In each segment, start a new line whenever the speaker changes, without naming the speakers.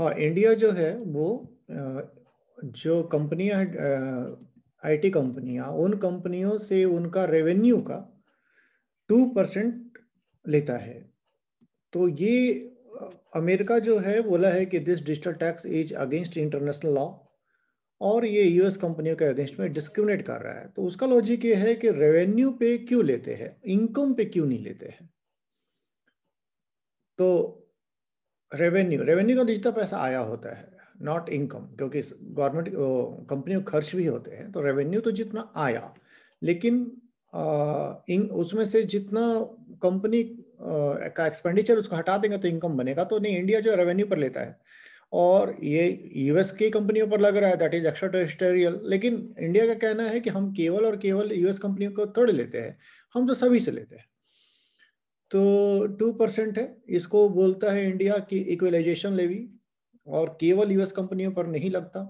हाँ इंडिया जो है वो जो कंपनियां आई आईटी कंपनियां उन कंपनियों से उनका रेवेन्यू का टू परसेंट लेता है तो ये अमेरिका जो है बोला है कि this digital tax is against international law और ये यूएस कंपनियों के अगेंस्ट में डिस्क्रिमिनेट कर रहा है तो उसका लॉजिक ये है कि रेवेन्यू पे क्यों लेते हैं इनकम पे क्यों नहीं लेते हैं तो रेवेन्यू रेवेन्यू का डिजिटल पैसा आया होता है नॉट इनकम क्योंकि गवर्नमेंट कंपनी खर्च भी होते हैं तो रेवेन्यू तो जितना आया लेकिन इन उसमें से जितना कंपनी का एक्सपेंडिचर उसको हटा देंगे तो इनकम बनेगा तो नहीं इंडिया जो रेवेन्यू पर लेता है और ये यूएस की कंपनियों पर लग रहा है दैट इज एक्स्ट्रा टेरिस्टोरियल लेकिन इंडिया का कहना है कि हम केवल और केवल यूएस कंपनियों को थोड़े लेते हैं हम तो सभी से लेते हैं तो टू परसेंट है इसको बोलता है इंडिया की इक्वलाइजेशन लेवी और केवल यूएस कंपनियों पर नहीं लगता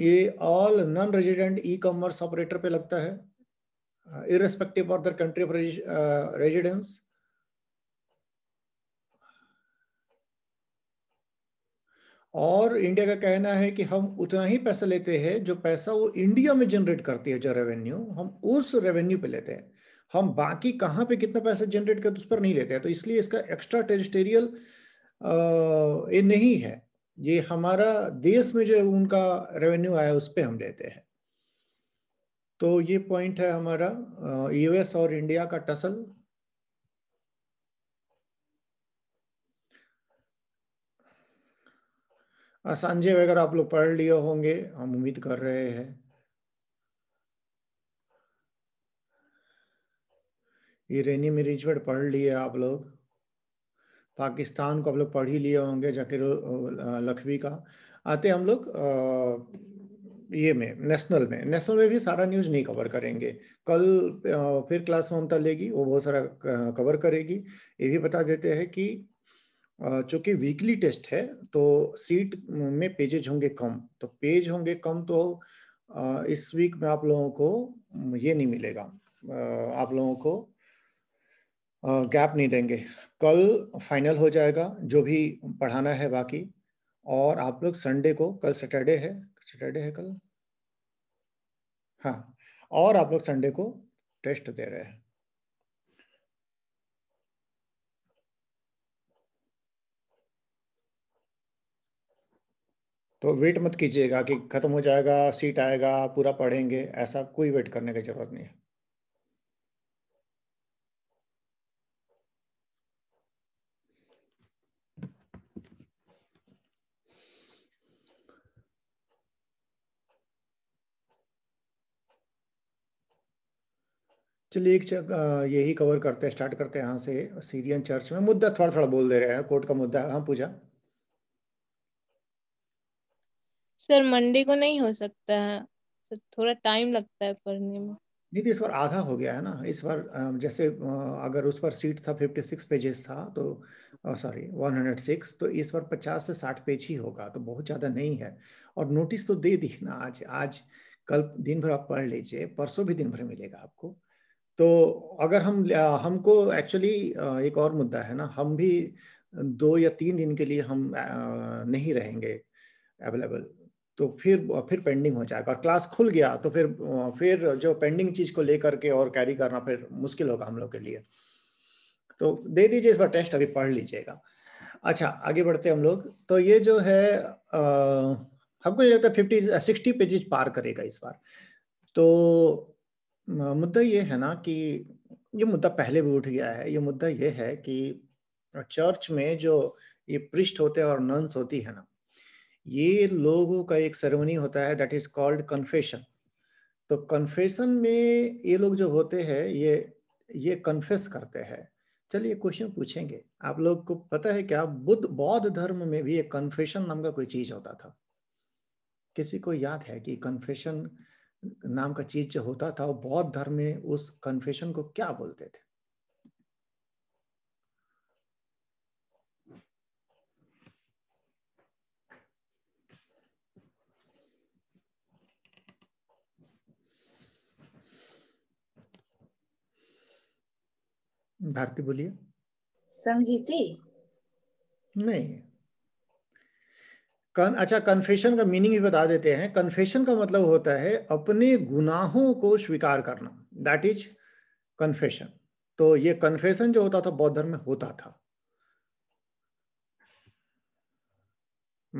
ये all non resident e commerce operator पे लगता है irrespective of their country of residence और इंडिया का कहना है कि हम उतना ही पैसा लेते हैं जो पैसा वो इंडिया में जनरेट करती है जो रेवेन्यू हम उस रेवेन्यू पे लेते हैं हम बाकी कहाँ पे कितना पैसा जनरेट करते उस पर नहीं लेते हैं तो इसलिए इसका एक्स्ट्रा टेरिस्टेरियल ये नहीं है ये हमारा देश में जो उनका रेवेन्यू आया उस पर हम लेते हैं तो ये पॉइंट है हमारा यूएस और इंडिया का टसल संजय वगैरह आप लोग पढ़ लिए होंगे हम उम्मीद कर रहे हैं में अरेंजमेंट पढ़ लिए आप लोग पाकिस्तान को आप लोग पढ़ ही लिए होंगे जाकिर लखवी का आते हम लोग ये में नेशनल में नेशनल में भी सारा न्यूज़ नहीं कवर करेंगे कल फिर क्लास ममता लेगी वो बहुत सारा कवर करेगी ये भी बता देते हैं कि चूंकि वीकली टेस्ट है तो सीट में पेजेज होंगे कम तो पेज होंगे कम तो इस वीक में आप लोगों को ये नहीं मिलेगा आप लोगों को गैप नहीं देंगे कल फाइनल हो जाएगा जो भी पढ़ाना है बाकी और आप लोग संडे को कल सैटरडे है सैटरडे है कल हाँ और आप लोग संडे को टेस्ट दे रहे हैं तो वेट मत कीजिएगा कि खत्म हो जाएगा सीट आएगा पूरा पढ़ेंगे ऐसा कोई वेट करने की जरूरत नहीं है चलिए एक यही कवर करते हैं स्टार्ट करते हैं यहाँ से सीरियन चर्च में मुद्दा थोड़ा थोड़ा बोल दे रहे हैं कोर्ट का मुद्दा हाँ पूजा
सर मंडे को नहीं हो सकता है सर थोड़ा टाइम लगता है पढ़ने में
नहीं तो इस बार आधा हो गया है ना इस बार जैसे अगर उस पर सीट था 56 पेजेस था तो सॉरी 106 तो इस बार 50 से 60 पेज ही होगा तो बहुत ज़्यादा नहीं है और नोटिस तो दे दी ना आज आज कल दिन भर आप पढ़ लीजिए परसों भी दिन भर मिलेगा आपको तो अगर हम हमको एक्चुअली एक और मुद्दा है ना हम भी दो या तीन दिन के लिए हम नहीं रहेंगे अवेलेबल तो फिर फिर पेंडिंग हो जाएगा और क्लास खुल गया तो फिर फिर जो पेंडिंग चीज को लेकर के और कैरी करना फिर मुश्किल होगा हम लोग के लिए तो दे दीजिए इस बार टेस्ट अभी पढ़ लीजिएगा अच्छा आगे बढ़ते हम लोग तो ये जो है आ, हमको नहीं लगता फिफ्टी सिक्सटी पेजेज पार करेगा इस बार तो मुद्दा ये है ना कि ये मुद्दा पहले भी उठ गया है ये मुद्दा ये है कि चर्च में जो ये पृष्ठ होते हैं और नंस होती है ना ये लोगों का एक सेरेमनी होता है दैट इज कॉल्ड कन्फेशन तो कन्फेशन में ये लोग जो होते हैं ये ये कन्फेस करते हैं चलिए क्वेश्चन पूछेंगे आप लोग को पता है क्या बुद्ध बौद्ध धर्म में भी एक कन्फेशन नाम का कोई चीज होता था किसी को याद है कि कन्फेशन confession... नाम का चीज जो होता था वो बौद्ध धर्म में उस कन्फेशन को क्या बोलते थे भारती बोलिए
संगीति
नहीं कन, अच्छा कन्फेशन का मीनिंग भी बता देते हैं कन्फेशन का मतलब होता है अपने गुनाहों को स्वीकार करना दैट इज कन्फेशन तो ये कन्फेशन जो होता था बौद्ध धर्म में होता था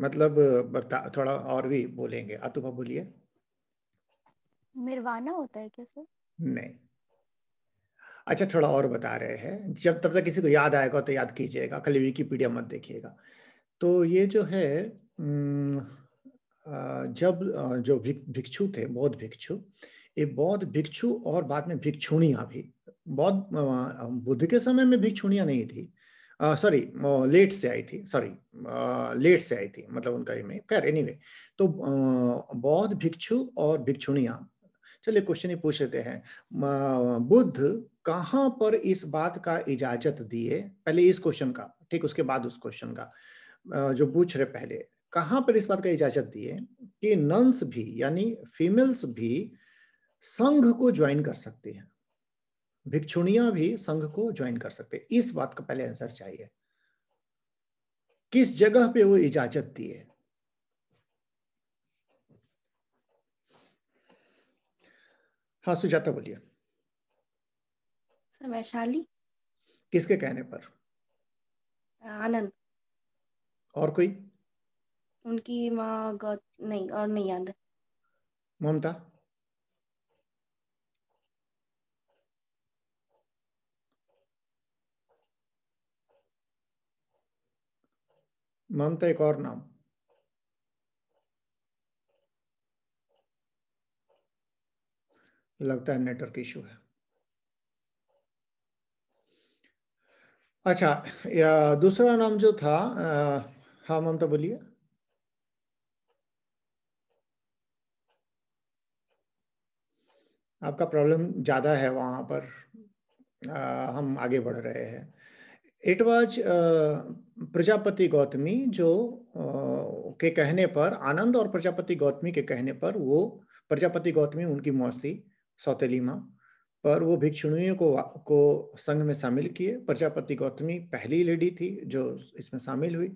मतलब थोड़ा और भी बोलेंगे अतुभा बोलिए
निर्वाणा होता है क्या सर
नहीं अच्छा थोड़ा और बता रहे हैं जब तब तक किसी को याद आएगा तो याद कीजिएगा खाली विकीपीडिया मत देखिएगा तो ये जो है Hmm, जब जो भिक्षु थे बौद्ध भिक्षु ये बौद्ध भिक्षु और बाद में भिक्षुणिया भी बौद्ध बुद्ध के समय में भिक्षुणिया नहीं थी सॉरी लेट से आई थी सॉरी लेट से आई थी मतलब उनका मैं खैर एनी anyway, तो बौद्ध भिक्षु और भिक्षुणिया चलिए क्वेश्चन ही पूछ लेते हैं बुद्ध कहाँ पर इस बात का इजाजत दिए पहले इस क्वेश्चन का ठीक उसके बाद उस क्वेश्चन का जो पूछ रहे पहले कहाँ पर इस बात का इजाजत दिए कि नंस भी यानी फीमेल्स भी संघ को ज्वाइन कर सकती हैं भिक्षुणियां भी संघ को ज्वाइन कर सकते हैं इस बात का पहले आंसर चाहिए किस जगह पे वो इजाजत दी है हाँ सुजाता बोलिए वैशाली किसके कहने पर आनंद और कोई
उनकी माँ गौत नहीं और नहीं याद
ममता ममता एक और नाम लगता है नेटवर्क इशू है अच्छा या दूसरा नाम जो था हा हाँ ममता बोलिए आपका प्रॉब्लम ज़्यादा है वहाँ पर आ, हम आगे बढ़ रहे हैं इट वॉज प्रजापति गौतमी जो आ, के कहने पर आनंद और प्रजापति गौतमी के कहने पर वो प्रजापति गौतमी उनकी मौसी सौतेलीमा पर वो भिक्षुणियों को को संघ में शामिल किए प्रजापति गौतमी पहली लेडी थी जो इसमें शामिल हुई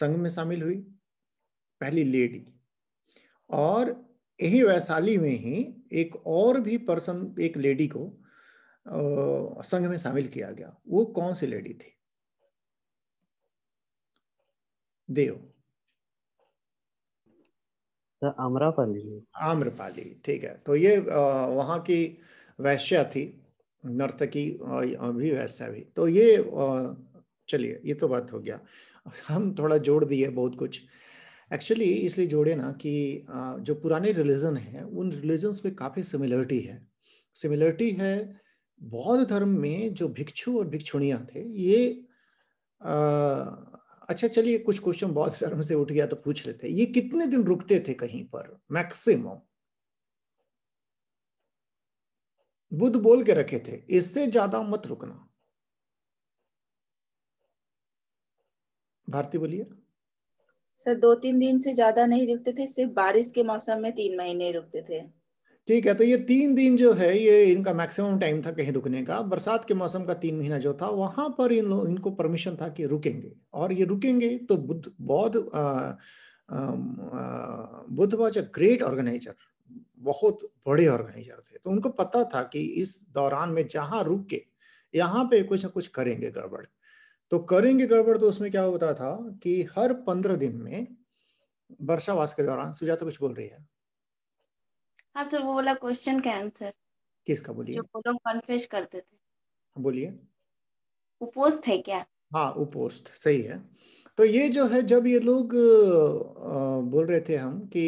संघ में शामिल हुई पहली लेडी और यही वैशाली में ही एक और भी पर्सन एक लेडी को संघ में शामिल किया गया वो कौन सी लेडी थी देव आम्रपाली आम्रपाली ठीक है तो ये वहां की वैश्या थी नर्तकी भी वैश्या भी तो ये चलिए ये तो बात हो गया हम थोड़ा जोड़ दिए बहुत कुछ एक्चुअली इसलिए जोड़े ना कि जो पुराने रिलीजन हैं उन रिलीजन्स में काफ़ी सिमिलरिटी है सिमिलरिटी है बौद्ध धर्म में जो भिक्षु और भिक्षुणियाँ थे ये आ, अच्छा चलिए कुछ क्वेश्चन बौद्ध धर्म से उठ गया तो पूछ लेते ये कितने दिन रुकते थे कहीं पर मैक्सिमम बुद्ध बोल के रखे थे इससे ज्यादा मत रुकना भारती बोलिए
सर दो तीन दिन से ज्यादा नहीं रुकते थे सिर्फ बारिश के मौसम में तीन महीने रुकते थे
ठीक है तो ये तीन दिन जो है ये इनका मैक्सिमम टाइम था कहीं रुकने का बरसात के मौसम का तीन महीना जो था वहां पर इन लोग इनको परमिशन था कि रुकेंगे और ये रुकेंगे तो बुद्ध बौद्ध Buddha was a great organizer बहुत बड़े ऑर्गेनाइजर थे तो उनको पता था कि इस दौरान में जहाँ रुक के यहाँ पे कुछ ना कुछ करेंगे गड़बड़ तो करेंगे गड़बड़ तो उसमें क्या होता था कि हर पंद्रह दिन में वर्षावास के दौरान सुजाता कुछ बोल रही है
हाँ सर वो वाला क्वेश्चन का आंसर किसका बोलिए जो लोग कन्फ्यूज करते थे
हाँ, बोलिए
उपोस्त है क्या
हाँ उपोस्त सही है तो ये जो है जब ये लोग बोल रहे थे हम कि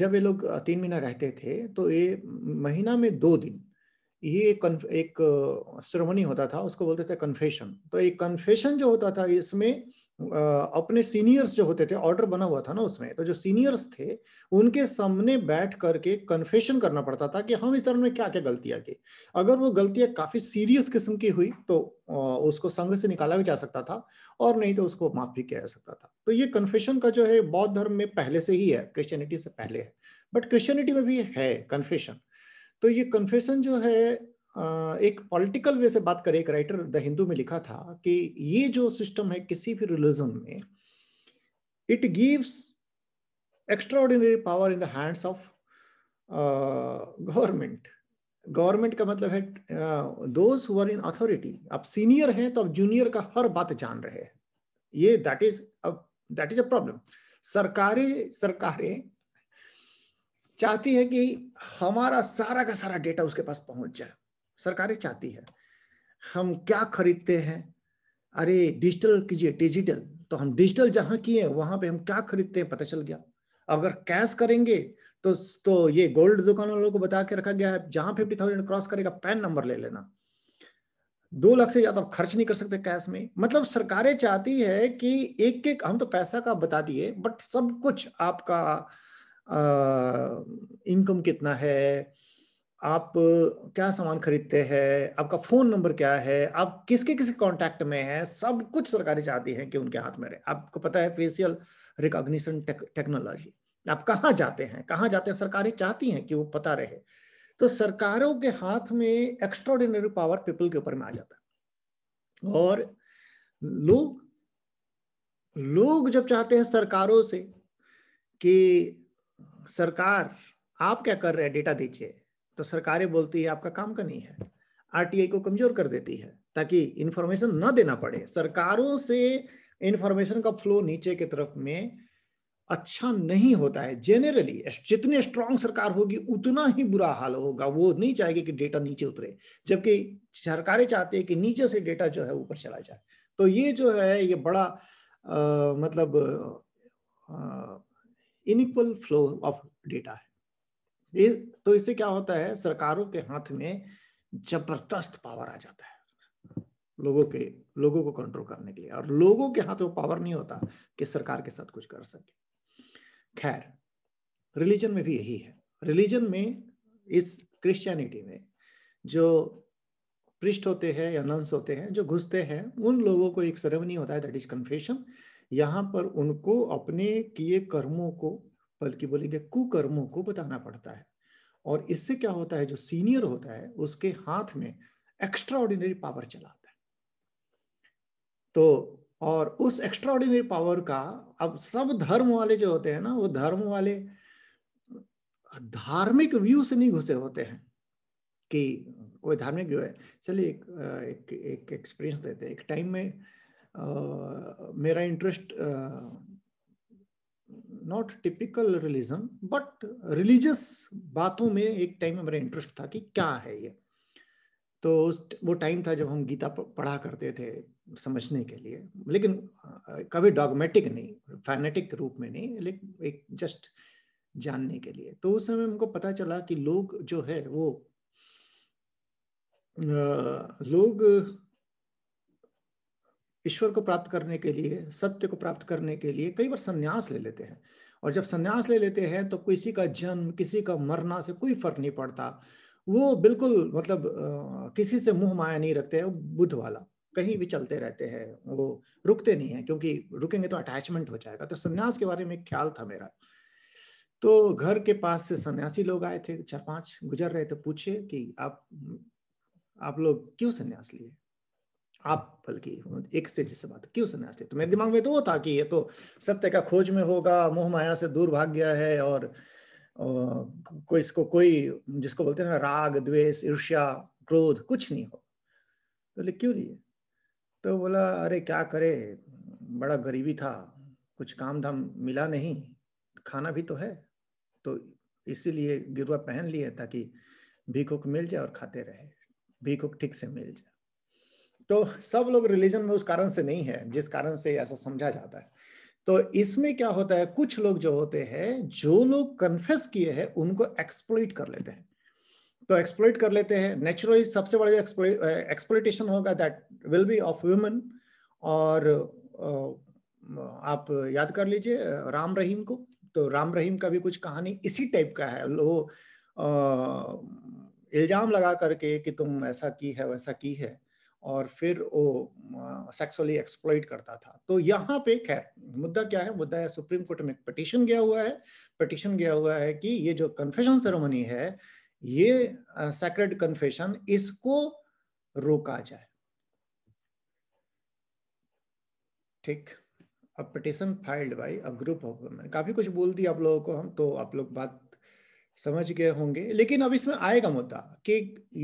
जब ये लोग तीन महीना रहते थे तो ये महीना में दो दिन ये एक सेरेमनी होता था उसको बोलते थे कन्फेशन तो एक कन्फेशन जो होता था इसमें अपने सीनियर्स जो होते थे ऑर्डर बना हुआ था ना उसमें तो जो सीनियर्स थे उनके सामने बैठ करके कन्फेशन करना पड़ता था कि हम इस धर्म में क्या क्या गलतियाँ की अगर वो गलतियाँ काफ़ी सीरियस किस्म की हुई तो उसको संघ से निकाला भी जा सकता था और नहीं तो उसको माफ भी किया जा सकता था तो ये कन्फेशन का जो है बौद्ध धर्म में पहले से ही है क्रिश्चियनिटी से पहले है बट क्रिश्चियनिटी में भी है कन्फेशन तो ये कन्फेशन जो है एक पॉलिटिकल वे से बात करें एक राइटर द हिंदू में लिखा था कि ये जो सिस्टम है किसी भी रिलीजन में it gives extraordinary power in the hands of government government का मतलब है those who are in authority आप सीनियर हैं तो आप जूनियर का हर बात जान रहे हैं ये that is that is a problem सरकारें सरकारें चाहती है कि हमारा सारा का सारा डेटा उसके पास पहुंच जाए सरकारें चाहती है हम क्या खरीदते हैं अरे डिजिटल कीजिए डिजिटल तो हम डिजिटल जहां किए वहां पे हम क्या खरीदते हैं पता चल गया अगर कैश करेंगे तो तो ये गोल्ड दुकान वालों को बता के रखा गया है जहां फिफ्टी थाउजेंड क्रॉस करेगा पैन नंबर ले लेना दो लाख से ज्यादा खर्च नहीं कर सकते कैश में मतलब सरकारें चाहती है कि एक एक हम तो पैसा का बता दिए बट सब कुछ आपका इनकम कितना है आप क्या सामान खरीदते हैं आपका फोन नंबर क्या है आप किसके किसके कांटेक्ट में हैं सब कुछ सरकारी चाहती है कि उनके हाथ में रहे आपको पता है फेसियल रिकॉग्निशन टेक्नोलॉजी आप कहाँ जाते हैं कहाँ जाते हैं सरकारें चाहती हैं कि वो पता रहे तो सरकारों के हाथ में एक्स्ट्रॉर्डिनरी पावर पीपल के ऊपर में आ जाता है और लोग लोग जब चाहते हैं सरकारों से कि सरकार आप क्या कर रहे हैं डेटा दीजिए तो सरकारें बोलती है आपका काम का नहीं है आरटीआई को कमजोर कर देती है ताकि इंफॉर्मेशन ना देना पड़े सरकारों से इंफॉर्मेशन का फ्लो नीचे की तरफ में अच्छा नहीं होता है जेनरली जितने स्ट्रांग सरकार होगी उतना ही बुरा हाल होगा वो नहीं चाहेगी कि डेटा नीचे उतरे जबकि सरकारें चाहते हैं कि नीचे से डेटा जो है ऊपर चला जाए तो ये जो है ये बड़ा आ, मतलब आ, इनइक्वल फ्लो ऑफ डेटा है तो इससे क्या होता है सरकारों के हाथ में जबरदस्त पावर आ जाता है लोगों के लोगों को कंट्रोल करने के लिए और लोगों के हाथ में पावर नहीं होता कि सरकार के साथ कुछ कर सके खैर रिलीजन में भी यही है रिलीजन में इस क्रिश्चियनिटी में जो पृष्ठ होते हैं या नंस होते हैं जो घुसते हैं उन लोगों को एक सेरेमनी होता है दैट इज कन्फेशन यहाँ पर उनको अपने किए कर्मों को बल्कि बोलेंगे कुकर्मों को बताना पड़ता है और इससे क्या होता है जो सीनियर होता है उसके हाथ में एक्स्ट्रा ऑर्डिनरी पावर चला आता है तो और उस एक्स्ट्रा ऑर्डिनरी पावर का अब सब धर्म वाले जो होते हैं ना वो धर्म वाले धार्मिक व्यू से नहीं घुसे होते हैं कि कोई धार्मिक व्यू है चलिए एक एक एक्सपीरियंस देते हैं एक टाइम में Uh, मेरा interest not typical religion but religious बातों में एक टाइम में मेरा इंटरेस्ट था कि क्या है ये तो वो टाइम था जब हम गीता पढ़ा करते थे समझने के लिए लेकिन uh, कभी डॉगमेटिक नहीं फैनेटिक रूप में नहीं लेकिन एक जस्ट जानने के लिए तो उस समय हमको पता चला कि लोग जो है वो uh, लोग ईश्वर को प्राप्त करने के लिए सत्य को प्राप्त करने के लिए कई बार संन्यास ले लेते हैं और जब संन्यास ले लेते हैं तो किसी का जन्म किसी का मरना से कोई फर्क नहीं पड़ता वो बिल्कुल मतलब किसी से मुंह माया नहीं रखते हैं बुद्ध वाला कहीं भी चलते रहते हैं वो रुकते नहीं है क्योंकि रुकेंगे तो अटैचमेंट हो जाएगा तो सन्यास के बारे में ख्याल था मेरा तो घर के पास से सन्यासी लोग आए थे चार पांच गुजर रहे थे तो पूछे कि आप आप लोग क्यों सन्यास लिए आप बल्कि एक से जिससे बात क्यों सन्यास ले तो मेरे दिमाग में तो वो था कि ये तो सत्य का खोज में होगा मोह माया से दूर भाग गया है और कोई इसको कोई जिसको बोलते हैं ना राग द्वेष ईर्ष्या क्रोध कुछ नहीं होगा तो बोले क्यों लिए तो बोला अरे क्या करे बड़ा गरीबी था कुछ काम धाम मिला नहीं खाना भी तो है तो इसीलिए गिरुआ पहन लिए ताकि भीखुक मिल जाए और खाते रहे भीखुक ठीक से मिल जाए तो सब लोग रिलीजन में उस कारण से नहीं है जिस कारण से ऐसा समझा जाता है तो इसमें क्या होता है कुछ लोग जो होते हैं जो लोग कन्फेस किए हैं उनको एक्सप्लोइट कर लेते हैं तो एक्सप्लोइट कर लेते हैं नेचुरली सबसे बड़ा जो एक्सप्लोइटेशन होगा that will be of women और आप याद कर लीजिए राम रहीम को तो राम रहीम का भी कुछ कहानी इसी टाइप का है वो इल्जाम लगा करके कि तुम ऐसा की है वैसा की है और फिर वो सेक्सुअली एक्सप्लॉइट करता था तो यहाँ पे खैर मुद्दा क्या है मुद्दा है सुप्रीम कोर्ट में पटिशन गया हुआ है पटिशन गया हुआ है कि ये जो कन्फेशन सेरेमनी है ये सेक्रेट कन्फेशन इसको रोका जाए ठीक अब petition filed by a group of women काफी कुछ बोल दिया आप लोगों को हम तो आप लोग बात समझ गए होंगे लेकिन अब इसमें आएगा मुद्दा कि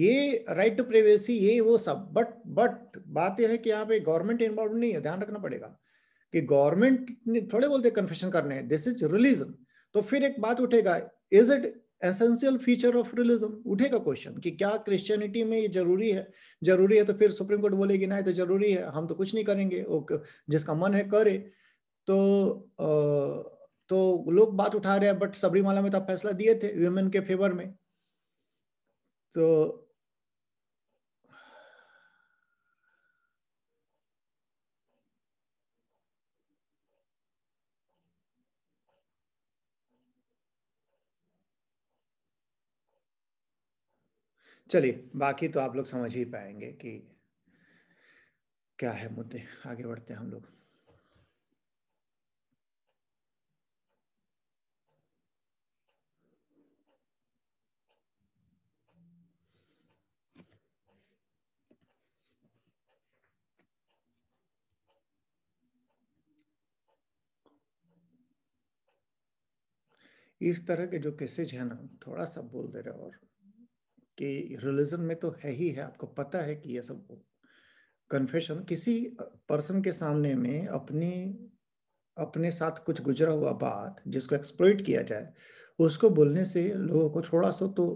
ये राइट टू प्राइवेसी ये वो सब बट बट बात यह है कि यहाँ पे गवर्नमेंट इन्वॉल्व नहीं है ध्यान रखना पड़ेगा कि गवर्नमेंट ने थोड़े बोलते कन्फेशन करने दिस इज रिलीजन तो फिर एक बात उठेगा is it essential feature of religion उठेगा क्वेश्चन कि क्या क्रिश्चियनिटी में ये जरूरी है जरूरी है तो फिर सुप्रीम कोर्ट बोलेगी ना तो जरूरी है हम तो कुछ नहीं करेंगे वो जिसका मन है करे तो आ, तो लोग बात उठा रहे हैं बट सबरीमाला में तो आप फैसला दिए थे वीमेन के फेवर में तो चलिए बाकी तो आप लोग समझ ही पाएंगे कि क्या है मुद्दे आगे बढ़ते हैं हम लोग इस तरह के जो केसेज है ना थोड़ा सा बोल दे रहे और कि रिलीजन में तो है ही है आपको पता है कि ये सब कन्फेशन किसी पर्सन के सामने में अपनी अपने साथ कुछ गुजरा हुआ बात जिसको एक्सप्लोइट किया जाए उसको बोलने से लोगों को थोड़ा सा तो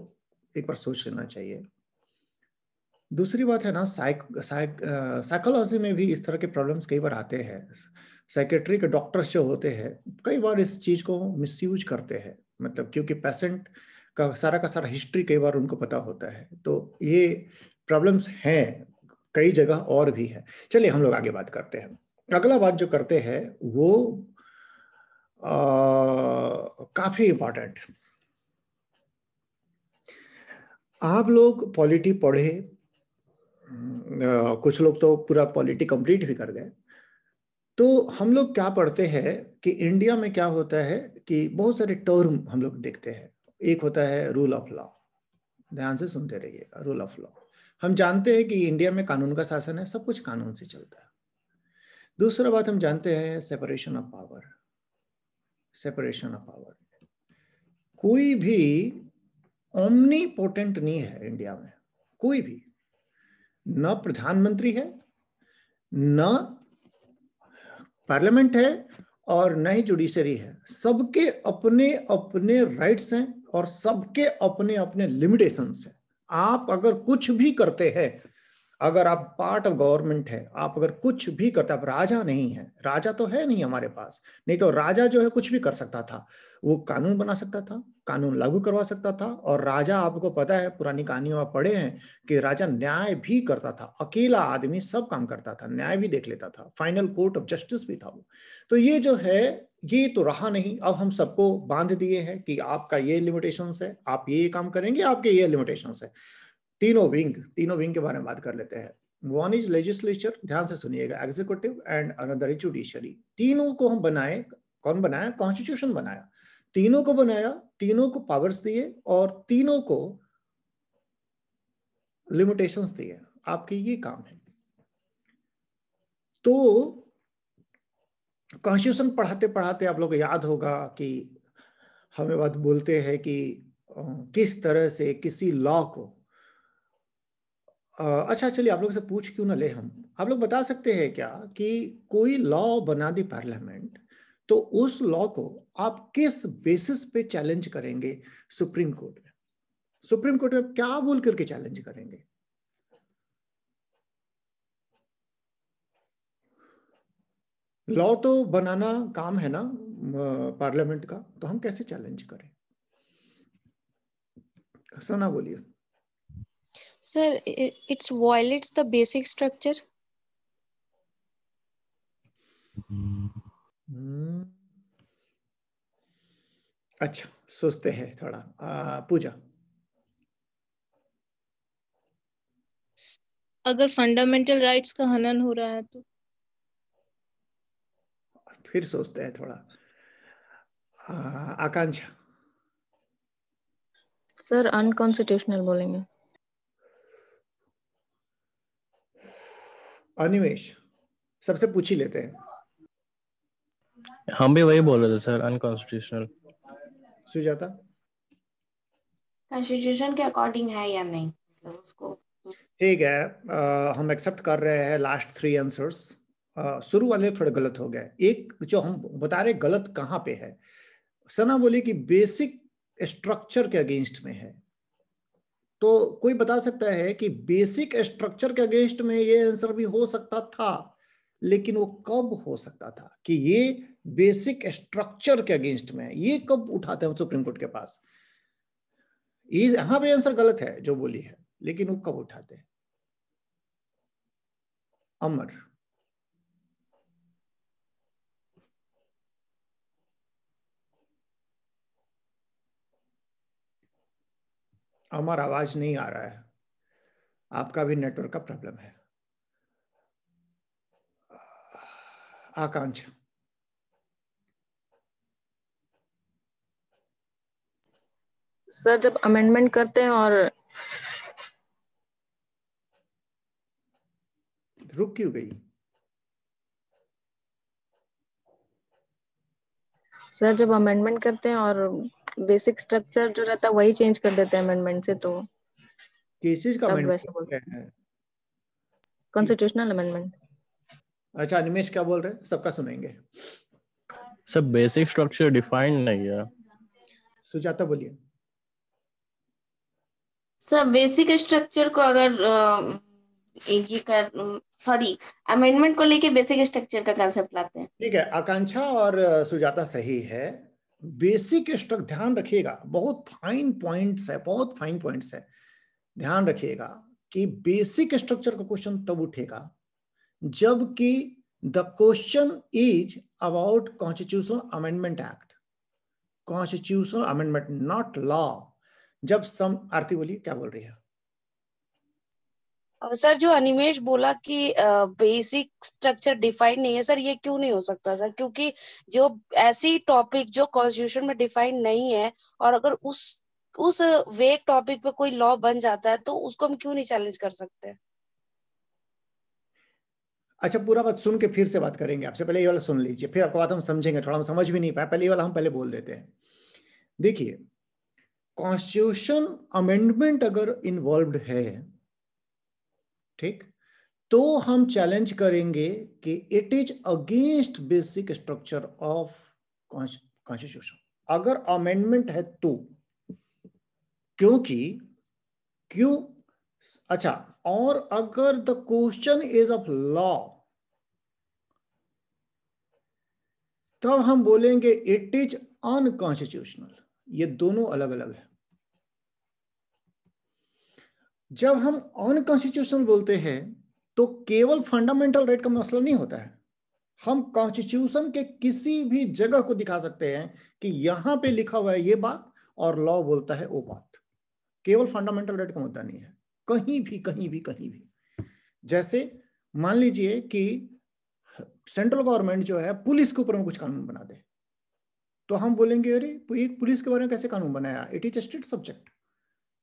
एक बार सोच लेना चाहिए दूसरी बात है ना साइक साइक साइकोलॉजी में भी इस तरह के प्रॉब्लम्स कई बार आते हैं साइकेट्रिक के डॉक्टर्स जो होते हैं कई बार इस चीज़ को मिसयूज करते हैं मतलब क्योंकि पेशेंट का सारा का सारा हिस्ट्री कई बार उनको पता होता है तो ये प्रॉब्लम्स हैं कई जगह और भी है चलिए हम लोग आगे बात करते हैं अगला बात जो करते हैं वो आ, काफी इंपॉर्टेंट आप लोग पॉलिटी पढ़े कुछ लोग तो पूरा पॉलिटी कंप्लीट भी कर गए तो हम लोग क्या पढ़ते हैं कि इंडिया में क्या होता है कि बहुत सारे टर्म हम लोग देखते हैं एक होता है रूल ऑफ लॉ ध्यान से सुनते रहिएगा रूल ऑफ लॉ हम जानते हैं कि इंडिया में कानून का शासन है सब कुछ कानून से चलता है दूसरा बात हम जानते हैं separation of power separation of power कोई भी ओमनी पोटेंट नहीं है इंडिया में कोई भी न प्रधानमंत्री है न पार्लियामेंट है और न ही जुडिशरी है सबके अपने अपने राइट्स हैं और सबके अपने अपने लिमिटेशन हैं आप अगर कुछ भी करते हैं अगर आप पार्ट ऑफ गवर्नमेंट है आप अगर कुछ भी करते आप राजा नहीं है राजा तो है नहीं हमारे पास नहीं तो राजा जो है कुछ भी कर सकता था वो कानून बना सकता था कानून लागू करवा सकता था और राजा आपको पता है पुरानी कहानियों में पढ़े हैं कि राजा न्याय भी करता था अकेला आदमी सब काम करता था न्याय भी देख लेता था फाइनल कोर्ट ऑफ जस्टिस भी था वो तो ये जो है ये तो रहा नहीं अब हम सबको बांध दिए हैं कि आपका ये लिमिटेशन है आप ये काम करेंगे आपके ये लिमिटेशन है तीनों विंग तीनों विंग के बारे में बात कर लेते हैं वन इज लेजिस्लेचर ध्यान से सुनिएगा एग्जीक्यूटिव एंड अनदर जुडिशरी तीनों को हम बनाए कौन बनाया कॉन्स्टिट्यूशन बनाया तीनों को बनाया तीनों को पावर्स दिए और तीनों को लिमिटेशंस दिए आपके ये काम है तो कॉन्स्टिट्यूशन पढ़ाते पढ़ाते आप लोग याद होगा कि हमें बात बोलते हैं कि किस तरह से किसी लॉ को अच्छा चलिए आप लोग से पूछ क्यों ना ले हम आप लोग बता सकते हैं क्या कि कोई लॉ बना दी पार्लियामेंट तो उस लॉ को आप किस बेसिस पे चैलेंज करेंगे सुप्रीम कोर्ट में सुप्रीम कोर्ट में क्या बोल करके चैलेंज करेंगे लॉ तो बनाना काम है ना पार्लियामेंट का तो हम कैसे चैलेंज करें सना बोलिए
sir it's violates the basic structure
अच्छा सोचते हैं थोड़ा आ, पूजा
अगर फंडामेंटल राइट्स का हनन हो रहा है तो
फिर सोचते हैं थोड़ा आकांक्षा
सर अनकॉन्स्टिट्यूशनल बोलेंगे
अनिमेश सबसे पूछ ही लेते हैं
हम भी वही बोल रहे थे सर अनकॉन्स्टिट्यूशनल
सुजाता
कॉन्स्टिट्यूशन के अकॉर्डिंग है या नहीं मतलब
उसको ठीक है आ, हम एक्सेप्ट कर रहे हैं लास्ट थ्री आंसर्स शुरू वाले थोड़े गलत हो गए एक जो हम बता रहे गलत कहाँ पे है सना बोली कि बेसिक स्ट्रक्चर के अगेंस्ट में है तो कोई बता सकता है कि बेसिक स्ट्रक्चर के अगेंस्ट में ये आंसर भी हो सकता था लेकिन वो कब हो सकता था कि ये बेसिक स्ट्रक्चर के अगेंस्ट में ये कब उठाते हैं सुप्रीम कोर्ट के पास यहां भी आंसर गलत है जो बोली है लेकिन वो कब उठाते हैं अमर अमर आवाज नहीं आ रहा है आपका भी नेटवर्क का प्रॉब्लम है आकांक्षा
सर जब अमेंडमेंट करते हैं और रुक क्यों गई सर जब अमेंडमेंट करते हैं और बेसिक स्ट्रक्चर जो रहता है वही चेंज कर देते हैं अमेंडमेंट से तो
केसेस का अमेंडमेंट
कॉन्स्टिट्यूशनल अमेंडमेंट
अच्छा निमेश क्या बोल रहे हैं सबका सुनेंगे
सब बेसिक स्ट्रक्चर डिफाइंड नहीं है
सुजाता बोलिए
सर बेसिक स्ट्रक्चर को अगर ये कर सॉरी अमेंडमेंट को लेके बेसिक स्ट्रक्चर का कंसेप्ट लाते हैं
ठीक है आकांक्षा और सुजाता सही है बेसिक स्ट्रक्चर ध्यान रखिएगा बहुत फाइन पॉइंट्स है बहुत फाइन पॉइंट्स है ध्यान रखिएगा कि बेसिक स्ट्रक्चर का क्वेश्चन तब उठेगा जबकि the question is about constitutional amendment act constitutional amendment not law जब सम आरती बोलिए क्या बोल रही है
सर जो अनिमेश बोला कि बेसिक स्ट्रक्चर डिफाइंड नहीं है सर ये क्यों नहीं हो सकता सर क्योंकि जो ऐसी टॉपिक जो कॉन्स्टिट्यूशन में डिफाइंड नहीं है और अगर उस उस वेग टॉपिक पे कोई लॉ बन जाता है तो उसको हम क्यों नहीं चैलेंज कर सकते
अच्छा पूरा बात सुन के फिर से बात करेंगे आपसे पहले ये वाला सुन लीजिए फिर आपको बात हम समझेंगे थोड़ा हम समझ भी नहीं पाए पहले ये वाला हम पहले बोल देते हैं देखिए कॉन्स्टिट्यूशन अमेंडमेंट अगर इन्वॉल्व है ठीक तो हम चैलेंज करेंगे कि it is against basic structure of constitution अगर अमेंडमेंट है तो क्योंकि क्यों अच्छा और अगर the question is of law तब हम बोलेंगे इट इज अनकॉन्स्टिट्यूशनल ये दोनों अलग अलग है जब हम अनकॉन्स्टिट्यूशनल बोलते हैं तो केवल फंडामेंटल राइट का मसला नहीं होता है हम कॉन्स्टिट्यूशन के किसी भी जगह को दिखा सकते हैं कि यहां पे लिखा हुआ है ये बात और लॉ बोलता है वो बात केवल फंडामेंटल राइट का मुद्दा नहीं है कहीं भी कहीं भी कहीं भी जैसे मान लीजिए कि सेंट्रल गवर्नमेंट जो है पुलिस के ऊपर में कुछ कानून बना दे तो हम बोलेंगे अरे एक पुलिस के बारे में कैसे कानून बनाया इट इज स्टेट सब्जेक्ट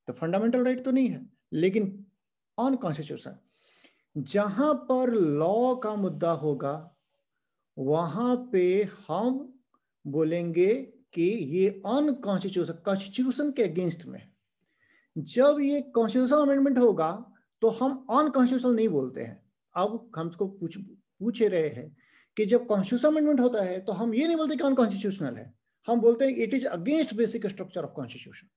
तो फंडामेंटल राइट तो नहीं है लेकिन ऑन कॉन्स्टिट्यूशन जहां पर लॉ का मुद्दा होगा वहां पे हम बोलेंगे कि ये अनकॉन्स्टिट्यूशन कॉन्स्टिट्यूशन के अगेंस्ट में जब ये कॉन्स्टिट्यूशन अमेंडमेंट होगा तो हम अनकॉन्स्टिट्यूशन नहीं बोलते हैं अब हमको पूछ पूछ रहे हैं कि जब कॉन्स्टिट्यूशन अमेंडमेंट होता है तो हम ये नहीं बोलते कि अनकॉन्स्टिट्यूशनल है हम बोलते हैं it is against basic structure of constitution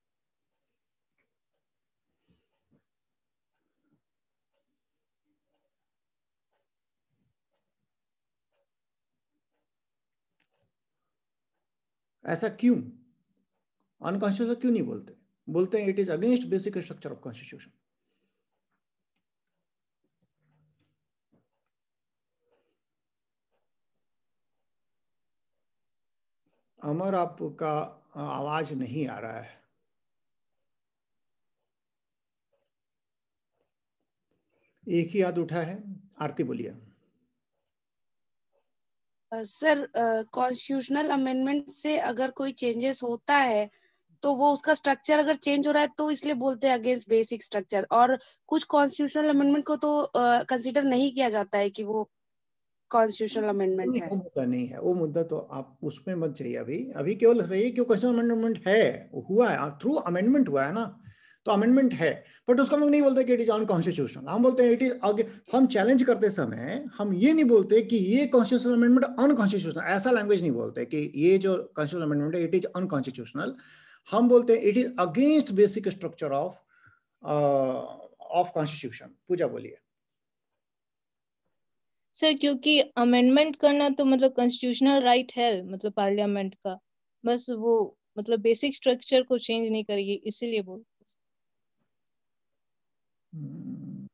ऐसा क्यों अनकॉन्शियस तो क्यों नहीं बोलते बोलते हैं it is against basic structure of constitution Amar आपका आवाज नहीं आ रहा है एक ही याद उठा है आरती बोलिए
सर कॉन्स्टिट्यूशनल अमेंडमेंट से अगर कोई चेंजेस होता है तो वो उसका स्ट्रक्चर अगर चेंज हो रहा है तो इसलिए बोलते हैं अगेंस्ट बेसिक स्ट्रक्चर और कुछ कॉन्स्टिट्यूशनल अमेंडमेंट को तो कंसिडर uh, नहीं किया जाता है कि वो कॉन्स्टिट्यूशनल अमेंडमेंट है वो
मुद्दा नहीं है वो मुद्दा तो आप उसमें मत जाइए अभी अभी केवल रहिए क्यों कॉन्स्टिट्यूशनल अमेंडमेंट है हुआ है थ्रू अमेंडमेंट हुआ है ना तो अमेंडमेंट है बट उसको हम नहीं बोलते कि इट इज अनकॉन्स्टिट्यूशनल हम बोलते हैं इट इज आगे हम चैलेंज करते समय हम ये नहीं बोलते कि ये कॉन्स्टिट्यूशनल अमेंडमेंट अनकॉन्स्टिट्यूशनल ऐसा लैंग्वेज नहीं बोलते कि ये जो कॉन्स्टिट्यूशनल अमेंडमेंट है इट इज अनकॉन्स्टिट्यूशनल हम बोलते हैं it is against basic structure of of constitution Pooja बोलिए
सर क्योंकि अमेंडमेंट करना तो मतलब कॉन्स्टिट्यूशनल राइट है मतलब पार्लियामेंट का बस वो मतलब बेसिक स्ट्रक्चर को चेंज नहीं करेगी इसीलिए बोल हम्म।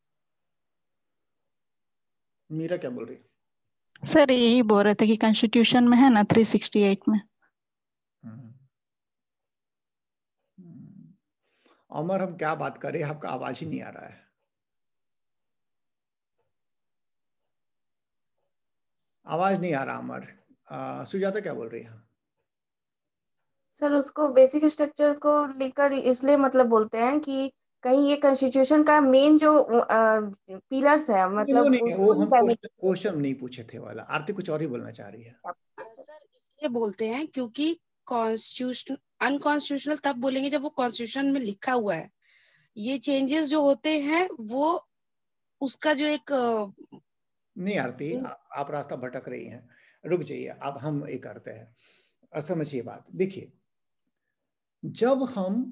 मीरा क्या बोल रही
सर यही बोल रहे थे कि कॉन्स्टिट्यूशन में है ना 368 में
हम्म। हम्म। अमर हम क्या बात कर रहे हैं आपका आवाज ही नहीं आ रहा है आवाज नहीं आ रहा अमर सुजाता क्या बोल रही है
सर उसको बेसिक स्ट्रक्चर को लेकर इसलिए मतलब बोलते हैं कि कहीं ये कॉन्स्टिट्यूशन का मेन जो पिलर्स
है मतलब क्वेश्चन नहीं पूछे थे वाला आरती कुछ और ही बोलना चाह रही है
इसलिए बोलते हैं क्योंकि कॉन्स्टिट्यूशन अनकॉन्स्टिट्यूशनल तब बोलेंगे जब वो कॉन्स्टिट्यूशन में लिखा हुआ है ये चेंजेस जो होते हैं वो उसका जो एक नहीं
आरती हम्म। आप रास्ता भटक रही हैं रुक जाइए अब हम एक करते हैं समझिए बात देखिए जब हम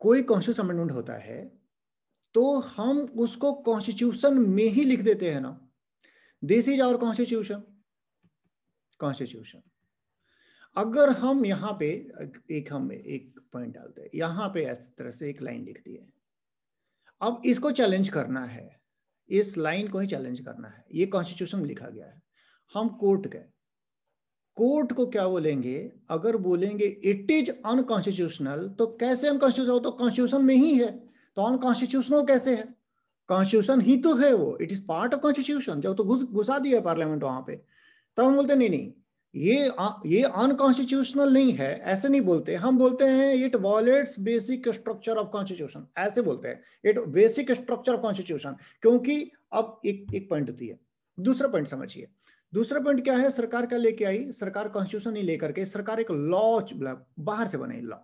कोई कॉन्स्टिट्यूशन अमेंडमेंट होता है तो हम उसको कॉन्स्टिट्यूशन में ही लिख देते हैं ना this is our constitution constitution अगर हम यहां पे एक हम एक पॉइंट डालते हैं यहां पे इस तरह से एक लाइन लिख दी है अब इसको चैलेंज करना है इस लाइन को ही चैलेंज करना है ये कॉन्स्टिट्यूशन लिखा गया है हम कोर्ट गए कोर्ट को क्या बोलेंगे अगर बोलेंगे इट इज अनकॉन्स्टिट्यूशनल तो कैसे अनकॉन्स्टिट्यूशनल तो कॉन्स्टिट्यूशन में ही है तो अनकॉन्स्टिट्यूशनल कैसे है कॉन्स्टिट्यूशन ही तो है वो it is part of constitution जब तो घुस घुसा दिया पार्लियामेंट वहां पे तब हम बोलते नहीं नहीं ये आ, ये अनकॉन्स्टिट्यूशनल नहीं है ऐसे नहीं बोलते हम बोलते हैं it violates basic structure of constitution ऐसे बोलते हैं it basic structure of constitution क्योंकि अब एक एक पॉइंट होती है दूसरा पॉइंट समझिए दूसरा पॉइंट क्या है सरकार क्या लेके आई सरकार कॉन्स्टिट्यूशन ही लेकर के सरकार एक लॉ मतलब बाहर से बनाई लॉ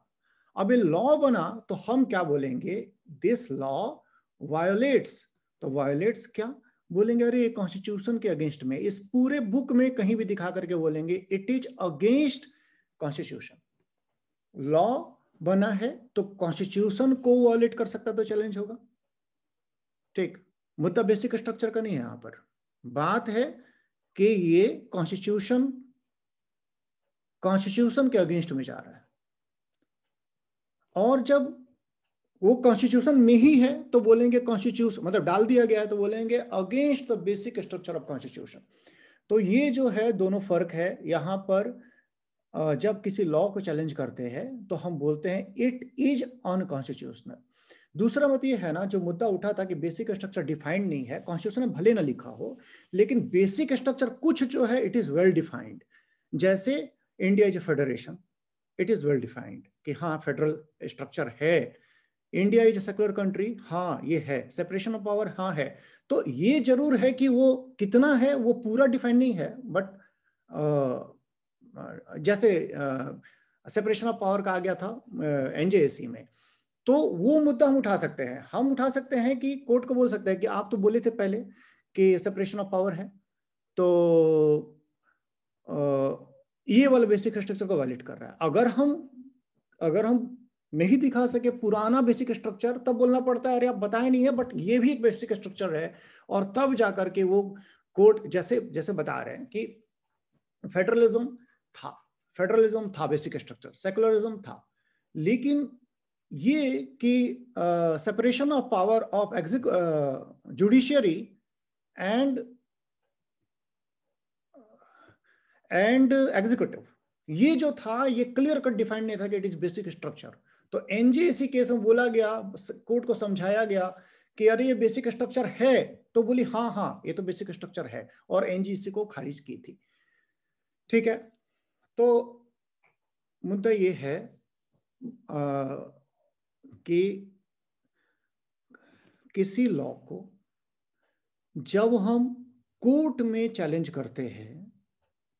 अब ये लॉ बना तो हम क्या बोलेंगे दिस लॉ वायोलेट्स तो वायोलेट्स क्या बोलेंगे अरे कॉन्स्टिट्यूशन के अगेंस्ट में इस पूरे बुक में कहीं भी दिखा करके बोलेंगे it is against constitution law बना है तो कॉन्स्टिट्यूशन को वायोलेट कर सकता तो चैलेंज होगा ठीक मुद्दा बेसिक स्ट्रक्चर का नहीं है यहां पर बात है कि ये कॉन्स्टिट्यूशन कॉन्स्टिट्यूशन के अगेंस्ट में जा रहा है और जब वो कॉन्स्टिट्यूशन में ही है तो बोलेंगे कॉन्स्टिट्यूशन मतलब डाल दिया गया है तो बोलेंगे against the basic structure of constitution तो ये जो है दोनों फर्क है यहां पर जब किसी लॉ को चैलेंज करते हैं तो हम बोलते हैं इट इज अनकॉन्स्टिट्यूशनल दूसरा मत ये है ना जो मुद्दा उठा था कि बेसिक स्ट्रक्चर डिफाइंड नहीं है कॉन्स्टिट्यूशन में भले ना लिखा हो लेकिन बेसिक स्ट्रक्चर कुछ जो है इट इज वेल डिफाइंड जैसे India is a federation it is well defined कि हाँ फेडरल स्ट्रक्चर है India is a secular country हाँ ये है सेपरेशन ऑफ पावर हाँ है तो ये जरूर है कि वो कितना है वो पूरा डिफाइंड नहीं है बट जैसे सेपरेशन ऑफ पावर का आ गया था एनजेएसी में तो वो मुद्दा हम उठा सकते हैं हम उठा सकते हैं कि कोर्ट को बोल सकते हैं कि आप तो बोले थे पहले कि सेपरेशन ऑफ पावर है तो ये वाला बेसिक स्ट्रक्चर को वैलिड कर रहा है अगर हम अगर हम नहीं दिखा सके पुराना बेसिक स्ट्रक्चर तब बोलना पड़ता है अरे आप बताए नहीं है बट ये भी एक बेसिक स्ट्रक्चर है और तब जाकर के वो कोर्ट जैसे जैसे बता रहे हैं कि फेडरलिज्म था फेडरलिज्म था बेसिक स्ट्रक्चर सेकुलरिज्म था लेकिन ये कि separation of power of exec judiciary and and executive ये जो था ये क्लियर कट डिफाइंड नहीं था कि इट इज बेसिक स्ट्रक्चर तो एनजी इसी केस में बोला गया कोर्ट को समझाया गया कि अरे ये बेसिक स्ट्रक्चर है तो बोली हाँ हाँ ये तो बेसिक स्ट्रक्चर है और एनजी इसी को खारिज की थी ठीक है तो मुद्दा ये है आ, कि किसी लॉ को जब हम कोर्ट में चैलेंज करते हैं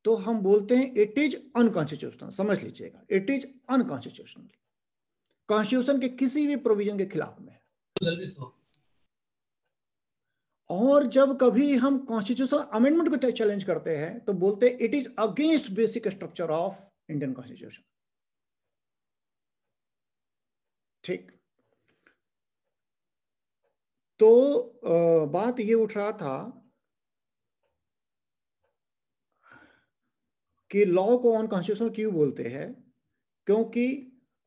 तो हम बोलते हैं इट इज अनकॉन्स्टिट्यूशनल समझ लीजिएगा इट इज अनकॉन्स्टिट्यूशनल कॉन्स्टिट्यूशन के किसी भी प्रोविजन के खिलाफ में और जब कभी हम कॉन्स्टिट्यूशनल अमेंडमेंट को चैलेंज करते हैं तो बोलते हैं it is against basic structure of Indian constitution ठीक तो बात ये उठ रहा था कि लॉ को अनकॉन्स्टिट्यूशनल क्यों बोलते हैं क्योंकि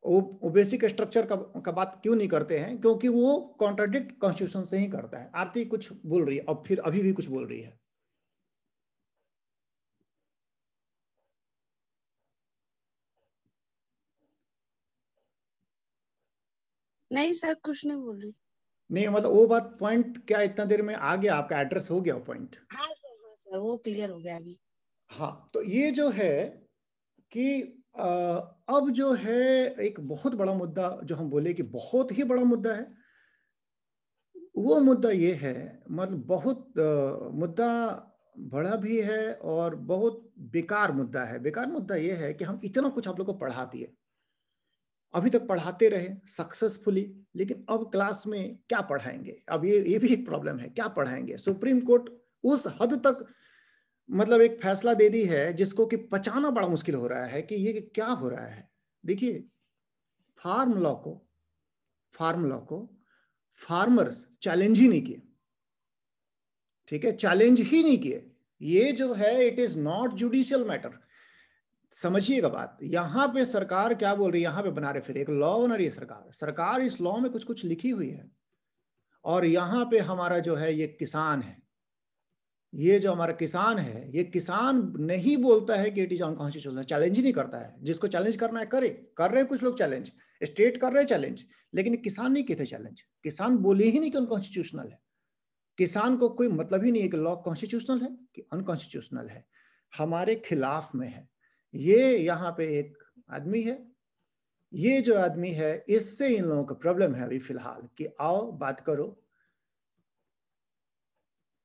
वो बेसिक स्ट्रक्चर का, का बात क्यों नहीं करते हैं क्योंकि वो कॉन्ट्राडिक्ट कॉन्स्टिट्यूशन से ही करता है आरती कुछ बोल रही है और फिर अभी भी कुछ बोल रही है
नहीं सर कुछ नहीं बोल रही
नहीं मतलब वो बात पॉइंट क्या इतना देर में आ गया आपका एड्रेस हो गया पॉइंट
हाँ सर हाँ सर वो क्लियर हो गया अभी
हाँ तो ये जो है कि अब जो है एक बहुत बड़ा मुद्दा जो हम बोले कि बहुत ही बड़ा मुद्दा है वो मुद्दा ये है मतलब बहुत मुद्दा बड़ा भी है और बहुत बेकार मुद्दा है बेकार मुद्दा ये है कि हम इतना कुछ आप लोग को पढ़ा दिए अभी तक पढ़ाते रहे सक्सेसफुली लेकिन अब क्लास में क्या पढ़ाएंगे अब ये ये भी एक प्रॉब्लम है क्या पढ़ाएंगे सुप्रीम कोर्ट उस हद तक मतलब एक फैसला दे दी है जिसको कि पचाना बड़ा मुश्किल हो रहा है कि ये क्या हो रहा है देखिए फार्म लॉ को फार्म लॉ को फार्मर्स चैलेंज ही नहीं किए ठीक है चैलेंज ही नहीं किए ये जो है it is not judicial matter समझिएगा बात यहाँ पे सरकार क्या बोल रही है यहाँ पे बना रहे फिर एक लॉ बना रही है सरकार सरकार इस लॉ में कुछ कुछ लिखी हुई है और यहाँ पे हमारा जो है ये किसान है ये जो हमारा किसान है ये किसान नहीं बोलता है कि इट इज अनकॉन्स्टिट्यूशनल चैलेंज ही नहीं करता है जिसको चैलेंज करना है करे कर रहे हैं कुछ लोग चैलेंज स्टेट कर रहे हैं चैलेंज लेकिन किसान नहीं कहते चैलेंज किसान बोले ही नहीं कि अनकॉन्स्टिट्यूशनल है किसान को कोई मतलब ही नहीं है कि लॉ कॉन्स्टिट्यूशनल है कि अनकॉन्स्टिट्यूशनल है हमारे खिलाफ में है ये यहाँ पे एक आदमी है ये जो आदमी है इससे इन लोगों का प्रॉब्लम है अभी फिलहाल कि आओ बात करो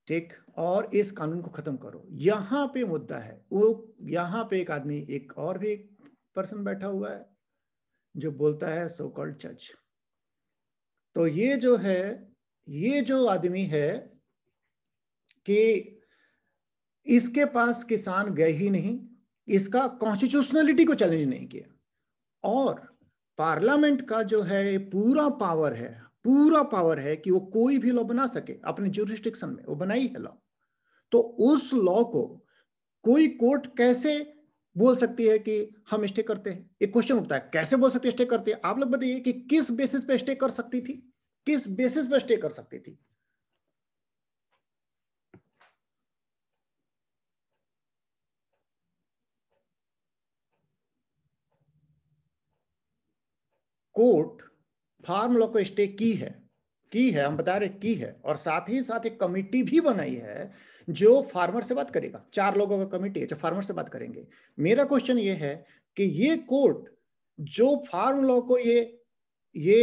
ठीक और इस कानून को खत्म करो यहाँ पे मुद्दा है वो यहाँ पे एक आदमी एक और भी पर्सन बैठा हुआ है जो बोलता है सो कॉल्ड जज तो ये जो है ये जो आदमी है कि इसके पास किसान गए ही नहीं इसका कॉन्स्टिट्यूशनलिटी को चैलेंज नहीं किया और पार्लियामेंट का जो है पूरा पावर है पूरा पावर है कि वो कोई भी लॉ बना सके अपने जुरिस्टिक्शन में वो बनाई है लॉ तो उस लॉ को कोई कोर्ट कैसे बोल सकती है कि हम स्टे करते हैं एक क्वेश्चन उठता है कैसे बोल सकती है स्टे करते हैं आप लोग बताइए कि किस बेसिस पे स्टे कर सकती थी किस बेसिस पे स्टे कर सकती थी कोर्ट फार्म लॉ को स्टे की है की है हम बता रहे की है और साथ ही साथ एक कमिटी भी बनाई है जो फार्मर से बात करेगा चार लोगों का कमिटी है जो फार्मर से बात करेंगे मेरा क्वेश्चन ये है कि ये कोर्ट जो फार्म लॉ को ये ये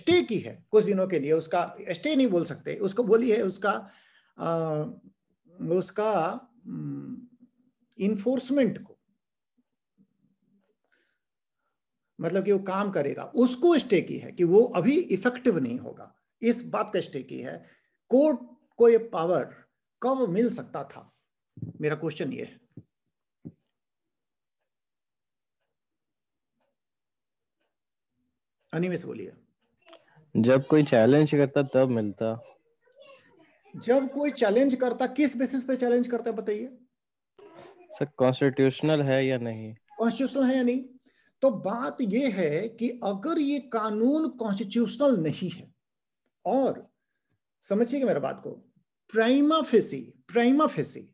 स्टे की है कुछ दिनों के लिए उसका स्टे नहीं बोल सकते उसको बोली है उसका आ, उसका इन्फोर्समेंट को मतलब कि वो काम करेगा उसको स्टेकी है कि वो अभी इफेक्टिव नहीं होगा इस बात का स्टेकी है कोर्ट को ये पावर कब मिल सकता था मेरा क्वेश्चन ये है
अनिमेश बोलिए जब कोई चैलेंज करता तब मिलता
जब कोई चैलेंज करता किस बेसिस पे चैलेंज करता बताइए
सर कॉन्स्टिट्यूशनल है या नहीं
कॉन्स्टिट्यूशनल है या नहीं तो बात यह है कि अगर ये कानून कॉन्स्टिट्यूशनल नहीं है और समझिएगा मेरा बात को प्राइमा फेसी प्राइमा फेसी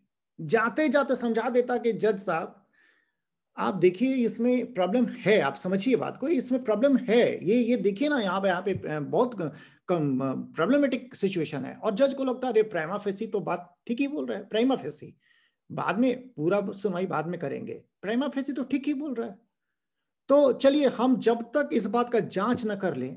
जाते जाते समझा देता कि जज साहब आप देखिए इसमें प्रॉब्लम है आप समझिए बात को इसमें प्रॉब्लम है ये ये देखिए ना यहाँ पे यहाँ पे बहुत कम प्रॉब्लमेटिक सिचुएशन है और जज को लगता है अरे प्राइमा फेसी तो बात ठीक ही बोल रहा है प्राइमा फेसी बाद में पूरा सुनवाई बाद में करेंगे प्राइमा फेसी तो ठीक ही बोल रहा है तो चलिए हम जब तक इस बात का जांच न कर लें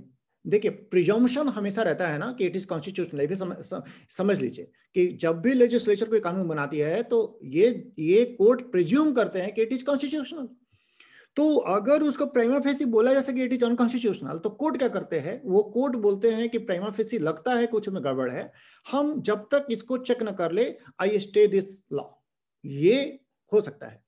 देखिए प्रिजम्पन हमेशा रहता है ना कि इट इज कॉन्स्टिट्यूशनल भी सम, सम, समझ लीजिए कि जब भी लेजिस्लेचर कोई कानून बनाती है तो ये ये कोर्ट प्रिज्यूम करते हैं कि इट इज कॉन्स्टिट्यूशनल तो अगर उसको प्राइमा फेसी बोला जा सके इट इज अनकॉन्स्टिट्यूशनल तो कोर्ट क्या करते हैं वो कोर्ट बोलते हैं कि प्राइमा फेसी लगता है कुछ में गड़बड़ है हम जब तक इसको चेक न कर ले आई स्टे दिस लॉ ये हो सकता है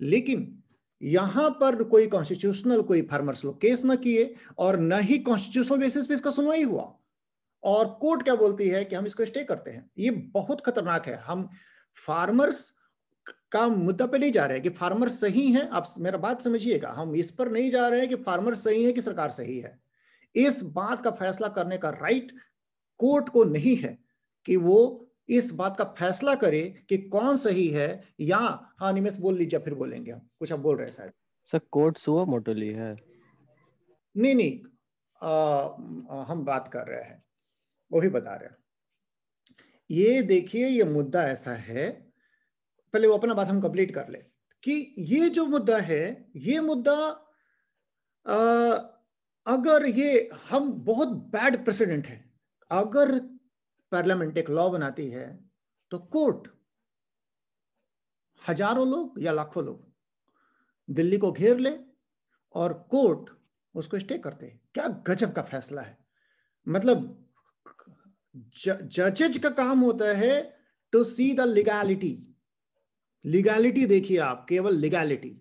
लेकिन यहां पर कोई कॉन्स्टिट्यूशनल कोई फार्मर्स लोग केस ना किए और न ही कॉन्स्टिट्यूशनल बेसिस पे इसका सुनवाई हुआ और कोर्ट क्या बोलती है कि हम इसको स्टे करते हैं ये बहुत खतरनाक है हम फार्मर्स का मुद्दा पे नहीं जा रहे हैं कि फार्मर सही है आप मेरा बात समझिएगा हम इस पर नहीं जा रहे हैं कि फार्मर सही है कि सरकार सही है इस बात का फैसला करने का राइट कोर्ट को नहीं है कि वो इस बात का फैसला करे कि कौन सही है या हाँ निमेश बोल लीजिए फिर बोलेंगे हम कुछ आप बोल रहे हैं शायद
सर कोर्ट सुओ मोटोली है
नहीं नहीं हम बात कर रहे हैं वो भी बता रहे हैं ये देखिए ये मुद्दा ऐसा है पहले वो अपना बात हम कंप्लीट कर ले कि ये जो मुद्दा है ये मुद्दा आ, अगर ये हम बहुत बैड प्रेसिडेंट है अगर पार्लियामेंट एक लॉ बनाती है तो कोर्ट हजारों लोग या लाखों लोग दिल्ली को घेर ले और कोर्ट उसको स्टे करते क्या गजब का फैसला है मतलब जजेज का काम होता है to see the legality legality देखिए आप केवल लीगैलिटी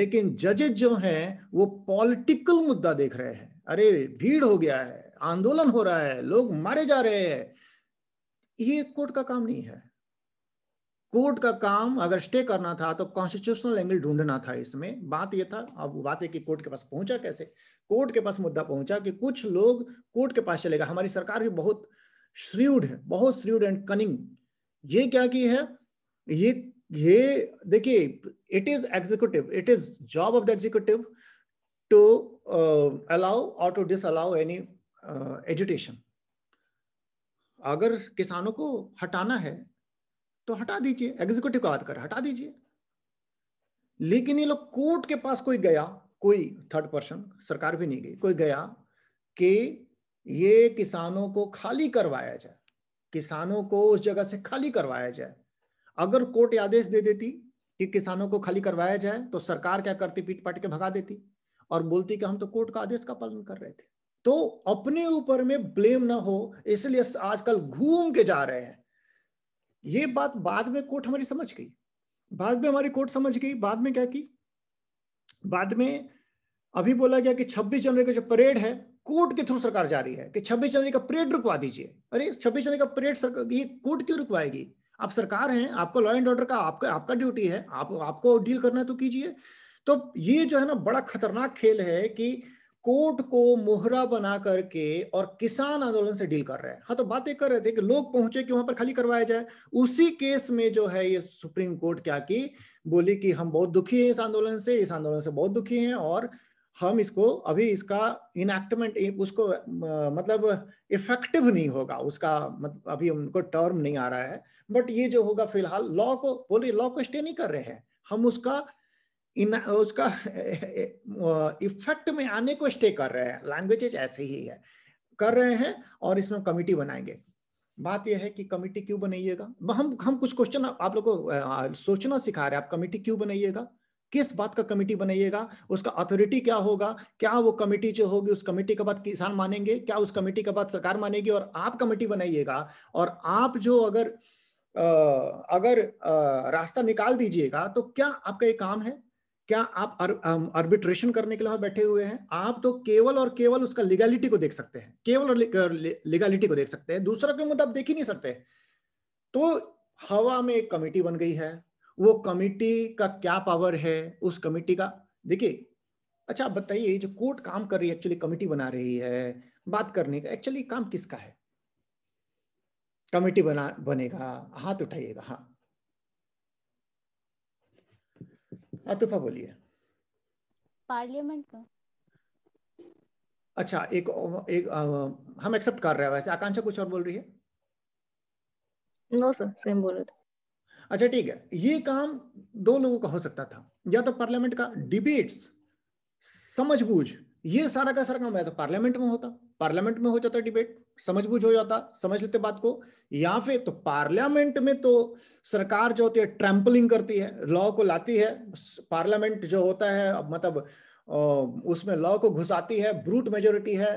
लेकिन जजेज जो है वो पॉलिटिकल मुद्दा देख रहे हैं अरे भीड़ हो गया है आंदोलन हो रहा है लोग मारे जा रहे हैं ये कोर्ट का काम नहीं है कोर्ट का काम अगर स्टे करना था तो कॉन्स्टिट्यूशनल एंगल ढूंढना था इसमें बात ये था अब बात है कि कोर्ट के पास पहुंचा कैसे कोर्ट के पास मुद्दा पहुंचा कि कुछ लोग कोर्ट के पास चलेगा हमारी सरकार भी बहुत श्रीड है बहुत श्रीड एंड कनिंग ये क्या की है ये ये देखिए it is executive it is job of the executive to allow और to disallow any agitation अगर किसानों को हटाना है तो हटा दीजिए एग्जीक्यूटिव का कर हटा दीजिए लेकिन ये लोग कोर्ट के पास कोई गया कोई थर्ड पर्सन सरकार भी नहीं गई कोई गया कि ये किसानों को खाली करवाया जाए किसानों को उस जगह से खाली करवाया जाए अगर कोर्ट आदेश दे देती कि किसानों को खाली करवाया जाए तो सरकार क्या करती पीट पाट के भगा देती और बोलती कि हम तो कोर्ट का आदेश का पालन कर रहे थे तो अपने ऊपर में ब्लेम ना हो इसलिए आजकल घूम के जा रहे हैं ये बात बाद में कोर्ट हमारी समझ गई बाद में हमारी कोर्ट समझ गई बाद में क्या की बाद में अभी बोला गया कि 26 जनवरी का जो परेड है कोर्ट के थ्रू सरकार जा रही है कि 26 जनवरी का परेड रुकवा दीजिए अरे 26 जनवरी का परेड सरकार ये कोर्ट क्यों रुकवाएगी आप सरकार हैं आपको लॉ एंड ऑर्डर का आपका आपका ड्यूटी है आप आपको डील करना है तो कीजिए तो ये जो है ना बड़ा खतरनाक खेल है कि कोर्ट को मोहरा बना करके और किसान आंदोलन से डील कर रहे हैं हाँ तो बातें कर रहे थे कि लोग पहुंचे कि वहां पर खाली करवाया जाए उसी केस में जो है ये सुप्रीम कोर्ट क्या की बोली कि हम बहुत दुखी हैं इस आंदोलन से इस आंदोलन से बहुत दुखी हैं और हम इसको अभी इसका इनएक्टमेंट उसको मतलब इफेक्टिव नहीं होगा उसका मतलब अभी उनको टर्म नहीं आ रहा है बट ये जो होगा फिलहाल लॉ को बोले लॉ को स्टे नहीं कर रहे हैं हम उसका इन उसका इफेक्ट में आने को स्टे कर रहे हैं लैंग्वेजेज ऐसे ही है कर रहे हैं और इसमें कमिटी बनाएंगे बात यह है कि कमेटी क्यों बनाइएगा हम हम कुछ क्वेश्चन आप लोग को सोचना सिखा रहे हैं आप कमेटी क्यों बनाइएगा किस बात का कमेटी बनाइएगा उसका अथॉरिटी क्या होगा क्या वो कमेटी जो होगी उस कमेटी के बाद किसान मानेंगे क्या उस कमेटी के बाद सरकार मानेगी और आप कमेटी बनाइएगा और आप जो अगर आ, अगर आ, रास्ता निकाल दीजिएगा तो क्या आपका ये काम है क्या आप आर्बिट्रेशन um, करने के लिए वहां बैठे हुए हैं आप तो केवल और केवल उसका लीगैलिटी को देख सकते हैं केवल और लीगैलिटी uh, को देख सकते हैं दूसरा कोई मुद्दा आप देख ही नहीं सकते तो हवा में एक कमेटी बन गई है वो कमेटी का क्या पावर है उस कमेटी का देखिए अच्छा आप बताइए जो कोर्ट काम कर रही है एक्चुअली कमेटी बना रही है बात करने का एक्चुअली काम किसका है कमेटी बना बनेगा हाथ उठाइएगा हाँ आतुफा हाँ, बोलिए
पार्लियामेंट का
अच्छा एक एक आ, हम एक्सेप्ट कर रहे हैं वैसे आकांक्षा कुछ और बोल रही है नो सर सेम बोल रहे थे अच्छा ठीक है ये काम दो लोगों का हो सकता था या तो पार्लियामेंट का डिबेट्स समझबूझ ये सारा का सारा काम या तो पार्लियामेंट में होता पार्लियामेंट में हो जाता डिबेट समझ हो जाता समझ लेते बात को या फिर तो पार्लियामेंट में तो सरकार जो होती है ट्रैम्पलिंग करती है लॉ को लाती है पार्लियामेंट जो होता है मतलब उसमें लॉ को घुसाती है ब्रूट मेजोरिटी है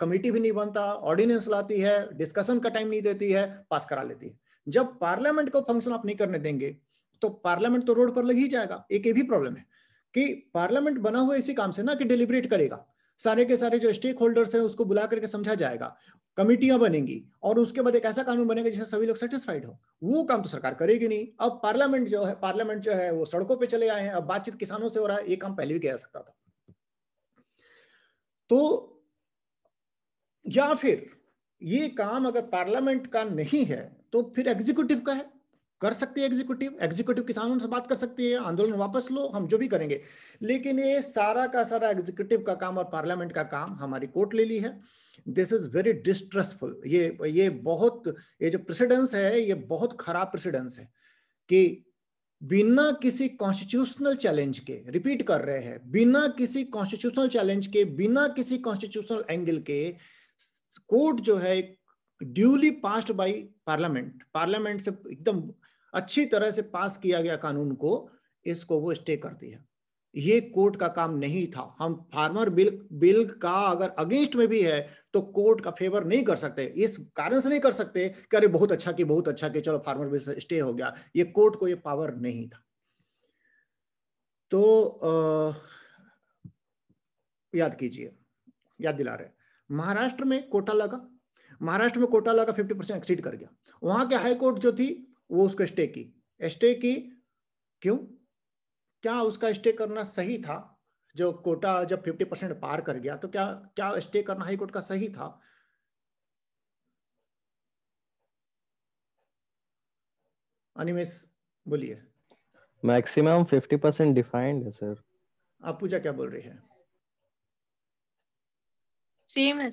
कमेटी भी नहीं बनता ऑर्डिनेंस लाती है डिस्कशन का टाइम नहीं देती है पास करा लेती है जब पार्लियामेंट को फंक्शन आप नहीं करने देंगे तो पार्लियामेंट तो रोड पर लग ही जाएगा एक ये भी प्रॉब्लम है कि पार्लियामेंट बना हुआ इसी काम से ना कि डिलीबरेट करेगा सारे के सारे जो स्टेक होल्डर्स हैं उसको बुला करके समझा जाएगा कमिटियां बनेंगी और उसके बाद एक ऐसा कानून बनेगा जिससे सभी लोग सेटिस्फाइड हो वो काम तो सरकार करेगी नहीं अब पार्लियामेंट जो है पार्लियामेंट जो है वो सड़कों पे चले आए हैं अब बातचीत किसानों से हो रहा है ये काम पहले भी किया जा सकता था तो या फिर ये काम अगर पार्लियामेंट का नहीं है तो फिर एग्जीक्यूटिव का है कर सकती है एग्जीक्यूटिव एग्जीक्यूटिव किसानों से बात कर सकती है आंदोलन वापस लो हम जो भी करेंगे लेकिन ये सारा का सारा एग्जीक्यूटिव का काम और पार्लियामेंट का काम हमारी कोर्ट ले ली है दिस इज वेरी डिस्ट्रेसफुल ये ये बहुत ये जो प्रेसिडेंस है ये बहुत खराब प्रेसिडेंस है कि बिना किसी कॉन्स्टिट्यूशनल चैलेंज के रिपीट कर रहे हैं बिना किसी कॉन्स्टिट्यूशनल चैलेंज के बिना किसी कॉन्स्टिट्यूशनल एंगल के कोर्ट जो है duly passed by parliament parliament से एकदम अच्छी तरह से पास किया गया कानून को इसको वो स्टे कर दिया ये कोर्ट का काम नहीं था हम फार्मर बिल बिल का अगर अगेंस्ट में भी है तो कोर्ट का फेवर नहीं कर सकते इस कारण से नहीं कर सकते कि अरे बहुत अच्छा कि बहुत अच्छा कि चलो फार्मर बिल स्टे हो गया ये कोर्ट को ये पावर नहीं था तो आ, याद कीजिए याद दिला रहे महाराष्ट्र में कोटा लगा महाराष्ट्र में कोटा लगा 50 परसेंट एक्सीड कर गया वहां के हाई कोर्ट जो थी वो उसको स्टे की स्टे की क्यों क्या उसका स्टे करना सही था जो कोटा जब 50 परसेंट पार कर गया तो क्या क्या स्टे करना हाईकोर्ट का सही था अनिमेश बोलिए
मैक्सिमम 50 परसेंट डिफाइंड है सर
आप पूजा क्या बोल रही है सेम है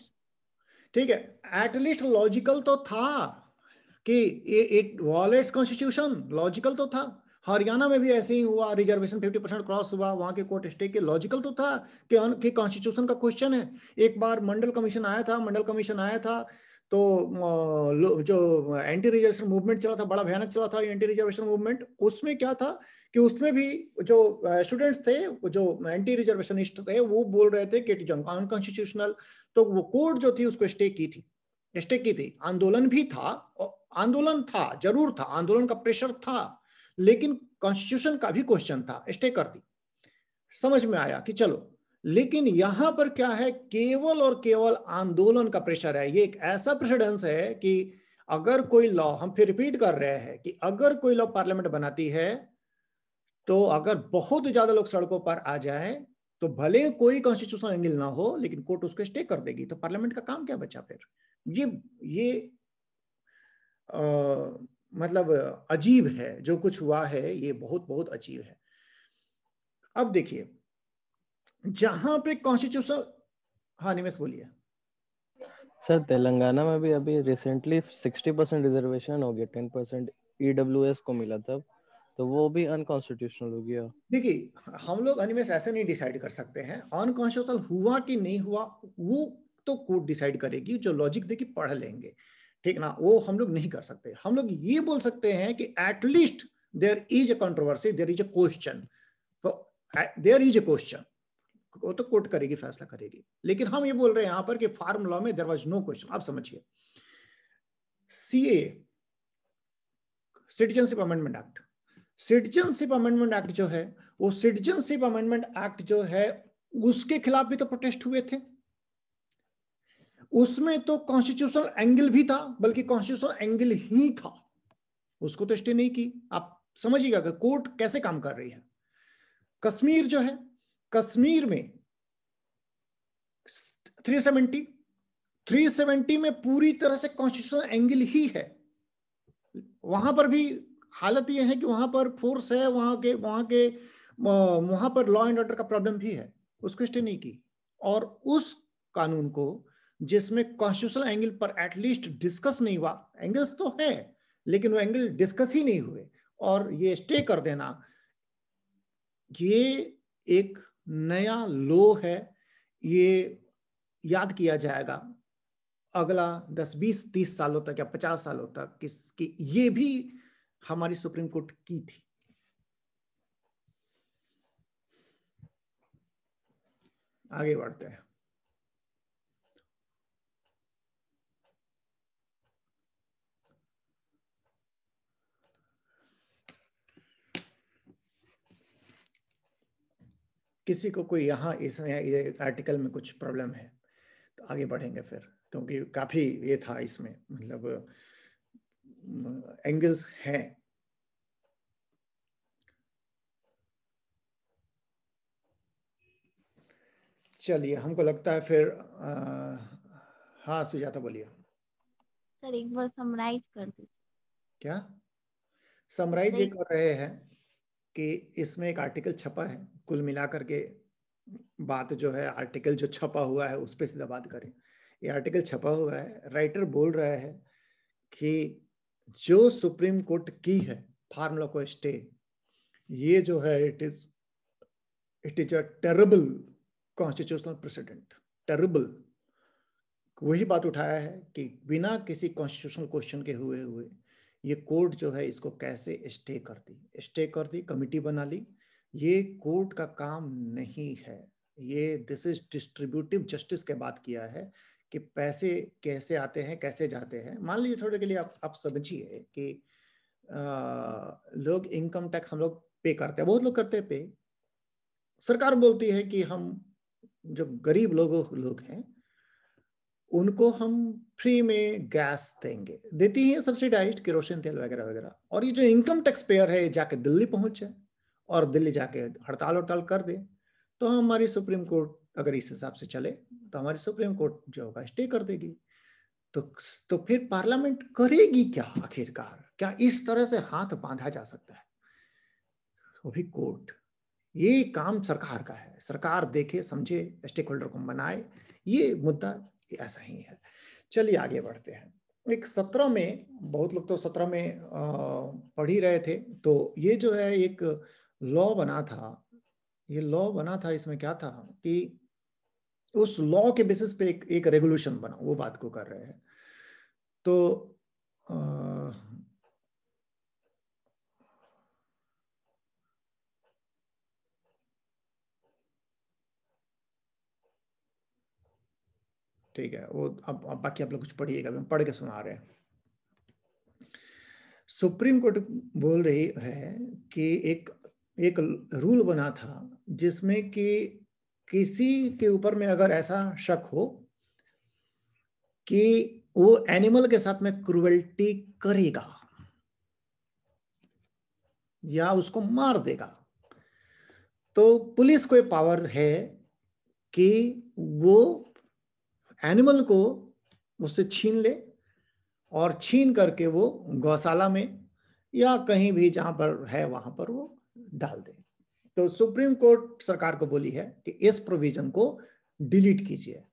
ठीक है एटलीस्ट लॉजिकल तो था कि इट वॉलेट्स कॉन्स्टिट्यूशन लॉजिकल तो था हरियाणा में भी ऐसे ही हुआ रिजर्वेशन 50 परसेंट क्रॉस हुआ वहां के कोर्ट स्टे के लॉजिकल तो था कि कॉन्स्टिट्यूशन का क्वेश्चन है एक बार मंडल कमीशन आया था मंडल कमीशन आया था तो जो एंटी रिजर्वेशन मूवमेंट चला था बड़ा भयानक चला था एंटी रिजर्वेशन मूवमेंट उसमें क्या था कि उसमें भी जो स्टूडेंट्स थे जो एंटी रिजर्वेशनिस्ट थे वो बोल रहे थे कि इट इज अनकॉन्स्टिट्यूशनल तो वो कोर्ट जो थी उसको स्टे की थी स्टे की थी आंदोलन भी था आंदोलन था जरूर था आंदोलन का प्रेशर था लेकिन कॉन्स्टिट्यूशन का भी क्वेश्चन था स्टे कर दी समझ में आया कि चलो लेकिन यहां पर क्या है केवल और केवल आंदोलन का प्रेशर है ये एक ऐसा प्रेसिडेंस है कि अगर कोई लॉ हम फिर रिपीट कर रहे हैं कि अगर कोई लॉ पार्लियामेंट बनाती है तो अगर बहुत ज्यादा लोग सड़कों पर आ जाए तो भले कोई कॉन्स्टिट्यूशनल एंगल ना हो लेकिन कोर्ट उसको स्टे कर देगी तो पार्लियामेंट का काम क्या बचा फिर ये ये आ, मतलब अजीब है जो कुछ हुआ है ये बहुत बहुत अजीब है अब देखिए जहां पे कॉन्स्टिट्यूशन हाँ निमेश बोलिए
सर तेलंगाना में भी अभी रिसेंटली 60 परसेंट रिजर्वेशन हो गया 10 परसेंट ईडब्ल्यूएस को मिला था तो वो भी अनकॉन्स्टिट्यूशनल हो गया
देखिए हम लोग अनिमेश ऐसे नहीं डिसाइड कर सकते हैं अनकॉन्स्टिट्यूशनल हुआ कि नहीं हुआ वो तो कोर्ट डिसाइड करेगी जो लॉजिक देखिए पढ़ लेंगे ठीक ना वो हम लोग नहीं कर सकते हम लोग ये बोल सकते हैं कि at least there is a controversy there is a question तो देर इज अ क्वेश्चन वो तो कोर्ट करेगी फैसला करेगी लेकिन हम ये बोल रहे हैं यहां पर कि फार्म लॉ में देर वॉज नो क्वेश्चन आप समझिए C A citizenship amendment act citizenship amendment act जो है वो सिटीजनशिप अमेंडमेंट एक्ट जो है उसके खिलाफ भी तो प्रोटेस्ट हुए थे उसमें तो कॉन्स्टिट्यूशनल एंगल भी था बल्कि कॉन्स्टिट्यूशनल एंगल ही था उसको तो स्टे नहीं की आप समझिएगा कि कोर्ट कैसे काम कर रही है कश्मीर जो है कश्मीर में 370 370 में पूरी तरह से कॉन्स्टिट्यूशनल एंगल ही है वहां पर भी हालत यह है कि वहां पर फोर्स है वहां के वहां के वहां पर लॉ एंड ऑर्डर का प्रॉब्लम भी है उसको स्टे नहीं की और उस कानून को जिसमें कॉन्स्टिट्यूशनल एंगल पर एटलीस्ट डिस्कस नहीं हुआ एंगल्स तो है लेकिन वो एंगल डिस्कस ही नहीं हुए और ये स्टे कर देना ये एक नया लो है ये याद किया जाएगा अगला 10, 20, 30 सालों तक या 50 सालों तक किसकी ये भी हमारी सुप्रीम कोर्ट की थी आगे बढ़ते हैं किसी को कोई यहाँ इस आर्टिकल में कुछ प्रॉब्लम है तो आगे बढ़ेंगे फिर क्योंकि काफ़ी ये था इसमें मतलब एंगल्स हैं चलिए हमको लगता है फिर आ, हाँ सुजाता बोलिए
सर एक बार समराइज कर दीजिए
क्या समराइज ये कर रहे हैं कि इसमें एक आर्टिकल छपा है कुल मिलाकर के बात जो है आर्टिकल जो छपा हुआ है उस पर सीधा बात करें ये आर्टिकल छपा हुआ है राइटर बोल रहा है कि जो सुप्रीम कोर्ट की है फार्मूला को स्टे ये जो है it is it is a terrible constitutional precedent terrible वही बात उठाया है कि बिना किसी कॉन्स्टिट्यूशनल क्वेश्चन के हुए हुए ये कोर्ट जो है इसको कैसे स्टे कर दी स्टे कर दी कमिटी बना ली ये कोर्ट का काम नहीं है ये दिस इज डिस्ट्रीब्यूटिव जस्टिस के बात किया है कि पैसे कैसे आते हैं कैसे जाते हैं मान लीजिए थोड़े के लिए आप आप समझिए कि आ, लोग इनकम टैक्स हम लोग पे करते हैं बहुत लोग करते हैं पे सरकार बोलती है कि हम जो गरीब लोगों लोग हैं उनको हम फ्री में गैस देंगे देती है सब्सिडाइज रोशन तेल वगैरह वगैरह और ये जो इनकम टैक्स पेयर है जाके दिल्ली पहुंच जाए और दिल्ली जाके हड़ताल हड़ताल कर दे तो हमारी सुप्रीम कोर्ट अगर इस हिसाब से चले तो हमारी सुप्रीम कोर्ट जो होगा स्टे कर देगी तो तो फिर पार्लियामेंट करेगी क्या आखिरकार क्या इस तरह से हाथ बांधा जा सकता है वो भी कोर्ट ये काम सरकार का है सरकार देखे समझे स्टेक होल्डर को मनाए ये मुद्दा ऐसा ही है चलिए आगे बढ़ते हैं एक सत्रह में बहुत लोग तो सत्रह में पढ़ ही रहे थे तो ये जो है एक लॉ बना था ये लॉ बना था इसमें क्या था कि उस लॉ के बेसिस पे एक, एक रेगुलेशन बना वो बात को कर रहे हैं तो आ, ठीक है वो अब, अब बाकी आप लोग कुछ पढ़िएगा हम पढ़ के सुना रहे हैं सुप्रीम कोर्ट बोल रही है कि एक एक रूल बना था जिसमें कि किसी के ऊपर में अगर ऐसा शक हो कि वो एनिमल के साथ में क्रुएल्टी करेगा या उसको मार देगा तो पुलिस को पावर है कि वो एनिमल को उससे छीन ले और छीन करके वो गौशाला में या कहीं भी जहां पर है वहां पर वो डाल दे तो सुप्रीम कोर्ट सरकार को बोली है कि इस प्रोविजन को डिलीट कीजिए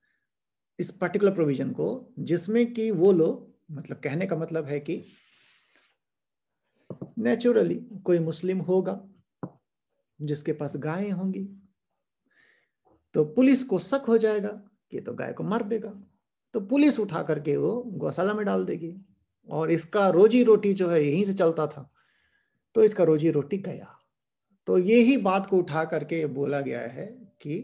इस पर्टिकुलर प्रोविजन को जिसमें कि वो लोग मतलब कहने का मतलब है कि नेचुरली कोई मुस्लिम होगा जिसके पास गायें होंगी तो पुलिस को शक हो जाएगा कि तो गाय को मार देगा तो पुलिस उठा करके वो गौशाला में डाल देगी और इसका रोजी रोटी जो है यहीं से चलता था तो इसका रोजी रोटी गया तो यही बात को उठा करके बोला गया है कि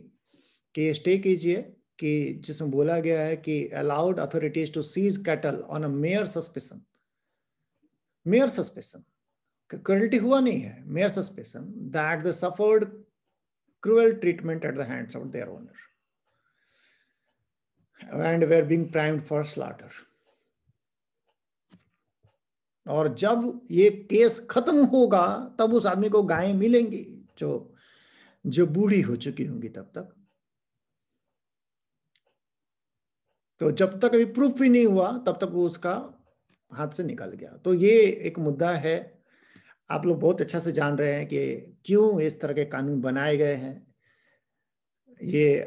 कि स्टे कीजिए कि जिसमें बोला गया है कि allowed authorities to seize cattle on a mere suspicion mere suspicion cruelty हुआ नहीं है mere suspicion that the suffered cruel treatment at the hands of their owner and were being primed for slaughter और जब ये case खत्म होगा तब उस आदमी को गायें मिलेंगी जो जो बूढ़ी हो चुकी होंगी तब तक तो जब तक अभी प्रूफ भी नहीं हुआ तब तक वो उसका हाथ से निकल गया तो ये एक मुद्दा है आप लोग बहुत अच्छा से जान रहे हैं कि क्यों इस तरह के कानून बनाए गए हैं ये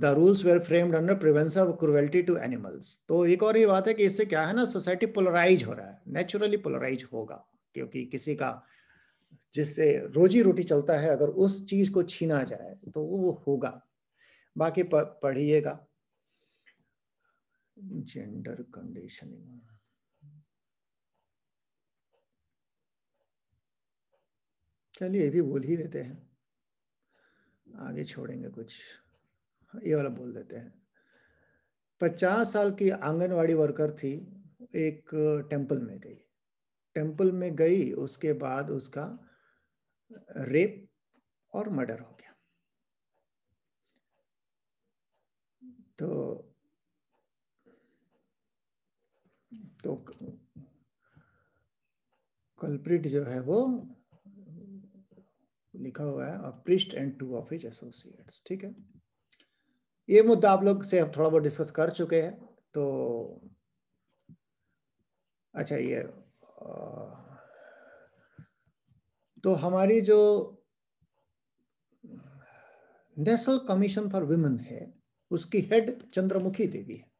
the rules were framed under prevention of cruelty to animals तो एक और ये बात है कि इससे क्या है ना सोसाइटी पोलराइज हो रहा है नेचुरली पोलराइज होगा क्योंकि किसी का जिससे रोजी रोटी चलता है अगर उस चीज को छीना जाए तो वो होगा बाकी पढ़िएगा जेंडर कंडीशनिंग चलिए ये भी बोल ही देते हैं आगे छोड़ेंगे कुछ ये वाला बोल देते हैं पचास साल की आंगनवाड़ी वर्कर थी एक टेंपल में गई टेंपल में गई उसके बाद उसका रेप और मर्डर हो गया तो तो कल्प्रिट जो है वो लिखा हुआ है पृष्ठ and two of his associates ठीक है ये मुद्दा आप लोग से थोड़ा बहुत डिस्कस कर चुके हैं तो अच्छा ये तो हमारी जो नेशनल कमीशन फॉर वुमेन है उसकी हेड चंद्रमुखी देवी है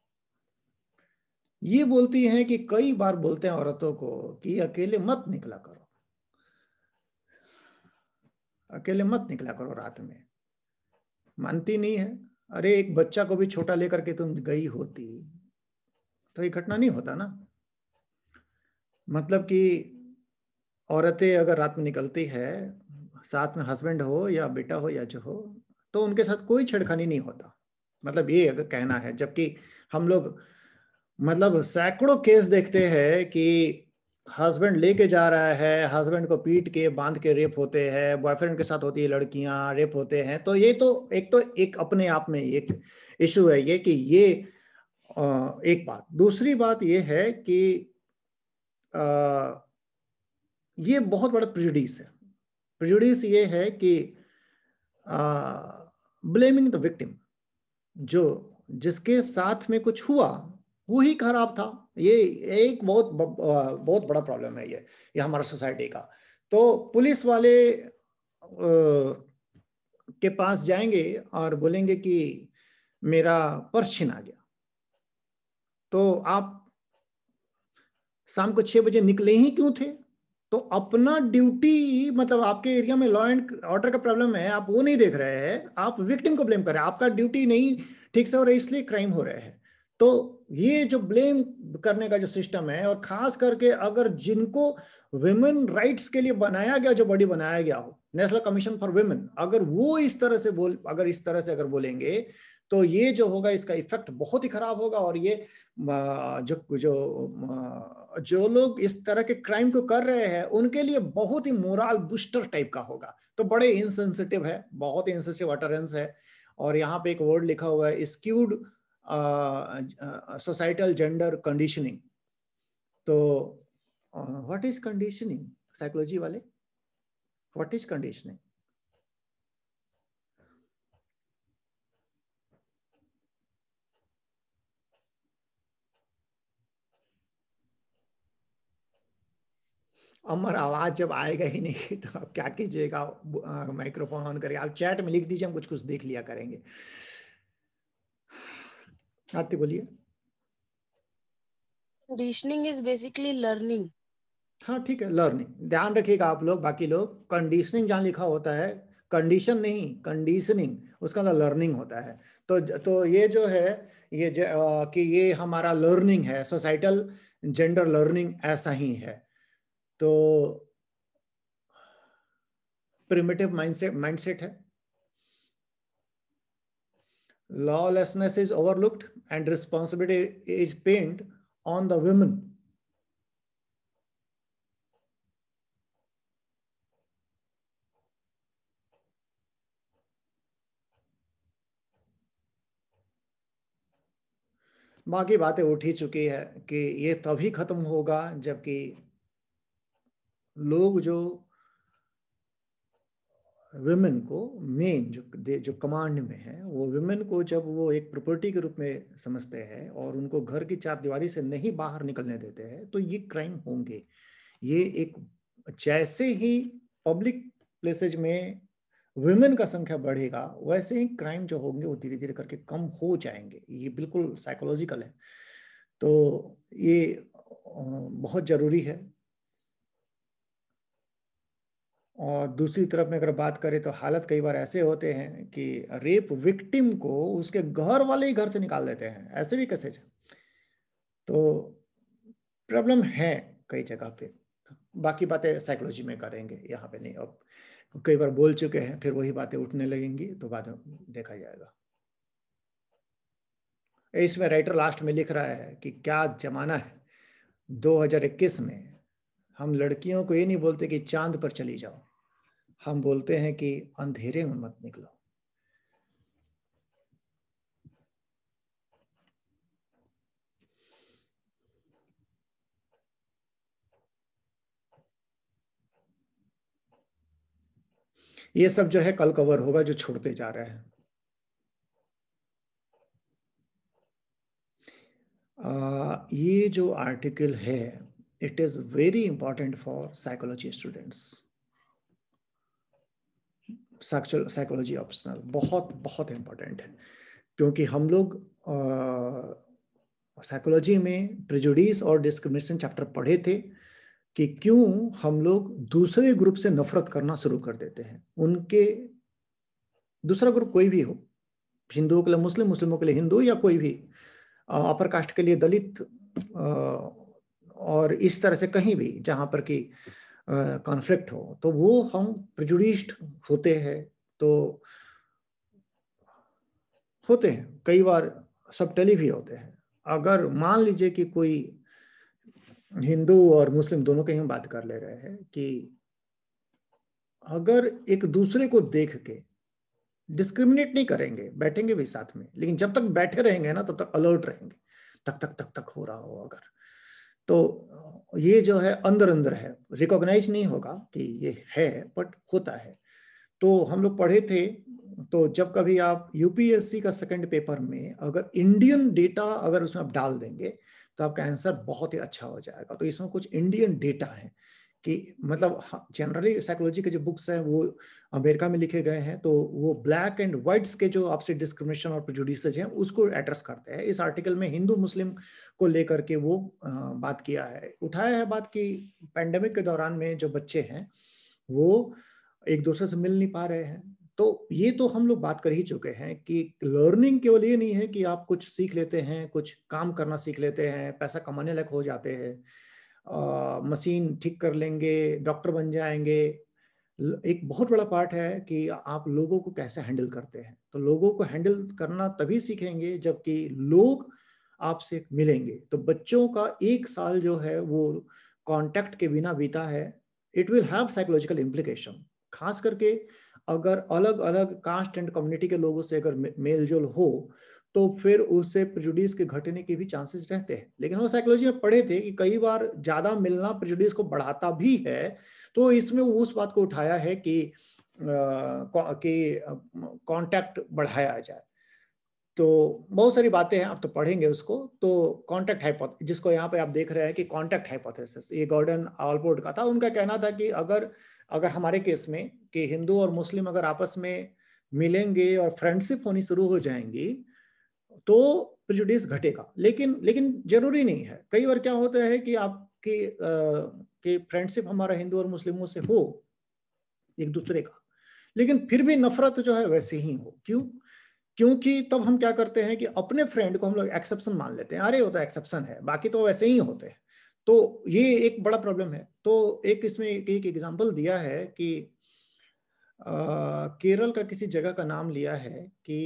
ये बोलती हैं कि कई बार बोलते हैं औरतों को कि अकेले मत निकला कर अकेले मत निकला करो रात में मानती नहीं है अरे एक बच्चा को भी छोटा लेकर के तुम गई होती तो ये घटना नहीं होता ना मतलब कि औरतें अगर रात में निकलती है साथ में हस्बैंड हो या बेटा हो या जो हो तो उनके साथ कोई छेड़खानी नहीं होता मतलब ये अगर कहना है जबकि हम लोग मतलब सैकड़ों केस देखते हैं कि हस्बैंड लेके जा रहा है हस्बैंड को पीट के बांध के रेप होते हैं बॉयफ्रेंड के साथ होती है लड़कियां रेप होते हैं तो ये तो एक तो एक अपने आप में एक इशू है ये कि ये एक बात दूसरी बात ये है कि ये बहुत बड़ा प्रिजुडिस है प्रिजुडिस ये है कि ब्लेमिंग द विक्टिम जो जिसके साथ में कुछ हुआ वो ही खराब था ये एक बहुत बहुत बड़ा प्रॉब्लम है ये ये हमारा सोसाइटी का तो पुलिस वाले के पास जाएंगे और बोलेंगे कि मेरा पर्स आ गया तो आप शाम को छह बजे निकले ही क्यों थे तो अपना ड्यूटी मतलब आपके एरिया में लॉ एंड ऑर्डर का प्रॉब्लम है आप वो नहीं देख रहे हैं आप विक्टिम को ब्लेम कर रहे हैं आपका ड्यूटी नहीं ठीक से हो रहा है इसलिए क्राइम हो रहा है तो ये जो ब्लेम करने का जो सिस्टम है और खास करके अगर जिनको वेमेन राइट्स के लिए बनाया गया जो बॉडी बनाया गया हो नेशनल कमीशन फॉर वेमेन अगर वो इस तरह से बोल अगर इस तरह से अगर बोलेंगे तो ये जो होगा इसका इफेक्ट बहुत ही खराब होगा और ये जो जो जो लोग इस तरह के क्राइम को कर रहे हैं उनके लिए बहुत ही मोरल बूस्टर टाइप का होगा तो बड़े इनसेंसिटिव है बहुत ही इनसेंसिटिव अटरेंस है और यहाँ पे एक वर्ड लिखा हुआ है स्क्यूड societal gender conditioning तो व्हाट इज कंडीशनिंग साइकोलॉजी वाले व्हाट इज कंडीशनिंग अमर आवाज जब आएगा ही नहीं तो आप क्या कीजिएगा माइक्रोफोन ऑन करिए आप चैट में लिख दीजिए हम कुछ कुछ देख लिया करेंगे आरती बोलिए
कंडीशनिंग इज बेसिकली लर्निंग
हाँ ठीक है लर्निंग ध्यान रखिएगा आप लोग बाकी लोग कंडीशनिंग जहाँ लिखा होता है कंडीशन नहीं कंडीशनिंग उसका लर्निंग मतलब होता है तो तो ये जो है ये जो, आ, कि ये हमारा लर्निंग है सोसाइटल जेंडर लर्निंग ऐसा ही है तो प्रिमेटिव माइंडसेट माइंडसेट है lawlessness is overlooked and responsibility is pinned on the women. बाकी बातें उठ ही चुकी है कि ये तभी खत्म होगा जबकि लोग जो विमेन को मेन जो जो कमांड में है वो विमेन को जब वो एक प्रॉपर्टी के रूप में समझते हैं और उनको घर की चार दीवारी से नहीं बाहर निकलने देते हैं तो ये क्राइम होंगे ये एक जैसे ही पब्लिक प्लेसेज में विमेन का संख्या बढ़ेगा वैसे ही क्राइम जो होंगे वो धीरे धीरे करके कम हो जाएंगे ये बिल्कुल साइकोलॉजिकल है तो ये बहुत ज़रूरी है और दूसरी तरफ में अगर बात करें तो हालत कई बार ऐसे होते हैं कि रेप विक्टिम को उसके घर वाले ही घर से निकाल देते हैं ऐसे भी कैसे तो प्रॉब्लम है कई जगह पे बाकी बातें साइकोलॉजी में करेंगे यहाँ पे नहीं अब कई बार बोल चुके हैं फिर वही बातें उठने लगेंगी तो बाद में देखा जाएगा इसमें राइटर लास्ट में लिख रहा है कि क्या जमाना है 2021 में हम लड़कियों को ये नहीं बोलते कि चांद पर चली जाओ हम बोलते हैं कि अंधेरे में मत निकलो ये सब जो है कल कवर होगा जो छोड़ते जा रहे हैं आ, ये जो आर्टिकल है it is very important for psychology students psychology optional बहुत बहुत इम्पोर्टेंट है क्योंकि हम लोग साइकोलॉजी में प्रिजुडिस और डिस्क्रिमिनेशन चैप्टर पढ़े थे कि क्यों हम लोग दूसरे ग्रुप से नफरत करना शुरू कर देते हैं उनके दूसरा ग्रुप कोई भी हो हिंदुओं के लिए मुस्लिम मुस्लिमों के लिए हिंदू या कोई भी अपर कास्ट के लिए दलित और इस तरह से कहीं भी जहां पर कि कॉन्फ्लिक्ट हो तो वो हम प्रजुडिस्ट होते हैं तो होते हैं कई बार सब टेली भी होते हैं अगर मान लीजिए कि कोई हिंदू और मुस्लिम दोनों की हम बात कर ले रहे हैं कि अगर एक दूसरे को देख के डिस्क्रिमिनेट नहीं करेंगे बैठेंगे भी साथ में लेकिन जब तक बैठे रहेंगे ना तब तक अलर्ट रहेंगे तक तक तक तक हो रहा हो अगर तो ये जो है अंदर अंदर है रिकॉग्नाइज नहीं होगा कि ये है बट होता है तो हम लोग पढ़े थे तो जब कभी आप यूपीएससी का सेकंड पेपर में अगर इंडियन डेटा अगर उसमें आप डाल देंगे तो आपका आंसर बहुत ही अच्छा हो जाएगा तो इसमें कुछ इंडियन डेटा है कि मतलब जनरली साइकोलॉजी के जो बुक्स हैं वो अमेरिका में लिखे गए हैं तो वो ब्लैक एंड वाइट्स के जो आपसे डिस्क्रिमिनेशन और प्रोजुडिसेज हैं उसको एड्रेस करते हैं इस आर्टिकल में हिंदू मुस्लिम को लेकर के वो बात किया है उठाया है बात कि पैंडमिक के दौरान में जो बच्चे हैं वो एक दूसरे से मिल नहीं पा रहे हैं तो ये तो हम लोग बात कर ही चुके हैं कि लर्निंग केवल ये नहीं है कि आप कुछ सीख लेते हैं कुछ काम करना सीख लेते हैं पैसा कमाने लायक हो जाते हैं मशीन ठीक कर लेंगे डॉक्टर बन जाएंगे एक बहुत बड़ा पार्ट है कि आप लोगों को कैसे हैंडल करते हैं तो लोगों को हैंडल करना तभी सीखेंगे जबकि लोग आपसे मिलेंगे तो बच्चों का एक साल जो है वो कांटेक्ट के बिना बीता है it will have psychological implication खास करके अगर अलग अलग कास्ट एंड कम्युनिटी के लोगों से अगर मेल जोल हो तो फिर उससे प्रजुडिस के घटने के भी चांसेस रहते हैं लेकिन हम साइकोलॉजी में पढ़े थे कि कई बार ज्यादा मिलना प्रजुडिस को बढ़ाता भी है तो इसमें उस बात को उठाया है कि कॉन्टेक्ट बढ़ाया जाए तो बहुत सारी बातें हैं आप तो पढ़ेंगे उसको तो कांटेक्ट हाइपोथ जिसको यहाँ पे आप देख रहे हैं कि कांटेक्ट हाइपोथेसिस ये गॉर्डन ऑलबोर्ड का था उनका कहना था कि अगर अगर हमारे केस में कि हिंदू और मुस्लिम अगर आपस में मिलेंगे और फ्रेंडशिप होनी शुरू हो जाएंगी तो प्रिजुडिस घटेगा लेकिन लेकिन जरूरी नहीं है कई बार क्या होता है कि आपकी के फ्रेंडशिप हमारा हिंदू और मुस्लिमों से हो एक दूसरे का लेकिन फिर भी नफरत जो है वैसे ही हो क्यों क्योंकि तब हम क्या करते हैं कि अपने फ्रेंड को हम लोग एक्सेप्शन मान लेते हैं अरे वो तो एक्सेप्शन है बाकी तो वैसे ही होते हैं तो ये एक बड़ा प्रॉब्लम है तो एक इसमें एक एग्जाम्पल दिया है कि आ, केरल का किसी जगह का नाम लिया है कि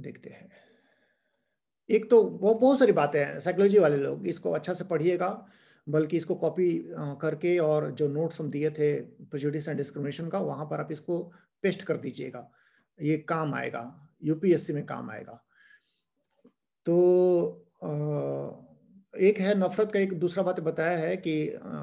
देखते हैं एक तो वो बहुत सारी बातें हैं साइकोलॉजी वाले लोग इसको अच्छा से पढ़िएगा बल्कि इसको कॉपी करके और जो नोट्स हम दिए थे प्रजुडिस एंड डिस्क्रिमिनेशन का वहाँ पर आप इसको पेस्ट कर दीजिएगा ये काम आएगा यूपीएससी में काम आएगा तो आ, एक है नफरत का एक दूसरा बात बताया है कि आ,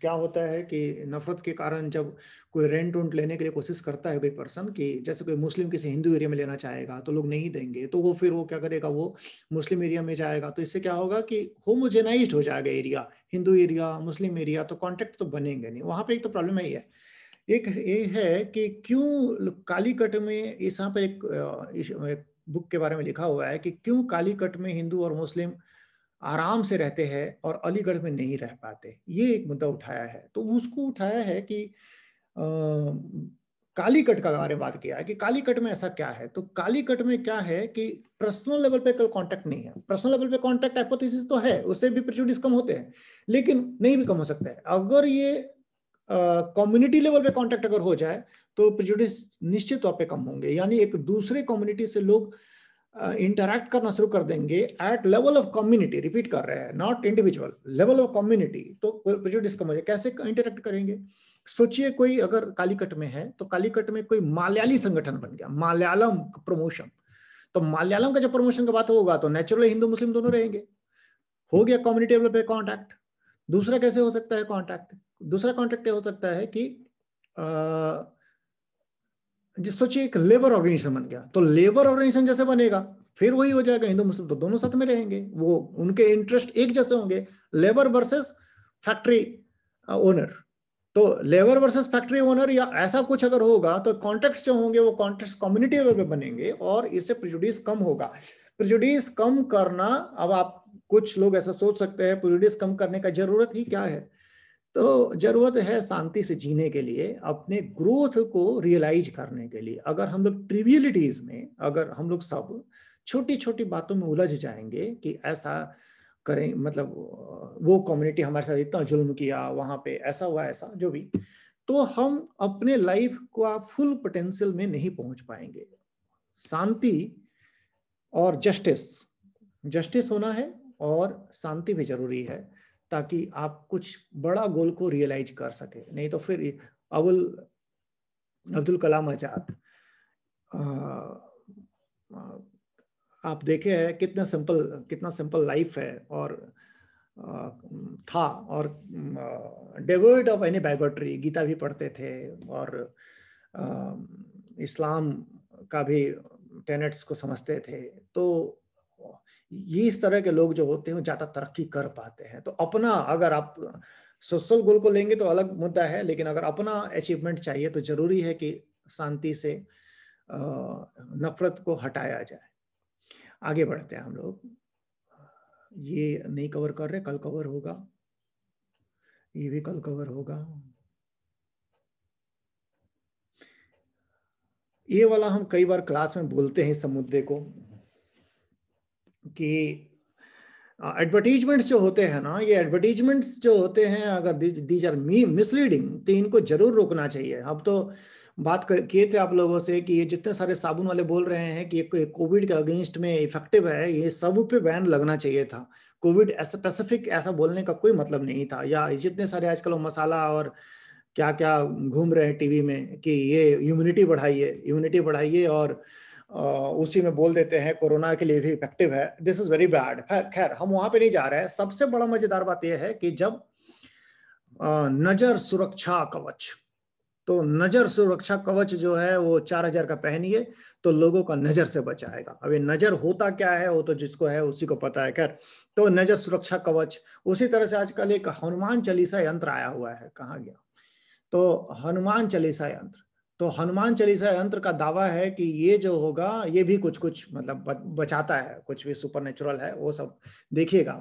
क्या होता है कि नफरत के कारण जब कोई रेंट उन्ट लेने के लिए कोशिश करता है कोई पर्सन कि जैसे कोई मुस्लिम किसी हिंदू एरिया में लेना चाहेगा तो लोग नहीं देंगे तो वो फिर वो क्या करेगा वो मुस्लिम एरिया में जाएगा तो इससे क्या होगा कि होमोजेनाइज हो जाएगा area Hindu area Muslim area तो कॉन्टेक्ट तो बनेंगे नहीं वहाँ पर एक तो प्रॉब्लम यही है एक ये है कि क्यों कालीकट में इस यहाँ पर एक, एक बुक के बारे में लिखा हुआ है कि क्यों कालीकट में हिंदू और मुस्लिम आराम से रहते हैं और अलीगढ़ में नहीं रह पाते ये एक मुद्दा उठाया है तो उसको उठाया है कि कालीकट का बारे में बात किया है कि कालीकट में ऐसा क्या है तो कालीकट में क्या है कि पर्सनल लेवल पे कल कांटेक्ट नहीं है पर्सनल लेवल पे कांटेक्ट एपोथिस तो है उससे भी प्रेजुडिस कम होते हैं लेकिन नहीं भी कम हो सकता है अगर ये कम्युनिटी लेवल पे कांटेक्ट अगर हो जाए तो प्रेजुडिस निश्चित तौर पर कम होंगे यानी एक दूसरे कम्युनिटी से लोग इंटरैक्ट करना शुरू कर देंगे at level of community repeat कर रहे हैं not individual level of community तो प्रेजुडिस कम कैसे इंटरैक्ट करेंगे सोचिए कोई अगर कालीकट में है तो कालीकट में कोई मालयाली संगठन बन गया मालयालम प्रमोशन तो मालयालम का जब प्रमोशन का बात होगा तो नेचुरली हिंदू मुस्लिम दोनों रहेंगे हो गया कम्युनिटी लेवल पे कॉन्टैक्ट दूसरा कैसे हो सकता है कॉन्टैक्ट दूसरा कॉन्टैक्ट हो सकता है कि आ, सोचिए एक लेबर ऑर्गेनाइजेशन बन गया तो लेबर ऑर्गेनाइजेशन जैसे बनेगा फिर वही हो जाएगा हिंदू मुस्लिम तो दोनों साथ में रहेंगे वो उनके इंटरेस्ट एक जैसे होंगे लेबर वर्सेस फैक्ट्री ओनर तो लेबर वर्सेस फैक्ट्री ओनर या ऐसा कुछ अगर होगा तो कॉन्ट्रैक्ट जो होंगे वो कॉन्ट्रैक्ट कम्युनिटी लेवल पे बनेंगे और इससे प्रिजुडिस कम होगा प्रिजुडिस कम करना अब आप कुछ लोग ऐसा सोच सकते हैं प्रिजुडिस कम करने का जरूरत ही क्या है तो जरूरत है शांति से जीने के लिए अपने ग्रोथ को रियलाइज करने के लिए अगर हम लोग ट्रिवियलिटीज में अगर हम लोग सब छोटी छोटी बातों में उलझ जाएंगे कि ऐसा करें मतलब वो कम्युनिटी हमारे साथ इतना जुल्म किया वहाँ पे ऐसा हुआ ऐसा जो भी तो हम अपने लाइफ को आप फुल पोटेंशियल में नहीं पहुंच पाएंगे शांति और जस्टिस जस्टिस होना है और शांति भी जरूरी है ताकि आप कुछ बड़ा गोल को रियलाइज कर सके नहीं तो फिर अबुल अब्दुल कलाम आजाद आप देखे हैं कितना सिंपल कितना सिंपल लाइफ है और आ, था और डेवर्ड ऑफ एनी बैगोट्री गीता भी पढ़ते थे और आ, इस्लाम का भी टेनेट्स को समझते थे तो ये इस तरह के लोग जो होते हैं ज़्यादा तरक्की कर पाते हैं तो अपना अगर आप सोशल गोल को लेंगे तो अलग मुद्दा है लेकिन अगर अपना अचीवमेंट चाहिए तो जरूरी है कि शांति से नफरत को हटाया जाए आगे बढ़ते हैं हम लोग ये नहीं कवर कर रहे कल कवर होगा ये भी कल कवर होगा ये वाला हम कई बार क्लास में बोलते हैं इस मुद्दे को कि एडवर्टीजमेंट्स जो होते हैं ना ये एडवर्टीजमेंट्स जो होते हैं अगर दीज आर मी मिसलीडिंग तो इनको जरूर रोकना चाहिए अब तो बात किए थे आप लोगों से कि ये जितने सारे साबुन वाले बोल रहे हैं कि ये कोविड के अगेंस्ट में इफेक्टिव है ये सब पे बैन लगना चाहिए था कोविड स्पेसिफिक ऐसा बोलने का कोई मतलब नहीं था या जितने सारे आजकल मसाला और क्या क्या घूम रहे हैं टीवी में कि ये इम्यूनिटी बढ़ाइए इम्यूनिटी बढ़ाइए और उसी में बोल देते हैं कोरोना के लिए भी इफेक्टिव है दिस इज वेरी बैड खैर हम वहां पे नहीं जा रहे हैं सबसे बड़ा मजेदार बात यह है कि जब नजर सुरक्षा कवच तो नजर सुरक्षा कवच जो है वो चार हजार का पहनिए तो लोगों का नजर से बचाएगा अभी नजर होता क्या है वो तो जिसको है उसी को पता है खैर तो नजर सुरक्षा कवच उसी तरह से आजकल एक हनुमान चालीसा यंत्र आया हुआ है कहाँ गया तो हनुमान चालीसा यंत्र तो हनुमान चालीसा यंत्र का दावा है कि ये जो होगा ये भी कुछ कुछ मतलब बचाता है कुछ भी सुपर नेचुरल है वो सब देखिएगा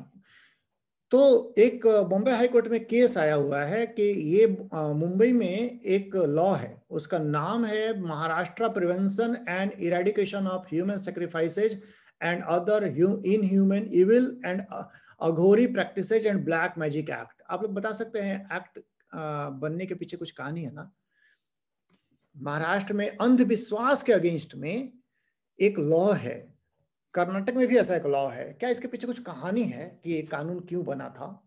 तो एक बॉम्बे हाईकोर्ट में केस आया हुआ है कि ये मुंबई में एक लॉ है उसका नाम है Maharashtra prevention and eradication of human sacrifices and other inhuman evil and Aghori practices and black magic act आप लोग बता सकते हैं एक्ट बनने के पीछे कुछ कहानी है ना महाराष्ट्र में अंधविश्वास के अगेंस्ट में एक लॉ है कर्नाटक में भी ऐसा एक लॉ है क्या इसके पीछे कुछ कहानी है कि ये कानून क्यों बना था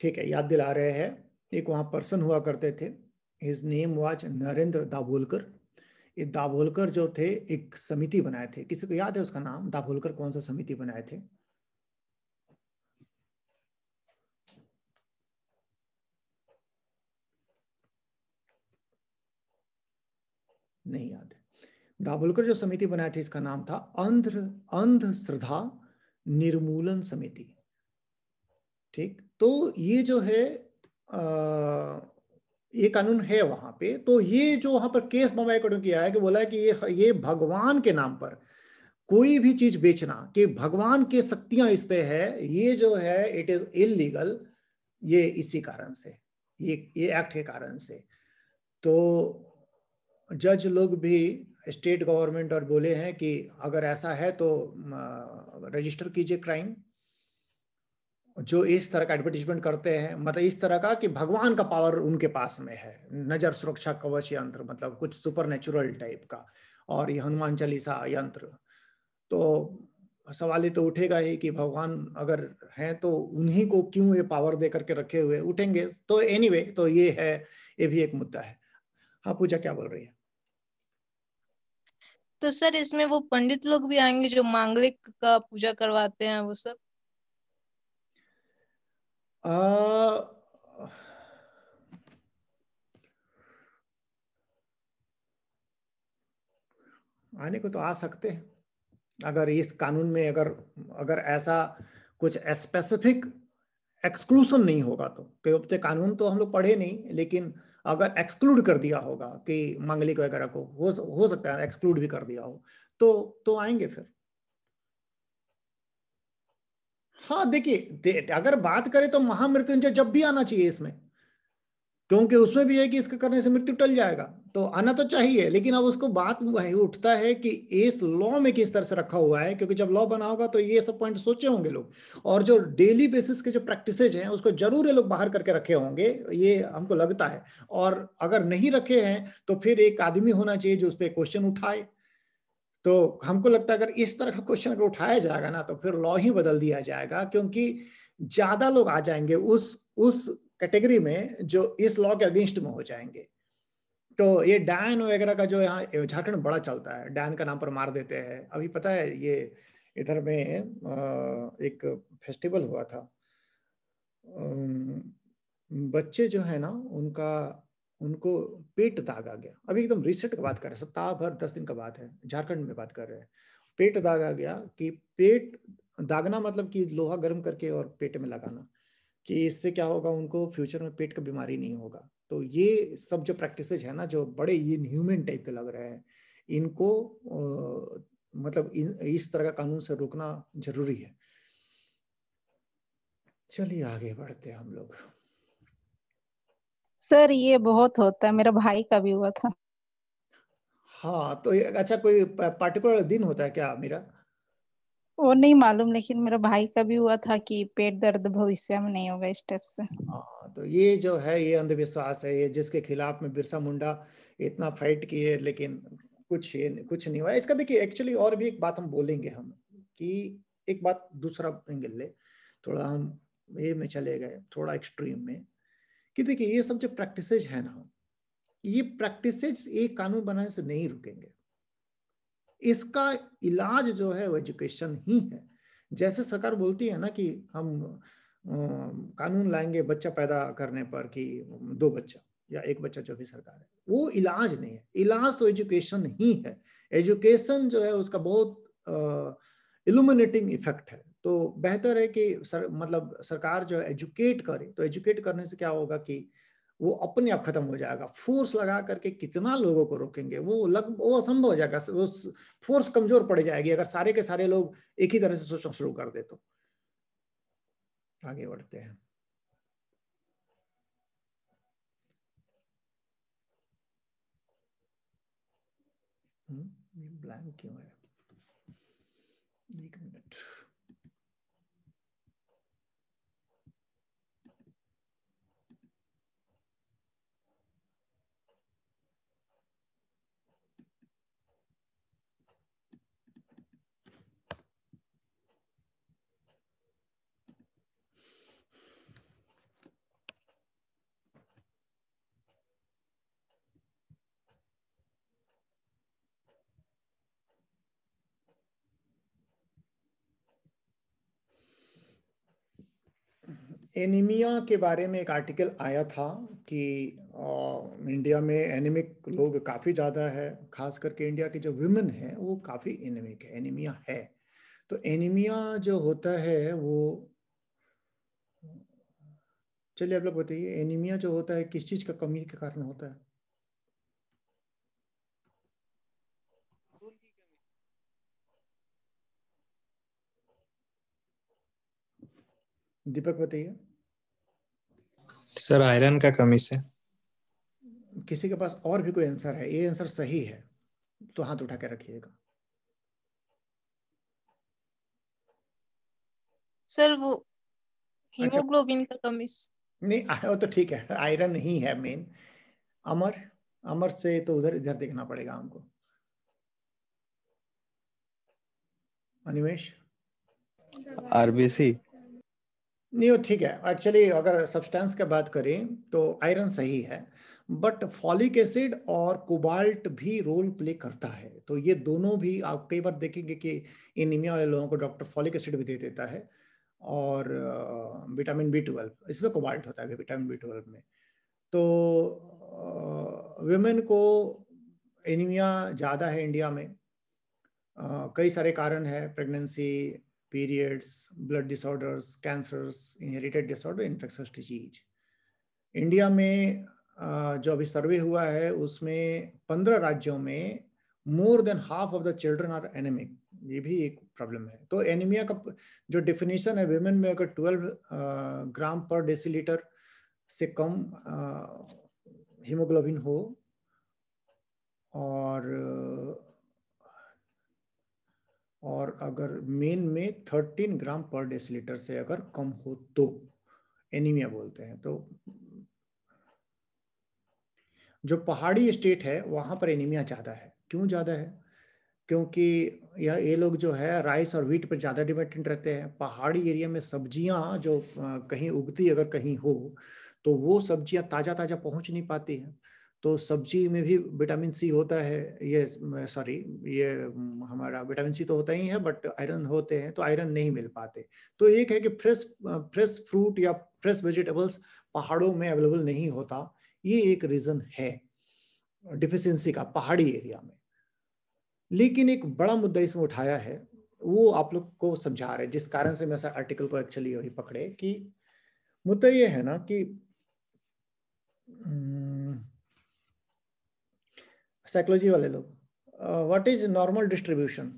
ठीक है याद दिला रहे हैं एक वहां पर्सन हुआ करते थे his name was Narendra Dabholkar ये दाभोलकर जो थे एक समिति बनाए थे किसी को याद है उसका नाम दाभोलकर कौन सा समिति बनाए थे नहीं याद है दाभोलकर जो समिति बनाए थे इसका नाम था अंध्र श्रद्धा निर्मूलन समिति ठीक तो ये जो है आ, ये कानून है वहां पे तो ये जो वहां पर केस बम्बई कोर्ट किया है कि बोला है कि ये ये भगवान के नाम पर कोई भी चीज बेचना कि भगवान के शक्तियां इस पे है ये जो है इट इज इलीगल ये इसी कारण से ये ये एक्ट के कारण से तो जज लोग भी स्टेट गवर्नमेंट और बोले हैं कि अगर ऐसा है तो रजिस्टर कीजिए क्राइम जो इस तरह का एडवर्टीजमेंट करते हैं मतलब इस तरह का कि भगवान का पावर उनके पास में है नजर सुरक्षा कवच यंत्र मतलब कुछ सुपर नेचुरल टाइप का और ये हनुमान चालीसा यंत्र तो सवाल ये तो उठेगा ही कि भगवान अगर हैं तो उन्हीं को क्यों ये पावर दे करके रखे हुए उठेंगे तो एनी anyway, तो ये है ये भी एक मुद्दा है हाँ पूजा क्या बोल रही है
तो सर इसमें वो पंडित लोग भी आएंगे जो मांगलिक का पूजा करवाते हैं वो सब
Uh, आने को तो आ सकते हैं अगर इस कानून में अगर अगर ऐसा कुछ स्पेसिफिक एक्सक्लूसन नहीं होगा तो क्योंकि कानून तो हम लोग पढ़े नहीं लेकिन अगर एक्सक्लूड कर दिया होगा कि मांगलिक वगैरह को हो हो सकता है एक्सक्लूड भी कर दिया हो तो तो आएंगे फिर हाँ देखिए अगर बात करें तो महामृत्युंजय जब भी आना चाहिए इसमें क्योंकि उसमें भी है कि इसका करने से मृत्यु टल जाएगा तो आना तो चाहिए लेकिन अब उसको बात उठता है कि इस लॉ में किस तरह से रखा हुआ है क्योंकि जब लॉ बना होगा तो ये सब पॉइंट सोचे होंगे लोग और जो डेली बेसिस के जो प्रैक्टिसेज हैं उसको जरूर ये लोग बाहर करके रखे होंगे ये हमको लगता है और अगर नहीं रखे हैं तो फिर एक आदमी होना चाहिए जो उस पर क्वेश्चन उठाए तो हमको लगता है अगर इस तरह का क्वेश्चन अगर उठाया जाएगा ना तो फिर लॉ ही बदल दिया जाएगा क्योंकि ज्यादा लोग आ जाएंगे उस उस कैटेगरी में जो इस लॉ के अगेंस्ट में हो जाएंगे तो ये डैन वगैरह का जो यहाँ झारखंड बड़ा चलता है डैन का नाम पर मार देते हैं अभी पता है ये इधर में एक फेस्टिवल हुआ था बच्चे जो है ना उनका उनको पेट दागा गया अभी एकदम रिसेंट का बात कर रहे हैं सप्ताह भर दस दिन का बात है झारखंड में बात कर रहे हैं पेट दागा गया कि पेट दागना मतलब कि लोहा गर्म करके और पेट में लगाना कि इससे क्या होगा उनको फ्यूचर में पेट का बीमारी नहीं होगा तो ये सब जो प्रैक्टिस है ना जो बड़े ये ह्यूमन टाइप के लग रहे हैं इनको आ, मतलब इन, इस तरह का कानून से रोकना जरूरी है चलिए आगे बढ़ते हैं हम लोग
सर ये बहुत होता है मेरा भाई का भी हुआ था
हाँ तो अच्छा कोई पार्टिकुलर दिन होता है क्या मेरा
वो नहीं मालूम लेकिन मेरा भाई का भी हुआ था कि पेट दर्द भविष्य में नहीं होगा इस टाइप से हाँ
तो ये जो है ये अंधविश्वास है ये जिसके खिलाफ में बिरसा मुंडा इतना फाइट किए लेकिन कुछ ये कुछ नहीं हुआ इसका देखिए एक्चुअली और भी एक बात हम बोलेंगे हम कि एक बात दूसरा एंगल ले थोड़ा हम ये में चले गए थोड़ा एक्सट्रीम में कि देखिए ये सब जो प्रैक्टिसेज है ना ये प्रैक्टिसेज एक कानून बनाने से नहीं रुकेंगे इसका इलाज जो है वो एजुकेशन ही है जैसे सरकार बोलती है ना कि हम कानून लाएंगे बच्चा पैदा करने पर कि दो बच्चा या एक बच्चा जो भी सरकार है वो इलाज नहीं है इलाज तो एजुकेशन ही है एजुकेशन जो है उसका बहुत इल्यूमिनेटिंग इफेक्ट है तो बेहतर है कि सर मतलब सरकार जो एजुकेट करे तो एजुकेट करने से क्या होगा कि वो अपने आप खत्म हो जाएगा फोर्स लगा करके कितना लोगों को रोकेंगे वो लग वो असंभव हो जाएगा वो फोर्स कमजोर पड़ जाएगी अगर सारे के सारे लोग एक ही तरह से सोचना शुरू कर दे तो आगे बढ़ते हैं ब्लैंक हम्म, क्यों है एनीमिया के बारे में एक आर्टिकल आया था कि आ, इंडिया में एनीमिक लोग काफ़ी ज़्यादा है खास करके इंडिया के जो वुमेन हैं वो काफ़ी एनिमिक है एनीमिया है तो एनीमिया जो होता है वो चलिए आप लोग बताइए एनीमिया जो होता है किस चीज़ का कमी के कारण होता है दीपक बताइए सर
आयरन का कमी से
किसी के पास और भी कोई आंसर है ये आंसर सही है तो हाथ उठा के रखिएगा सर वो अच्छा। हीमोग्लोबिन का कमी नहीं वो तो ठीक है आयरन ही है मेन अमर अमर से तो उधर इधर देखना पड़ेगा हमको अनिमेश
आरबीसी
नहीं ठीक है एक्चुअली अगर सब्सटेंस की बात करें तो आयरन सही है बट फॉलिक एसिड और कोबाल्ट भी रोल प्ले करता है तो ये दोनों भी आप कई बार देखेंगे कि एनीमिया वाले लोगों को डॉक्टर फॉलिक एसिड भी दे देता है और विटामिन बी ट्वेल्व इसमें कोबाल्ट होता है विटामिन बी ट्वेल्व में तो वेमेन को एनीमिया ज़्यादा है इंडिया में कई सारे कारण है pregnancy periods, blood disorders, cancers, inherited disorder, infectious disease. India में जो अभी सर्वे हुआ है उसमें पंद्रह राज्यों में more than half of the children are anaemic ये भी एक प्रॉब्लम है तो एनीमिया का जो डिफिनेशन है वेमेन में अगर ट्वेल्व ग्राम पर डेसीलीटर से कम हीमोग्लोबिन हो और और अगर मेन में थर्टीन ग्राम पर डेसीलीटर से अगर कम हो तो एनीमिया बोलते हैं तो जो पहाड़ी स्टेट है वहां पर एनीमिया ज़्यादा है क्यों ज़्यादा है क्योंकि यह ये लोग जो है राइस और व्हीट पर ज़्यादा डिपेंडेंट रहते हैं पहाड़ी एरिया में सब्जियां जो कहीं उगती अगर कहीं हो तो वो सब्जियां ताज़ा ताज़ा पहुंच नहीं पाती हैं तो सब्जी में भी विटामिन सी होता है ये सॉरी ये हमारा विटामिन सी तो होता ही है बट आयरन होते हैं तो आयरन नहीं मिल पाते तो एक है कि फ्रेश फ्रेश फ्रूट या फ्रेश वेजिटेबल्स पहाड़ों में अवेलेबल नहीं होता ये एक रीजन है डिफिशेंसी का पहाड़ी एरिया में लेकिन एक बड़ा मुद्दा इसमें उठाया है वो आप लोग को समझा रहे जिस कारण से मैं आर्टिकल को एक्चुअली पकड़े कि मुद्दा ये है ना कि न, साइकोलॉजी वाले लोग व्हाट इज नॉर्मल डिस्ट्रीब्यूशन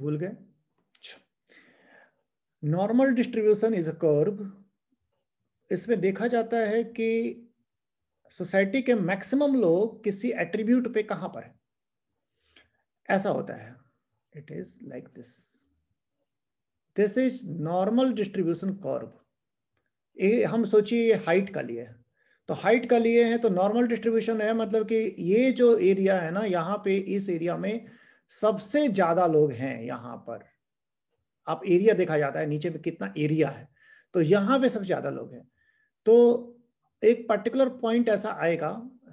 भूल गए normal distribution is a curve इसमें देखा जाता है कि सोसाइटी के मैक्सिमम लोग किसी एट्रीब्यूट पे कहां पर है ऐसा होता है it is like this this is normal distribution curve ये हम सोचिए हाइट का लिए तो हाइट का लिए है तो नॉर्मल डिस्ट्रीब्यूशन है मतलब कि ये जो एरिया है ना यहाँ पे इस एरिया में सबसे ज्यादा लोग हैं यहाँ पर आप एरिया देखा जाता है नीचे में कितना एरिया है तो यहाँ पे सबसे ज्यादा लोग हैं तो एक पर्टिकुलर पॉइंट ऐसा आएगा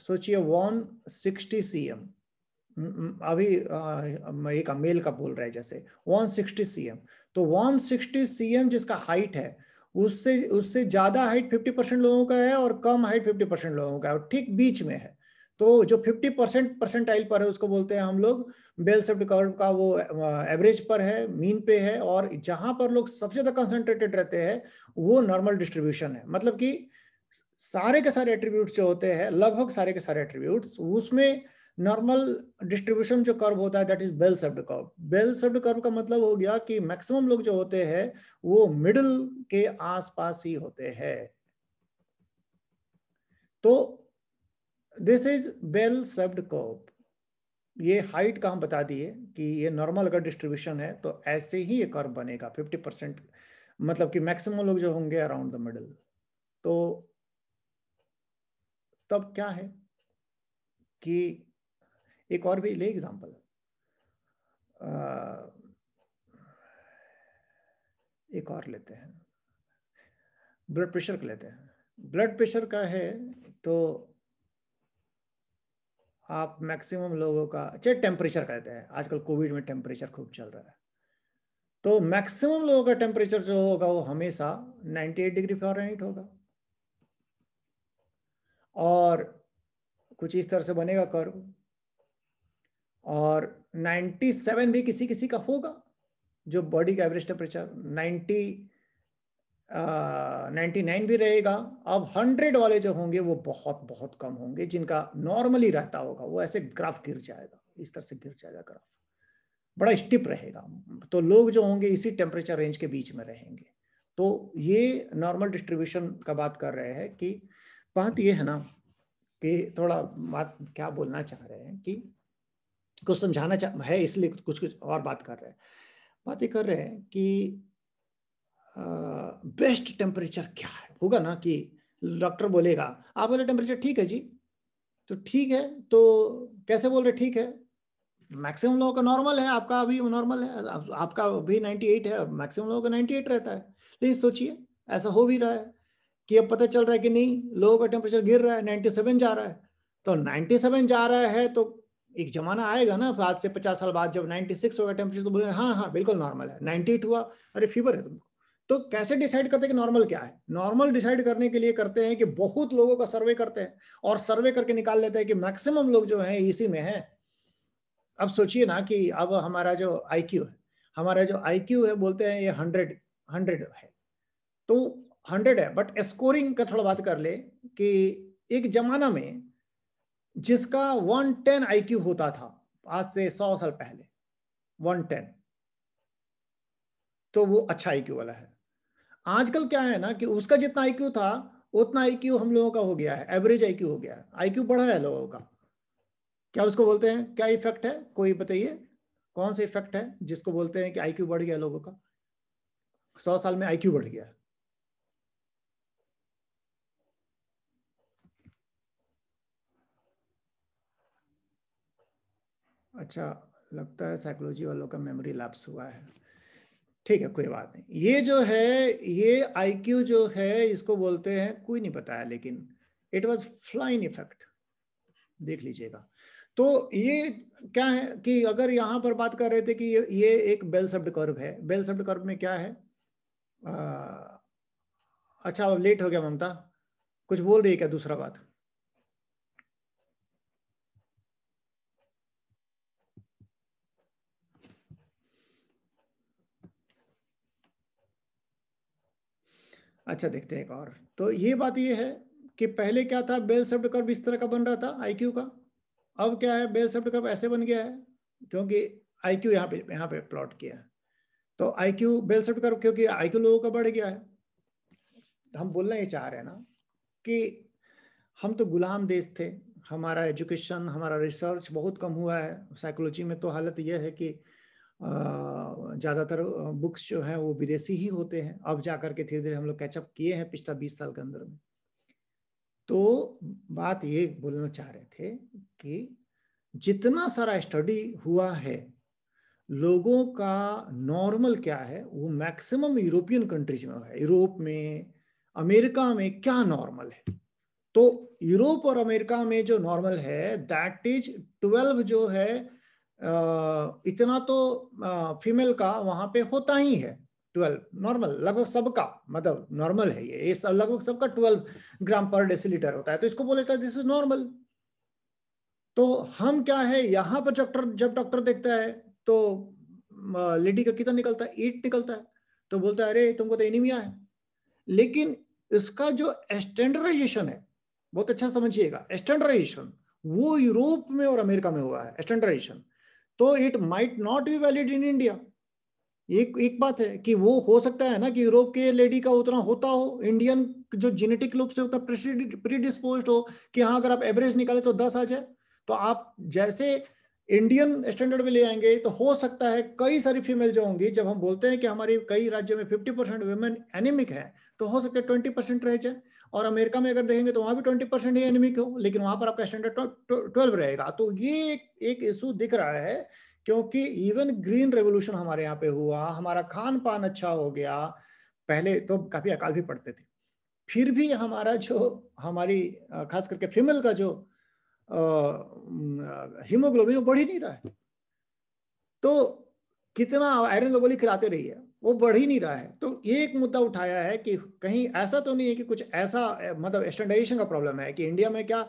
सोचिए वन सिक्सटी सी एम अभी एक मेल का बोल रहा है जैसे वन सिक्सटी सी एम तो वन सिक्सटी सी एम जिसका हाइट है उससे उससे ज्यादा हाइट फिफ्टी परसेंट लोगों का है और कम हाइट फिफ्टी परसेंट लोगों का है और ठीक बीच में है तो जो फिफ्टी परसेंट परसेंटाइल पर है उसको बोलते हैं हम लोग बेल सेफ्ट कर्व का वो एवरेज पर है मीन पे है और जहां पर लोग सबसे ज्यादा कंसंट्रेटेड रहते हैं वो नॉर्मल डिस्ट्रीब्यूशन है मतलब कि सारे के सारे एट्रीब्यूट जो होते हैं लगभग सारे के सारे एट्रीब्यूट उसमें नॉर्मल डिस्ट्रीब्यूशन जो कर्व होता है that is bell shaped curve bell shaped curve का मतलब हो गया कि मैक्सिमम लोग जो होते हैं वो मिडल के आसपास ही होते हैं तो this is bell shaped curve ये हाइट का हम बता दिए कि ये नॉर्मल अगर डिस्ट्रीब्यूशन है तो ऐसे ही ये कर्व बनेगा 50 परसेंट मतलब कि मैक्सिमम लोग जो होंगे अराउंड द मिडल तो तो अब क्या है कि एक और भी ले एग्जाम्पल एक और लेते हैं ब्लड प्रेशर का लेते हैं ब्लड प्रेशर का है तो आप मैक्सिमम लोगों का चाहे अच्छा, टेम्परेचर का लेते हैं आजकल कोविड में टेम्परेचर खूब चल रहा है तो मैक्सिमम लोगों का टेम्परेचर जो होगा वो हमेशा 98 डिग्री फॉरेनहाइट होगा और कुछ इस तरह से बनेगा कर्व और 97 भी किसी किसी का होगा जो बॉडी का एवरेज टेम्परेचर 90 नाइन्टी नाइन भी रहेगा अब हंड्रेड वाले जो होंगे वो बहुत बहुत कम होंगे जिनका नॉर्मली रहता होगा वो ऐसे ग्राफ गिर जाएगा इस तरह से गिर जाएगा ग्राफ बड़ा स्टिप रहेगा तो लोग जो होंगे इसी टेम्परेचर रेंज के बीच में रहेंगे तो ये नॉर्मल डिस्ट्रीब्यूशन का बात कर रहे हैं कि बात यह है ना कि थोड़ा बात क्या बोलना चाह रहे हैं कि कुछ समझाना चाह है इसलिए कुछ कुछ और बात कर रहे हैं बात ये कर रहे हैं कि बेस्ट टेम्परेचर क्या है होगा ना कि डॉक्टर बोलेगा आप बोले टेम्परेचर ठीक है जी तो ठीक है तो कैसे बोल रहे ठीक है मैक्सिमम लोगों का नॉर्मल है आपका अभी नॉर्मल है आप, आपका अभी 98 है मैक्सिमम लोगों का 98 रहता है लेकिन तो सोचिए ऐसा हो भी रहा है कि अब पता चल रहा है कि नहीं लोगों का टेम्परेचर गिर रहा है नाइन्टी सेवन जा रहा है तो नाइन्टी सेवन जा रहा है तो एक जमाना आएगा ना आज से पचास साल बाद जब नाइन्टी सिक्स होगा टेम्परेचर तो बोले हाँ हाँ बिल्कुल नॉर्मल है नाइन्टी एट हुआ अरे फीवर है तुमको तो कैसे डिसाइड करते हैं कि नॉर्मल क्या है नॉर्मल डिसाइड करने के लिए करते हैं कि बहुत लोगों का सर्वे करते हैं और सर्वे करके निकाल लेते हैं कि मैक्सिमम लोग जो है इसी में है अब सोचिए ना कि अब हमारा जो आईक्यू है हमारा जो आईक्यू है बोलते हैं ये हंड्रेड हंड्रेड है तो हंड्रेड है बट स्कोरिंग का थोड़ा बात कर ले कि एक जमाना में जिसका वन टेन आई होता था आज से सौ साल पहले वन टेन तो वो अच्छा आई वाला है आजकल क्या है ना कि उसका जितना आई था उतना आई हम लोगों का हो गया है एवरेज आई हो गया है आई बढ़ा है लोगों का क्या उसको बोलते हैं क्या इफेक्ट है कोई बताइए कौन सा इफेक्ट है जिसको बोलते हैं कि आई बढ़ गया लोगों का सौ साल में आई बढ़ गया है अच्छा लगता है साइकोलॉजी वालों का मेमोरी लैप्स हुआ है ठीक है कोई बात नहीं ये जो है ये आईक्यू जो है इसको बोलते हैं कोई नहीं बताया लेकिन इट वाज फ्लाइन इफेक्ट देख लीजिएगा तो ये क्या है कि अगर यहाँ पर बात कर रहे थे कि ये, ये एक बेल सब्ड कर्व है बेल सब्ड कर्व में क्या है आ, अच्छा अब लेट हो गया ममता कुछ बोल रही है क्या दूसरा बात अच्छा देखते हैं एक और तो ये बात ये है कि पहले क्या था बेल शब्द कर्व इस तरह का बन रहा था आईक्यू का अब क्या है बेल शब्द कर्व ऐसे बन गया है क्योंकि आई क्यू यहाँ पे यहाँ पे प्लॉट किया है तो I Q bell shaped curve क्योंकि आई क्यू लोगों का बढ़ गया है तो हम बोलना ये चाह रहे हैं ना कि हम तो गुलाम देश थे हमारा एजुकेशन हमारा रिसर्च बहुत कम हुआ है साइकोलॉजी में तो हालत यह है कि ज़्यादातर बुक्स जो हैं वो विदेशी ही होते हैं अब जा करके धीरे धीरे हम लोग कैचअप किए हैं पिछला बीस साल के अंदर में तो बात ये बोलना चाह रहे थे कि जितना सारा स्टडी हुआ है लोगों का नॉर्मल क्या है वो मैक्सिमम यूरोपियन कंट्रीज में है यूरोप में अमेरिका में क्या नॉर्मल है तो यूरोप और अमेरिका में जो नॉर्मल है दैट इज ट्वेल्व जो है इतना तो फीमेल का वहां पे होता ही है ट्वेल्व नॉर्मल लगभग सबका मतलब नॉर्मल है ये सब लगभग सबका ट्वेल्व ग्राम पर डेसीलीटर होता है तो इसको बोले दिस इज नॉर्मल तो हम क्या है यहाँ पर डॉक्टर जब डॉक्टर देखता है तो लेडी का कितना निकलता है एट निकलता है तो बोलता है अरे तुमको तो एनीमिया है लेकिन इसका जो स्टैंडर्डाइजेशन है बहुत अच्छा समझिएगा स्टैंडर्डाइजेशन वो यूरोप में और अमेरिका में हुआ है स्टैंडर्डाइजेशन तो it might not be valid in India एक एक बात है कि वो हो सकता है ना कि यूरोप के लेडी का उतना होता हो इंडियन जो जेनेटिक रूप से उतना प्रीडिस्पोज हो कि हाँ अगर आप एवरेज निकाले तो दस आ जाए तो आप जैसे इंडियन स्टैंडर्ड में ले आएंगे तो हो सकता है कई सारी फीमेल जो होंगी जब हम बोलते हैं कि हमारे कई राज्यों में 50 परसेंट वुमेन एनिमिक है तो हो सकता है 20 परसेंट रह जाए और अमेरिका में अगर देखेंगे तो वहां भी ट्वेंटी परसेंट ही एनिमिक हो लेकिन वहां पर आपका स्टैंडर्ड ट्वेल्व रहेगा तो ये एक, एक इशू दिख रहा है क्योंकि इवन ग्रीन रेवोल्यूशन हमारे यहाँ पे हुआ हमारा खान पान अच्छा हो गया पहले तो काफी अकाल भी पड़ते थे फिर भी हमारा जो हमारी खास करके फीमेल का जो हीमोग्लोबिन वो बढ़ ही नहीं रहा है तो कितना आयरन गोली खिलाते रहिए वो बढ़ ही नहीं रहा है तो ये एक मुद्दा उठाया है कि कहीं ऐसा तो नहीं है कि कुछ ऐसा मतलब स्टैंडर्डाइजेशन का प्रॉब्लम है कि इंडिया में क्या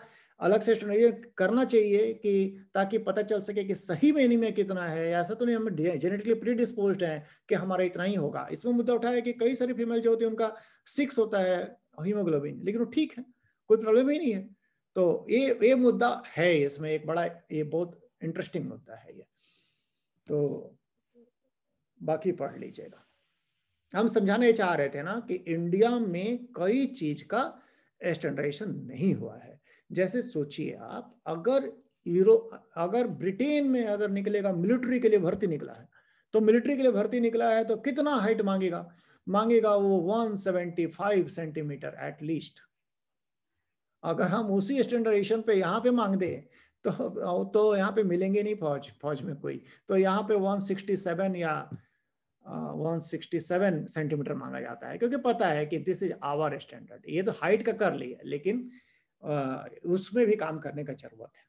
अलग से स्टैंडर्डाइजेशन करना चाहिए कि ताकि पता चल सके कि सही में इनमें कितना है ऐसा तो नहीं हम जेनेटिकली प्रीडिस्पोज हैं कि हमारा इतना ही होगा इसमें मुद्दा उठाया कि कई सारी फीमेल जो होती है उनका सिक्स होता है हीमोग्लोबिन लेकिन वो ठीक है कोई प्रॉब्लम ही नहीं है तो ये ये मुद्दा है इसमें एक बड़ा ये बहुत इंटरेस्टिंग मुद्दा है ये तो बाकी पढ़ लीजिएगा हम समझाने चाह रहे थे ना कि इंडिया में कई चीज का स्टैंडर्डाइजेशन नहीं हुआ है जैसे सोचिए आप अगर यूरो अगर ब्रिटेन में अगर निकलेगा मिलिट्री के लिए भर्ती निकला है तो मिलिट्री के लिए भर्ती निकला है तो कितना हाइट मांगेगा मांगेगा वो 175 सेंटीमीटर एटलीस्ट अगर हम उसी स्टैंडर्डाइजेशन पे यहाँ पे मांग दे तो तो यहाँ पे मिलेंगे नहीं फौज फौज में कोई तो यहाँ पे 167 या 167 सेंटीमीटर मांगा जाता है क्योंकि पता है कि दिस इज आवर स्टैंडर्ड ये तो हाइट का कर लिया लेकिन उसमें भी काम करने का जरूरत है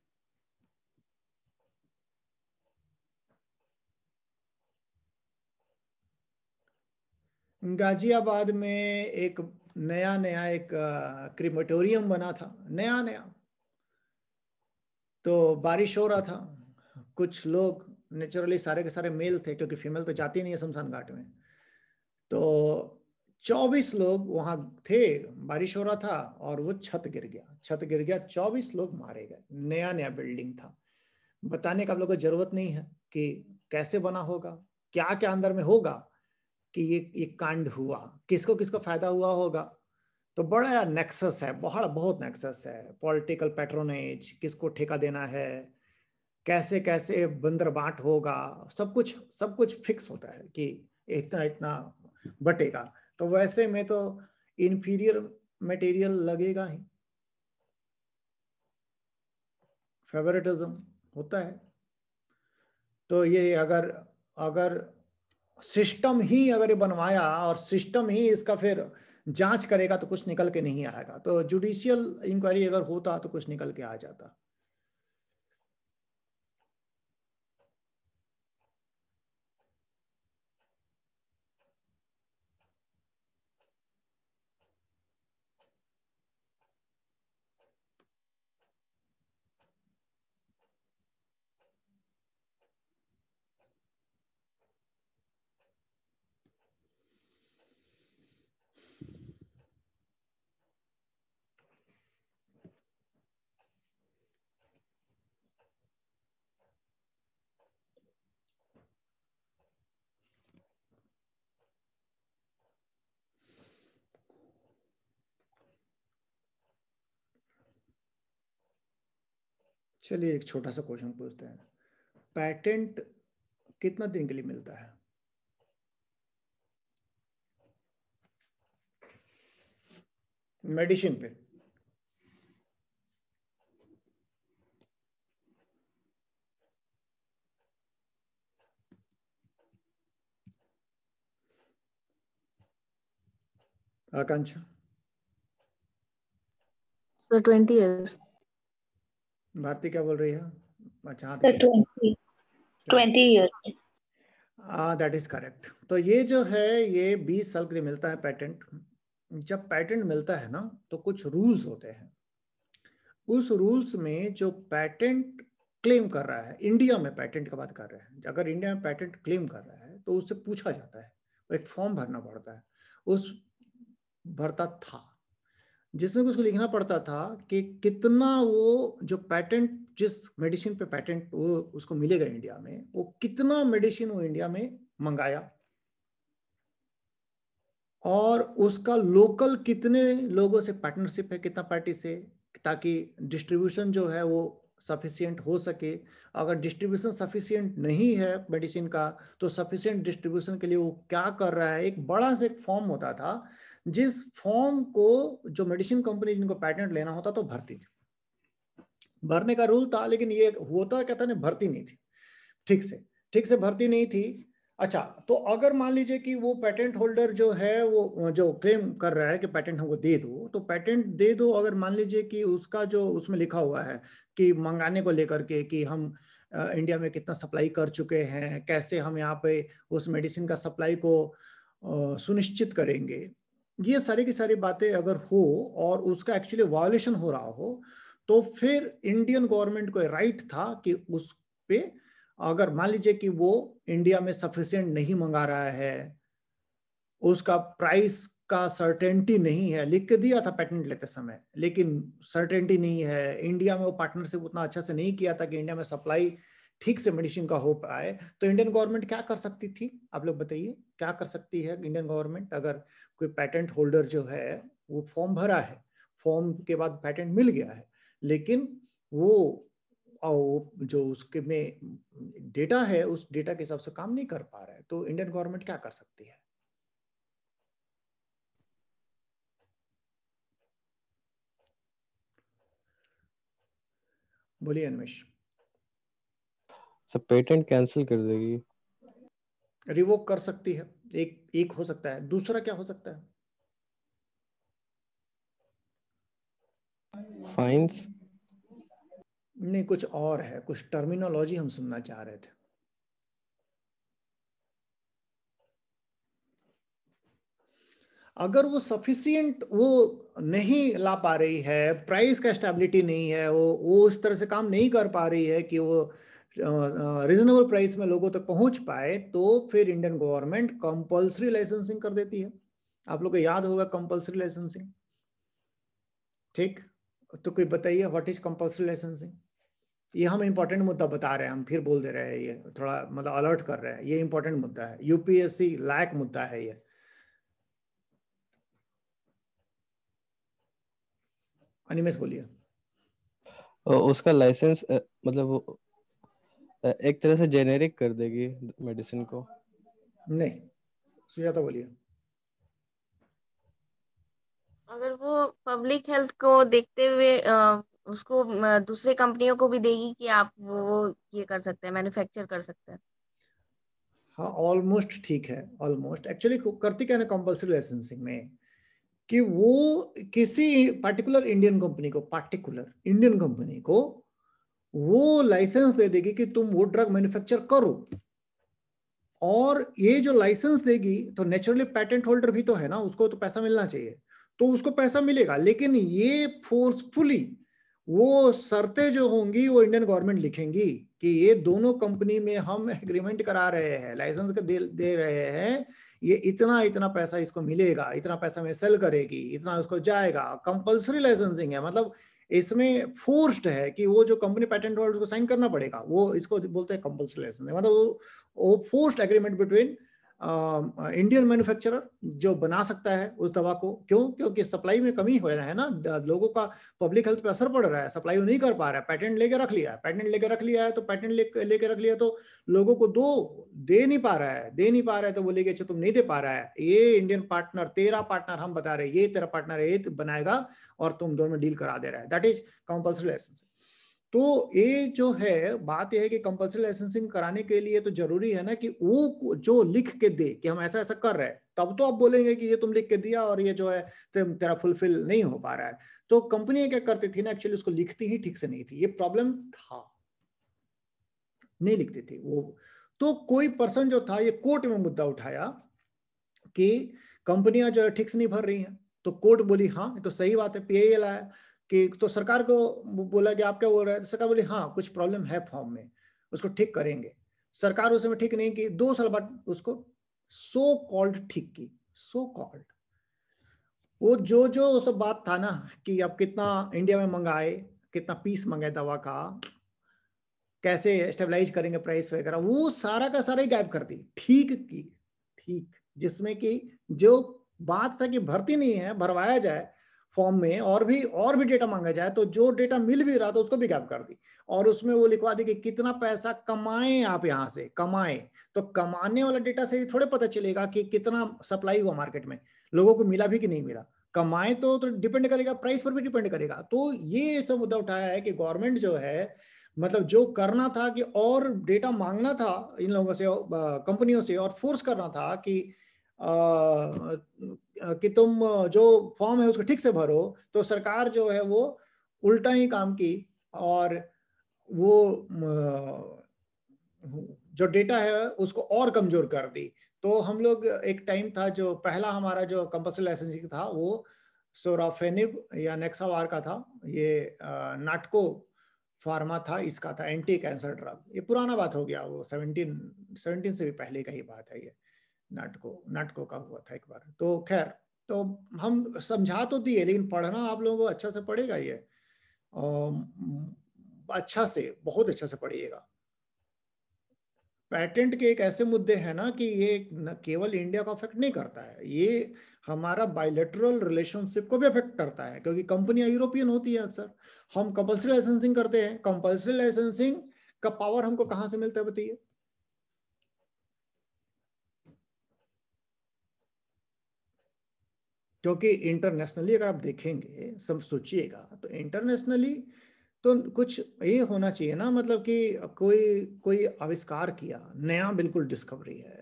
गाजियाबाद में एक नया नया एक क्रिमेटोरियम बना था नया नया तो बारिश हो रहा था कुछ लोग नेचुरली सारे के सारे मेल थे क्योंकि फीमेल तो जाती नहीं है शमशान घाट में तो 24 लोग वहां थे बारिश हो रहा था और वो छत गिर गया छत गिर गया 24 लोग मारे गए नया नया बिल्डिंग था बताने का आप लोग को जरूरत नहीं है कि कैसे बना होगा क्या क्या अंदर में होगा कि ये ये कांड हुआ किसको किसको फायदा हुआ होगा तो बड़ा नेक्सस है बहुत बहुत नेक्सस है पॉलिटिकल पैट्रोनेज किसको ठेका देना है कैसे कैसे बंदर बांट होगा सब कुछ सब कुछ फिक्स होता है कि इतना इतना बटेगा तो वैसे में तो इन्फीरियर मटेरियल लगेगा ही फेवरेटिज्म होता है तो ये अगर अगर सिस्टम ही अगर ये बनवाया और सिस्टम ही इसका फिर जांच करेगा तो कुछ निकल के नहीं आएगा तो जुडिशियल इंक्वायरी अगर होता तो कुछ निकल के आ जाता चलिए एक छोटा सा क्वेश्चन पूछते हैं पैटेंट कितना दिन के लिए मिलता है मेडिसिन पे Akanksha
sir twenty years
Bharti क्या बोल रही है अच्छा हाँ ट्वेंटी दैट इज करेक्ट तो ये जो है ये बीस साल के लिए मिलता है पेटेंट जब पेटेंट मिलता है ना तो कुछ रूल्स होते हैं उस रूल्स में जो पेटेंट क्लेम कर रहा है इंडिया में पेटेंट की बात कर रहे हैं अगर इंडिया में पेटेंट क्लेम कर रहा है तो उससे पूछा जाता है एक फॉर्म भरना पड़ता है उस भरता था जिसमें उसको लिखना पड़ता था कि कितना वो जो पैटेंट जिस मेडिसिन पे पैटेंट वो उसको मिलेगा इंडिया में वो कितना मेडिसिन वो इंडिया में मंगाया और उसका लोकल कितने लोगों से पार्टनरशिप है कितना पार्टी से ताकि डिस्ट्रीब्यूशन जो है वो सफिशियंट हो सके अगर डिस्ट्रीब्यूशन सफिशियंट नहीं है मेडिसिन का तो सफिशियंट डिस्ट्रीब्यूशन के लिए वो क्या कर रहा है एक बड़ा सा एक फॉर्म होता था जिस फॉर्म को जो मेडिसिन कंपनी जिनको पैटेंट लेना होता तो भर्ती थी भरने का रूल था लेकिन ये होता क्या था भर्ती नहीं थी ठीक से ठीक से भर्ती नहीं थी अच्छा तो अगर मान लीजिए कि वो पेटेंट होल्डर जो है वो जो क्लेम कर रहा है कि पेटेंट हमको दे दो तो पेटेंट दे दो अगर मान लीजिए कि उसका जो उसमें लिखा हुआ है कि मंगाने को लेकर के कि हम इंडिया में कितना सप्लाई कर चुके हैं कैसे हम यहाँ पे उस मेडिसिन का सप्लाई को सुनिश्चित करेंगे ये सारी की सारी बातें अगर हो और उसका एक्चुअली वायोलेशन हो रहा हो तो फिर इंडियन गवर्नमेंट को राइट था कि उस पे अगर मान लीजिए कि वो इंडिया में सफिशियंट नहीं मंगा रहा है उसका प्राइस का सर्टेनिटी नहीं है लिख के दिया था पेटेंट लेते समय लेकिन सर्टेनिटी नहीं है इंडिया में वो पार्टनरशिप उतना अच्छा से नहीं किया था कि इंडिया में सप्लाई ठीक से मेडिसिन का हो आए तो इंडियन गवर्नमेंट क्या कर सकती थी आप लोग बताइए क्या कर सकती है इंडियन गवर्नमेंट अगर कोई पैटेंट होल्डर जो है वो फॉर्म भरा है फॉर्म के बाद पैटेंट मिल गया है लेकिन वो जो उसके में डेटा है उस डेटा के हिसाब से काम नहीं कर पा रहा है तो इंडियन गवर्नमेंट क्या कर सकती है बोलिए अन्वेश
सब पेटेंट कैंसिल कर देगी
रिवोक कर सकती है एक एक हो सकता है दूसरा क्या हो सकता है फाइंस नहीं कुछ और है कुछ टर्मिनोलॉजी हम सुनना चाह रहे थे अगर वो सफिशियंट वो नहीं ला पा रही है प्राइस का स्टेबिलिटी नहीं है वो वो उस तरह से काम नहीं कर पा रही है कि वो रीजनेबल प्राइस में लोगों तक पहुंच पाए तो फिर इंडियन गवर्नमेंट कंपलसरी लाइसेंसिंग कर देती है आप लोग को याद होगा कंपलसरी लाइसेंसिंग ठीक तो कोई बताइए व्हाट इज कंपलसरी लाइसेंसिंग ये हम इम्पोर्टेंट मुद्दा बता रहे हैं हम फिर बोल दे रहे हैं ये थोड़ा मतलब अलर्ट कर रहे हैं ये इम्पोर्टेंट मुद्दा है यूपीएससी लायक मुद्दा है ये अनिमेश बोलिए
उसका लाइसेंस मतलब एक तरह से जेनेरिक कर देगी मेडिसिन को
नहीं सुजाता बोलिए
अगर वो पब्लिक हेल्थ को देखते हुए उसको दूसरे कंपनियों को भी देगी कि आप वो ये कर सकते हैं मैन्युफैक्चर कर सकते हैं
हाँ ऑलमोस्ट ठीक है ऑलमोस्ट एक्चुअली करती क्या ना कंपल्सरी लाइसेंसिंग में कि वो किसी पर्टिकुलर इंडियन कंपनी को पार्टिकुलर इंडियन कंपनी को वो लाइसेंस दे देगी कि तुम वो ड्रग मैन्युफैक्चर करो और ये जो लाइसेंस देगी तो नेचुरली पेटेंट होल्डर भी तो है ना उसको तो पैसा मिलना चाहिए तो उसको पैसा मिलेगा लेकिन ये फोर्सफुली वो शर्तें जो होंगी वो इंडियन गवर्नमेंट लिखेंगी कि ये दोनों कंपनी में हम एग्रीमेंट करा रहे हैं लाइसेंस दे, दे रहे हैं ये इतना इतना पैसा इसको मिलेगा इतना पैसा में सेल करेगी इतना उसको जाएगा कंपल्सरी लाइसेंसिंग है मतलब इसमें फोर्स्ड है कि वो जो कंपनी पैटेंट होल्डर को साइन करना पड़ेगा वो इसको बोलते हैं कंपल्सरी लाइसेंस मतलब वो forced agreement between Indian manufacturer जो बना सकता है उस दवा को क्यों क्योंकि सप्लाई में कमी हो रहा है ना लोगों का पब्लिक हेल्थ पे असर पड़ रहा है सप्लाई नहीं कर पा रहा है पैटेंट लेके रख लिया है पैटेंट लेके रख लिया है तो पैटेंट लेके लेके रख लिया तो लोगों को दो दे नहीं पा रहा है दे नहीं पा रहा है तो लेके अच्छा तुम नहीं दे पा रहा है ये इंडियन पार्टनर तेरा पार्टनर हम बता रहे ये तेरा पार्टनर ये बनाएगा और तुम दोनों डील करा दे रहा है दैट इज कंपल्सरी लाइसेंसिंग तो ये जो है बात यह है कि कंपल्सरी लाइसेंसिंग कराने के लिए तो जरूरी है ना कि वो जो लिख के दे कि हम ऐसा ऐसा कर रहे हैं तब तो आप बोलेंगे कि ये तुम लिख के दिया और ये जो है तेरा फुलफिल नहीं हो पा रहा है तो कंपनियां क्या करती थी ना एक्चुअली उसको लिखती ही ठीक से नहीं थी ये प्रॉब्लम था नहीं लिखती थी वो तो कोई पर्सन जो था ये कोर्ट में मुद्दा उठाया कि कंपनियां जो है ठीक से नहीं भर रही हैं तो कोर्ट बोली हाँ तो सही बात है पीआईएल आया कि तो सरकार को बोला कि क्या बोल रहे हैं तो सरकार बोली हाँ कुछ प्रॉब्लम है फॉर्म में उसको ठीक करेंगे सरकार उस समय ठीक नहीं की दो साल बाद उसको सो कॉल्ड ठीक की सो कॉल्ड वो जो जो सब बात था ना कि आप कितना इंडिया में मंगाए कितना पीस मंगाए दवा का कैसे स्टेबलाइज करेंगे प्राइस वगैरह वो सारा का सारा ही गायब कर दी ठीक की ठीक जिसमें कि जो बात था कि भर्ती नहीं है भरवाया जाए फॉर्म में और भी और भी डेटा मांगा जाए तो जो डेटा मिल भी रहा था उसको भी गैप कर दी और उसमें वो लिखवा दी कि कितना पैसा कमाए आप यहाँ से कमाएं तो कमाने वाला डेटा से थोड़े पता चलेगा कि कितना सप्लाई हुआ मार्केट में लोगों को मिला भी कि नहीं मिला कमाएं तो, तो डिपेंड करेगा प्राइस पर भी डिपेंड करेगा तो ये सब मुद्दा उठाया है कि गवर्नमेंट जो है मतलब जो करना था कि और डेटा मांगना था इन लोगों से कंपनियों से और फोर्स करना था कि कि तुम जो फॉर्म है उसको ठीक से भरो तो सरकार जो है वो उल्टा ही काम की और वो जो डेटा है उसको और कमजोर कर दी तो हम लोग एक टाइम था जो पहला हमारा जो कंपल्सरी लाइसेंसिंग था वो सोराफेनिब या नेक्सावार का था ये नाटको फार्मा था इसका था एंटी कैंसर ड्रग ये पुराना बात हो गया वो सेवनटीन सेवनटीन से भी पहले का ही बात है ये नाटकों नाटकों का हुआ था एक बार तो खैर तो हम समझा तो दिए लेकिन पढ़ना आप लोगों को अच्छा से पड़ेगा ये अच्छा से बहुत अच्छा से पढ़िएगा पैटेंट के एक ऐसे मुद्दे है ना कि ये न केवल इंडिया को अफेक्ट नहीं करता है ये हमारा बायोलेटरल रिलेशनशिप को भी अफेक्ट करता है क्योंकि कंपनियां यूरोपियन होती है अक्सर हम कंपल्सरी लाइसेंसिंग करते हैं कंपल्सरी लाइसेंसिंग का पावर हमको कहाँ से मिलता है बताइए क्योंकि इंटरनेशनली अगर आप देखेंगे सब सोचिएगा तो इंटरनेशनली तो कुछ ये होना चाहिए ना मतलब कि कोई कोई आविष्कार किया नया बिल्कुल डिस्कवरी है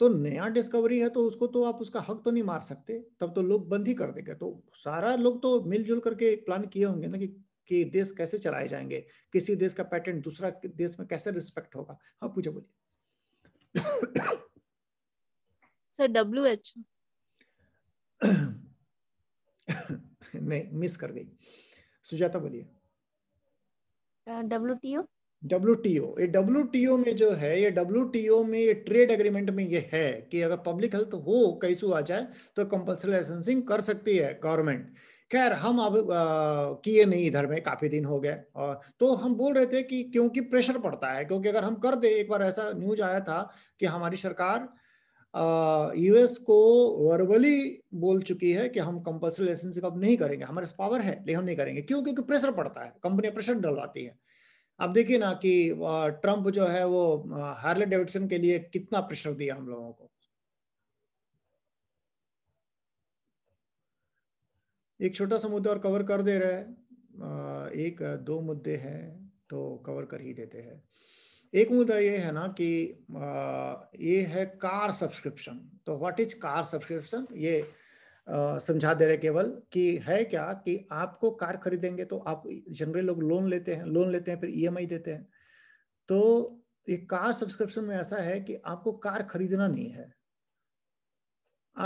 तो नया डिस्कवरी है तो उसको तो आप उसका हक तो नहीं मार सकते तब तो लोग बंद ही कर देंगे तो सारा लोग तो मिलजुल करके प्लान किए होंगे ना कि कि देश कैसे चलाए जाएंगे किसी देश का पैटर्न दूसरा देश में कैसे रिस्पेक्ट होगा हाँ पूछा बोलिए
सर डब्ल्यू एच
मैं मिस कर गई सुजाता बोलिए डब्ल्यू टी ओ ये डब्ल्यू टी ओ में जो है ये डब्ल्यू टी ओ में ये ट्रेड एग्रीमेंट में ये है कि अगर पब्लिक हेल्थ हो कैसू आ जाए तो कंपल्सरी लाइसेंसिंग कर सकती है गवर्नमेंट खैर हम अब किए नहीं इधर में काफी दिन हो गए और तो हम बोल रहे थे कि क्योंकि प्रेशर पड़ता है क्योंकि अगर हम कर दे एक बार ऐसा न्यूज आया था कि हमारी सरकार यूएस को वर्बली बोल चुकी है कि हम कंपल्सरी लाइसेंसिंग अब नहीं करेंगे हमारे पास पावर है लेकिन हम नहीं करेंगे क्यों क्योंकि प्रेशर पड़ता है कंपनियां प्रेशर डलवाती है आप देखिए ना कि ट्रंप जो है वो हार्ले डेविडसन के लिए कितना प्रेशर दिया हम लोगों को एक छोटा सा मुद्दा और कवर कर दे रहा है एक दो मुद्दे हैं तो कवर कर ही देते हैं एक मुद्दा ये है ना कि ये है कार सब्सक्रिप्शन तो व्हाट इज कार सब्सक्रिप्शन ये समझा दे रहे केवल कि है क्या कि आपको कार खरीदेंगे तो आप जनरली लोग लोन लेते हैं लोन लेते हैं फिर ईएमआई e देते हैं तो ये कार सब्सक्रिप्शन में ऐसा है कि आपको कार खरीदना नहीं है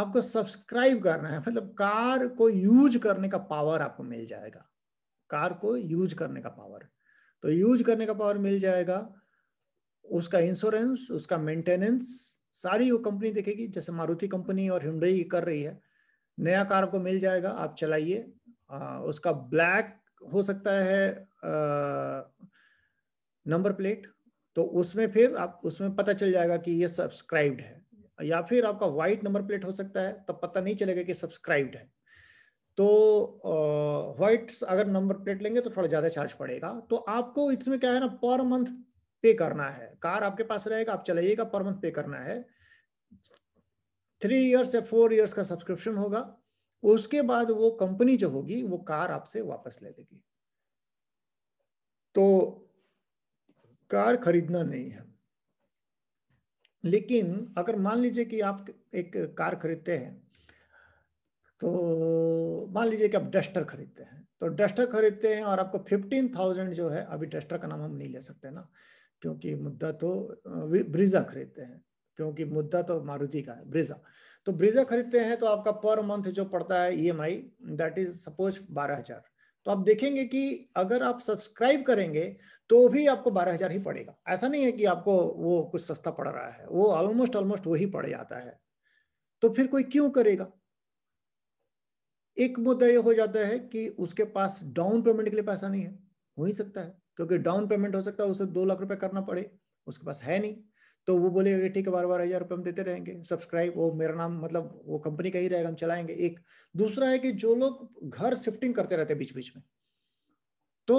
आपको सब्सक्राइब करना है मतलब कार को यूज करने का पावर आपको मिल जाएगा कार को यूज करने का पावर तो यूज करने का पावर मिल जाएगा उसका इंश्योरेंस उसका मेंटेनेंस सारी वो कंपनी देखेगी जैसे मारुति कंपनी और हिंडई कर रही है नया कार आपको मिल जाएगा आप चलाइए उसका ब्लैक हो सकता है नंबर प्लेट तो उसमें फिर आप उसमें पता चल जाएगा कि ये सब्सक्राइब्ड है या फिर आपका व्हाइट नंबर प्लेट हो सकता है तब पता नहीं चलेगा कि सब्सक्राइब्ड है तो व्हाइट अगर नंबर प्लेट लेंगे तो थोड़ा ज़्यादा चार्ज पड़ेगा तो आपको इसमें क्या है ना पर मंथ पे करना है कार आपके पास रहेगा आप चलाइएगा पर मंथ पे करना है थ्री इयर्स या फोर इयर्स का सब्सक्रिप्शन होगा उसके बाद वो कंपनी जो होगी वो कार आपसे वापस ले लेगी तो कार खरीदना नहीं है लेकिन अगर मान लीजिए कि आप एक कार खरीदते हैं तो मान लीजिए कि आप डस्टर खरीदते हैं तो डस्टर खरीदते हैं और आपको फिफ्टीन थाउजेंड जो है अभी डस्टर का नाम हम नहीं ले सकते ना क्योंकि मुद्दा तो ब्रिजा खरीदते हैं क्योंकि मुद्दा तो मारुति का है ब्रिजा तो ब्रिजा खरीदते हैं तो आपका पर मंथ जो पड़ता है E M I that is suppose बारह हजार तो आप देखेंगे कि अगर आप सब्सक्राइब करेंगे तो भी आपको बारह हजार ही पड़ेगा ऐसा नहीं है कि आपको वो कुछ सस्ता पड़ रहा है वो ऑलमोस्ट ऑलमोस्ट वही पड़ जाता है तो फिर कोई क्यों करेगा एक मुद्दा ये हो जाता है कि उसके पास डाउन पेमेंट के लिए पैसा नहीं है हो ही सकता है क्योंकि डाउन पेमेंट हो सकता है उसे दो लाख रुपए करना पड़े उसके पास है नहीं तो वो बोलेगा ठीक है बार बार हजार रुपये हम देते रहेंगे सब्सक्राइब वो मेरा नाम मतलब वो कंपनी का ही रहेगा हम चलाएंगे एक दूसरा है कि जो लोग घर शिफ्टिंग करते रहते हैं बीच बीच में तो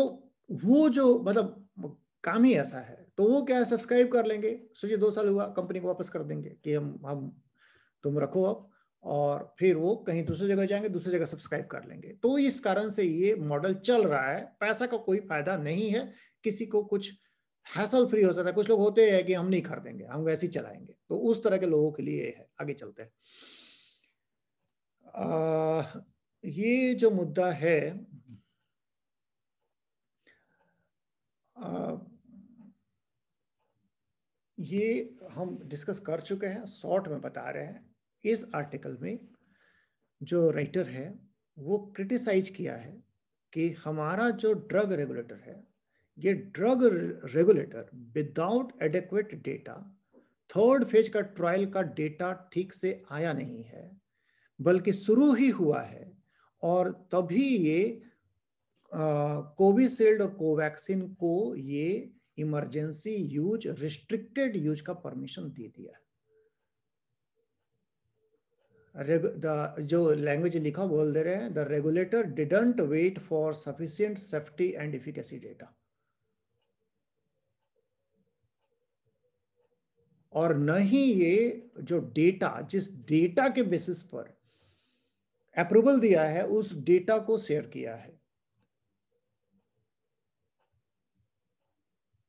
वो जो मतलब काम ही ऐसा है तो वो क्या है सब्सक्राइब कर लेंगे सोचिए दो साल हुआ कंपनी को वापस कर देंगे कि हम हम तुम रखो अब और फिर वो कहीं दूसरी जगह जाएंगे दूसरी जगह सब्सक्राइब कर लेंगे तो इस कारण से ये मॉडल चल रहा है पैसा का कोई फायदा नहीं है किसी को कुछ हैसल फ्री हो सकता है कुछ लोग होते हैं कि हम नहीं खरीदेंगे हम वैसे ही चलाएंगे तो उस तरह के लोगों के लिए है आगे चलते हैं ये जो मुद्दा है आ, ये हम डिस्कस कर चुके हैं शॉर्ट में बता रहे हैं इस आर्टिकल में जो राइटर है वो क्रिटिसाइज किया है कि हमारा जो ड्रग रेगुलेटर है ये drug regulator without adequate data third phase का ट्रायल का डेटा ठीक से आया नहीं है बल्कि शुरू ही हुआ है और तभी ये कोविशील्ड और कोवैक्सीन को ये इमरजेंसी यूज रिस्ट्रिक्टेड यूज का परमिशन दे दिया है the जो लैंग्वेज लिखा बोल दे रहे हैं the regulator didn't wait for sufficient safety and efficacy और न ही ये जो डेटा जिस डेटा के बेसिस पर अप्रूवल दिया है उस डेटा को शेयर किया है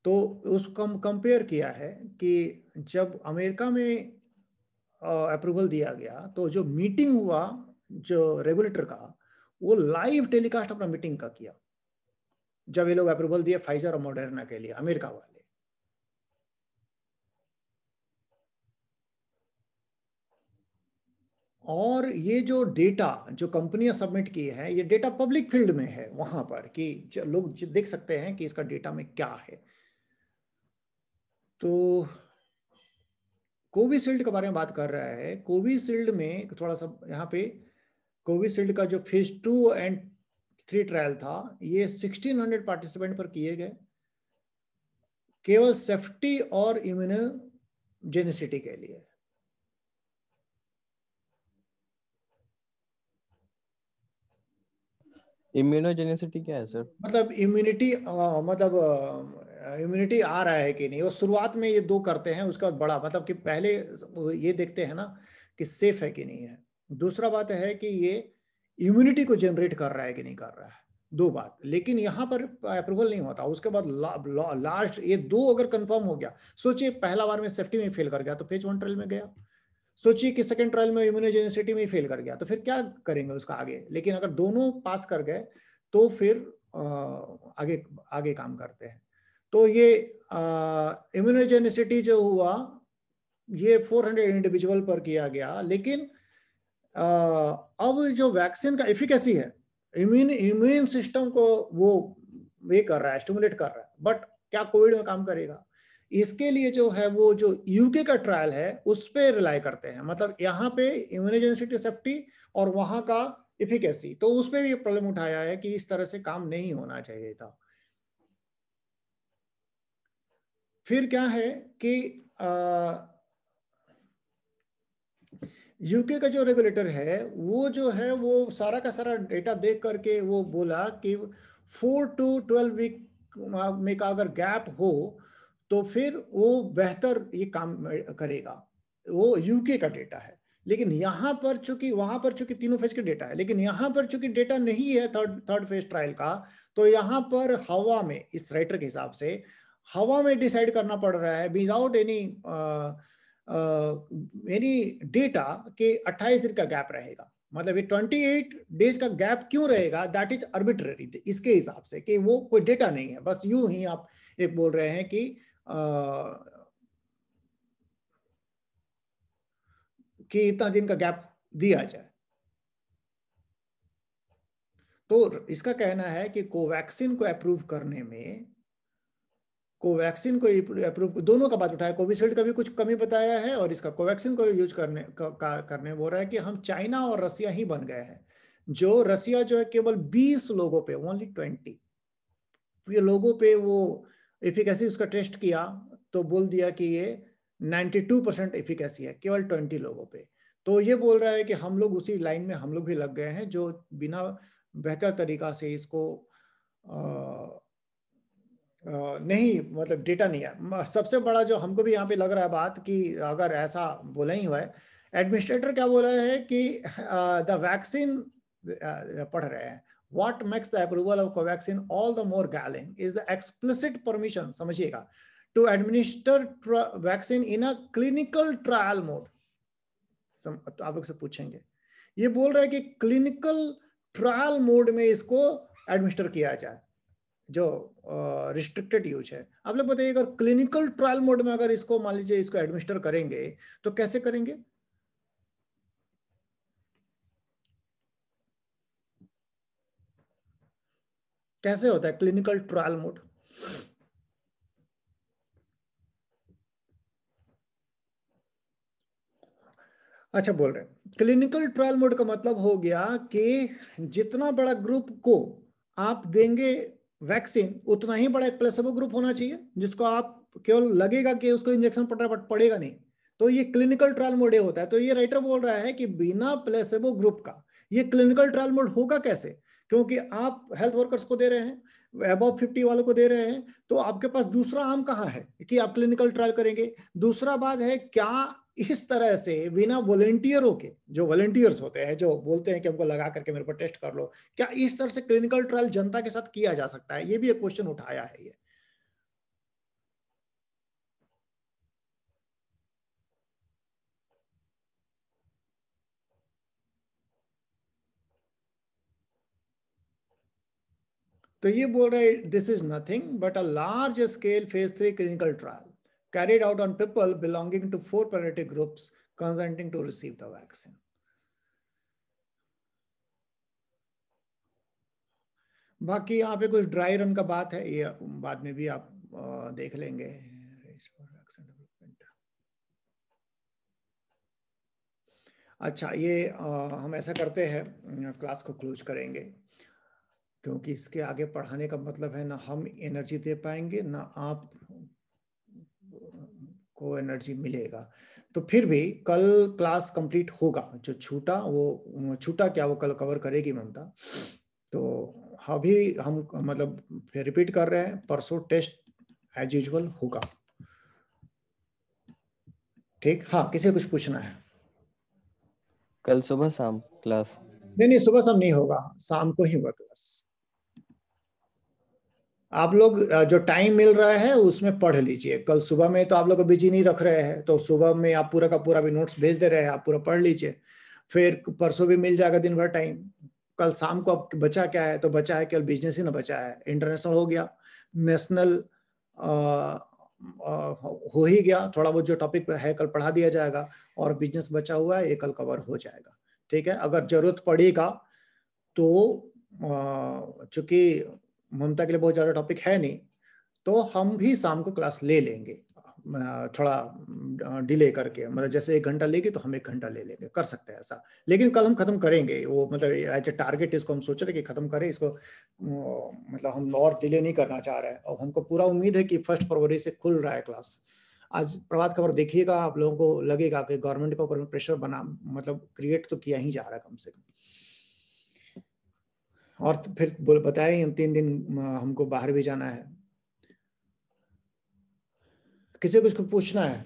तो उसको कंपेयर किया है कि जब अमेरिका में अप्रूवल दिया गया तो जो मीटिंग हुआ जो रेगुलेटर का वो लाइव टेलीकास्ट अपना मीटिंग का किया जब ये लोग अप्रूवल दिए फाइजर और मॉडर्ना के लिए अमेरिका वाले और ये जो डेटा जो कंपनियां सबमिट किए हैं ये डेटा पब्लिक फील्ड में है वहां पर कि लोग देख सकते हैं कि इसका डेटा में क्या है तो कोविशील्ड के बारे में बात कर रहा है कोविशील्ड में थोड़ा सा यहाँ पे कोविशील्ड का जो phase two and three trial था ये 1600 पार्टिसिपेंट पर किए गए केवल सेफ्टी और इम्यूनोजेनिसिटी के लिए
इम्यूनोजेनिसिटी क्या है सर
मतलब इम्यूनिटी मतलब इम्यूनिटी आ रहा है कि नहीं और शुरुआत में ये दो करते हैं उसका बड़ा मतलब कि पहले ये देखते हैं ना कि सेफ है कि नहीं है दूसरा बात है कि ये इम्यूनिटी को जनरेट कर रहा है कि नहीं कर रहा है दो बात लेकिन यहाँ पर अप्रूवल नहीं होता उसके बाद लास्ट ये दो अगर कंफर्म हो गया सोचिए पहला बार में सेफ्टी में फेल कर गया तो फेज वन ट्रायल में गया सोचिए कि सेकेंड ट्रायल में इम्यूनोजेनिसिटी में फेल कर गया तो फिर क्या करेंगे उसका आगे लेकिन अगर दोनों पास कर गए तो फिर आगे आगे काम करते हैं तो ये इम्यूनोजेनिसिटी जो हुआ ये 400 इंडिविजुअल पर किया गया लेकिन आ, अब जो वैक्सीन का इफिकेसी है इम्यून इम्यून सिस्टम को वो वे कर रहा है स्टिमुलेट कर रहा है बट क्या कोविड में काम करेगा इसके लिए जो है वो जो यूके का ट्रायल है उस पर रिलाई करते हैं मतलब यहाँ पे इम्यूनोजेनिसिटी सेफ्टी और वहां का इफिकेसी तो उस पर भी प्रॉब्लम उठाया है कि इस तरह से काम नहीं होना चाहिए था फिर क्या है कि यूके का जो रेगुलेटर है वो जो है वो सारा का सारा डेटा देख करके वो बोला कि फोर टू ट्वेल्व वीक में का अगर गैप हो तो फिर वो बेहतर ये काम करेगा वो यूके का डेटा है लेकिन यहाँ पर चूंकि वहां पर चूंकि तीनों फेज के डेटा है लेकिन यहाँ पर चूंकि डेटा नहीं है थर्ड थर्ड फेज ट्रायल का तो यहाँ पर हवा में इस राइटर के हिसाब से हवा में डिसाइड करना पड़ रहा है विदाउट एनी एनी डेटा के 28 दिन का गैप रहेगा मतलब ये 28 डेज का गैप क्यों रहेगा दैट इज अर्बिट्ररी इसके हिसाब से कि वो कोई डेटा नहीं है बस यूं ही आप एक बोल रहे हैं कि आ, uh, कि इतना दिन का गैप दिया जाए तो इसका कहना है कि कोवैक्सीन को अप्रूव करने में कोवैक्सिन को अप्रूव दोनों का बात उठाया कोविशील्ड का भी कुछ कमी बताया है और इसका कोवैक्सिन को यूज करने का, करने बोल रहा है कि हम चाइना और रसिया ही बन गए हैं जो रसिया जो है केवल 20 लोगों पे ओनली 20 ये लोगों पे वो इफिकेसी उसका टेस्ट किया तो बोल दिया कि ये 92 परसेंट इफिकेसी है केवल 20 लोगों पे तो ये बोल रहा है कि हम लोग उसी लाइन में हम लोग भी लग गए हैं जो बिना बेहतर तरीका से इसको आ, नहीं मतलब डेटा नहीं है सबसे बड़ा जो हमको भी यहाँ पे लग रहा है बात कि अगर ऐसा बोला ही हुआ है एडमिनिस्ट्रेटर क्या बोला है कि द वैक्सीन पढ़ रहे हैं what makes the approval of Covaxin all the more galling is the explicit permission समझिएगा to administer vaccine in a clinical trial mode तो आप लोग से पूछेंगे ये बोल रहे हैं कि क्लिनिकल ट्रायल मोड में इसको एडमिनिस्टर किया जाए जो रिस्ट्रिक्टेड यूज है आप लोग बताइए अगर क्लिनिकल ट्रायल मोड में अगर इसको मान लीजिए इसको एडमिनिस्टर करेंगे तो कैसे करेंगे कैसे होता है क्लिनिकल ट्रायल मोड अच्छा बोल रहे हैं क्लिनिकल ट्रायल मोड का मतलब हो गया कि जितना बड़ा ग्रुप को आप देंगे वैक्सीन उतना ही बड़ा एक प्लेसेबो ग्रुप होना चाहिए जिसको आप केवल लगेगा कि उसको इंजेक्शन रहा पड़ेगा नहीं तो ये क्लिनिकल ट्रायल मोड होता है तो ये राइटर बोल रहा है कि बिना प्लेसेबो ग्रुप का ये क्लिनिकल ट्रायल मोड होगा कैसे क्योंकि आप हेल्थ वर्कर्स को दे रहे हैं अबव फिफ्टी वालों को दे रहे हैं तो आपके पास दूसरा आम कहाँ है कि आप क्लिनिकल ट्रायल करेंगे दूसरा बात है क्या इस तरह से बिना वॉलेंटियरों के जो वॉलेंटियर्स होते हैं जो बोलते हैं कि हमको लगा करके मेरे पर टेस्ट कर लो क्या इस तरह से क्लिनिकल ट्रायल जनता के साथ किया जा सकता है ये भी एक क्वेश्चन उठाया है ये तो ये बोल रहे this is nothing but a large scale phase three clinical trial carried out on people belonging to four priority groups consenting to receive the vaccine बाकी यहाँ पे कुछ ड्राई रन का बात है ये बाद में भी आप देख लेंगे अच्छा ये हम ऐसा करते हैं क्लास को क्लोज करेंगे क्योंकि इसके आगे पढ़ाने का मतलब है ना हम एनर्जी दे पाएंगे ना आप को एनर्जी मिलेगा तो फिर भी कल क्लास कंप्लीट होगा जो छूटा वो छूटा क्या वो कल कवर करेगी ममता तो अभी हम मतलब फिर रिपीट कर रहे हैं परसों टेस्ट एज यूजल होगा ठीक हाँ किसे कुछ पूछना है कल सुबह शाम क्लास नहीं नहीं सुबह शाम नहीं होगा शाम को ही होगा क्लास आप लोग जो टाइम मिल रहा है उसमें पढ़ लीजिए कल सुबह में तो आप लोग बिजी नहीं रख रहे हैं तो सुबह में आप पूरा का पूरा भी नोट्स भेज दे रहे हैं आप पूरा पढ़ लीजिए फिर परसों भी मिल जाएगा दिन भर टाइम कल शाम को अब बचा क्या है तो बचा है कल बिजनेस ही ना बचा है इंटरनेशनल हो गया नेशनल हो ही गया थोड़ा बहुत जो टॉपिक है कल पढ़ा दिया जाएगा और बिजनेस बचा हुआ है ये कल कवर हो जाएगा ठीक है अगर जरूरत पड़ेगा तो चूंकि ममता के लिए बहुत ज़्यादा टॉपिक है नहीं तो हम भी शाम को क्लास ले लेंगे थोड़ा डिले करके मतलब जैसे एक घंटा लेगी तो हम एक घंटा ले लेंगे कर सकते हैं ऐसा लेकिन कल हम खत्म करेंगे वो मतलब एज ए टारगेट इसको हम सोच रहे कि खत्म करें इसको मतलब हम और डिले नहीं करना चाह रहे हैं और हमको पूरा उम्मीद है कि फर्स्ट फरवरी से खुल रहा है क्लास आज प्रभात खबर देखिएगा आप लोगों को लगेगा कि गवर्नमेंट के ऊपर प्रेशर बना मतलब क्रिएट तो किया ही जा रहा है कम से कम और तो फिर बोल बताए हम तीन दिन हमको बाहर भी जाना है किसी को उसको पूछना है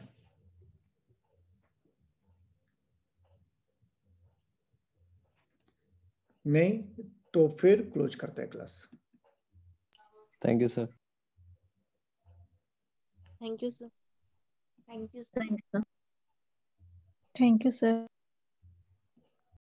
नहीं तो फिर क्लोज करते हैं class thank you sir
thank you sir thank you sir thank you sir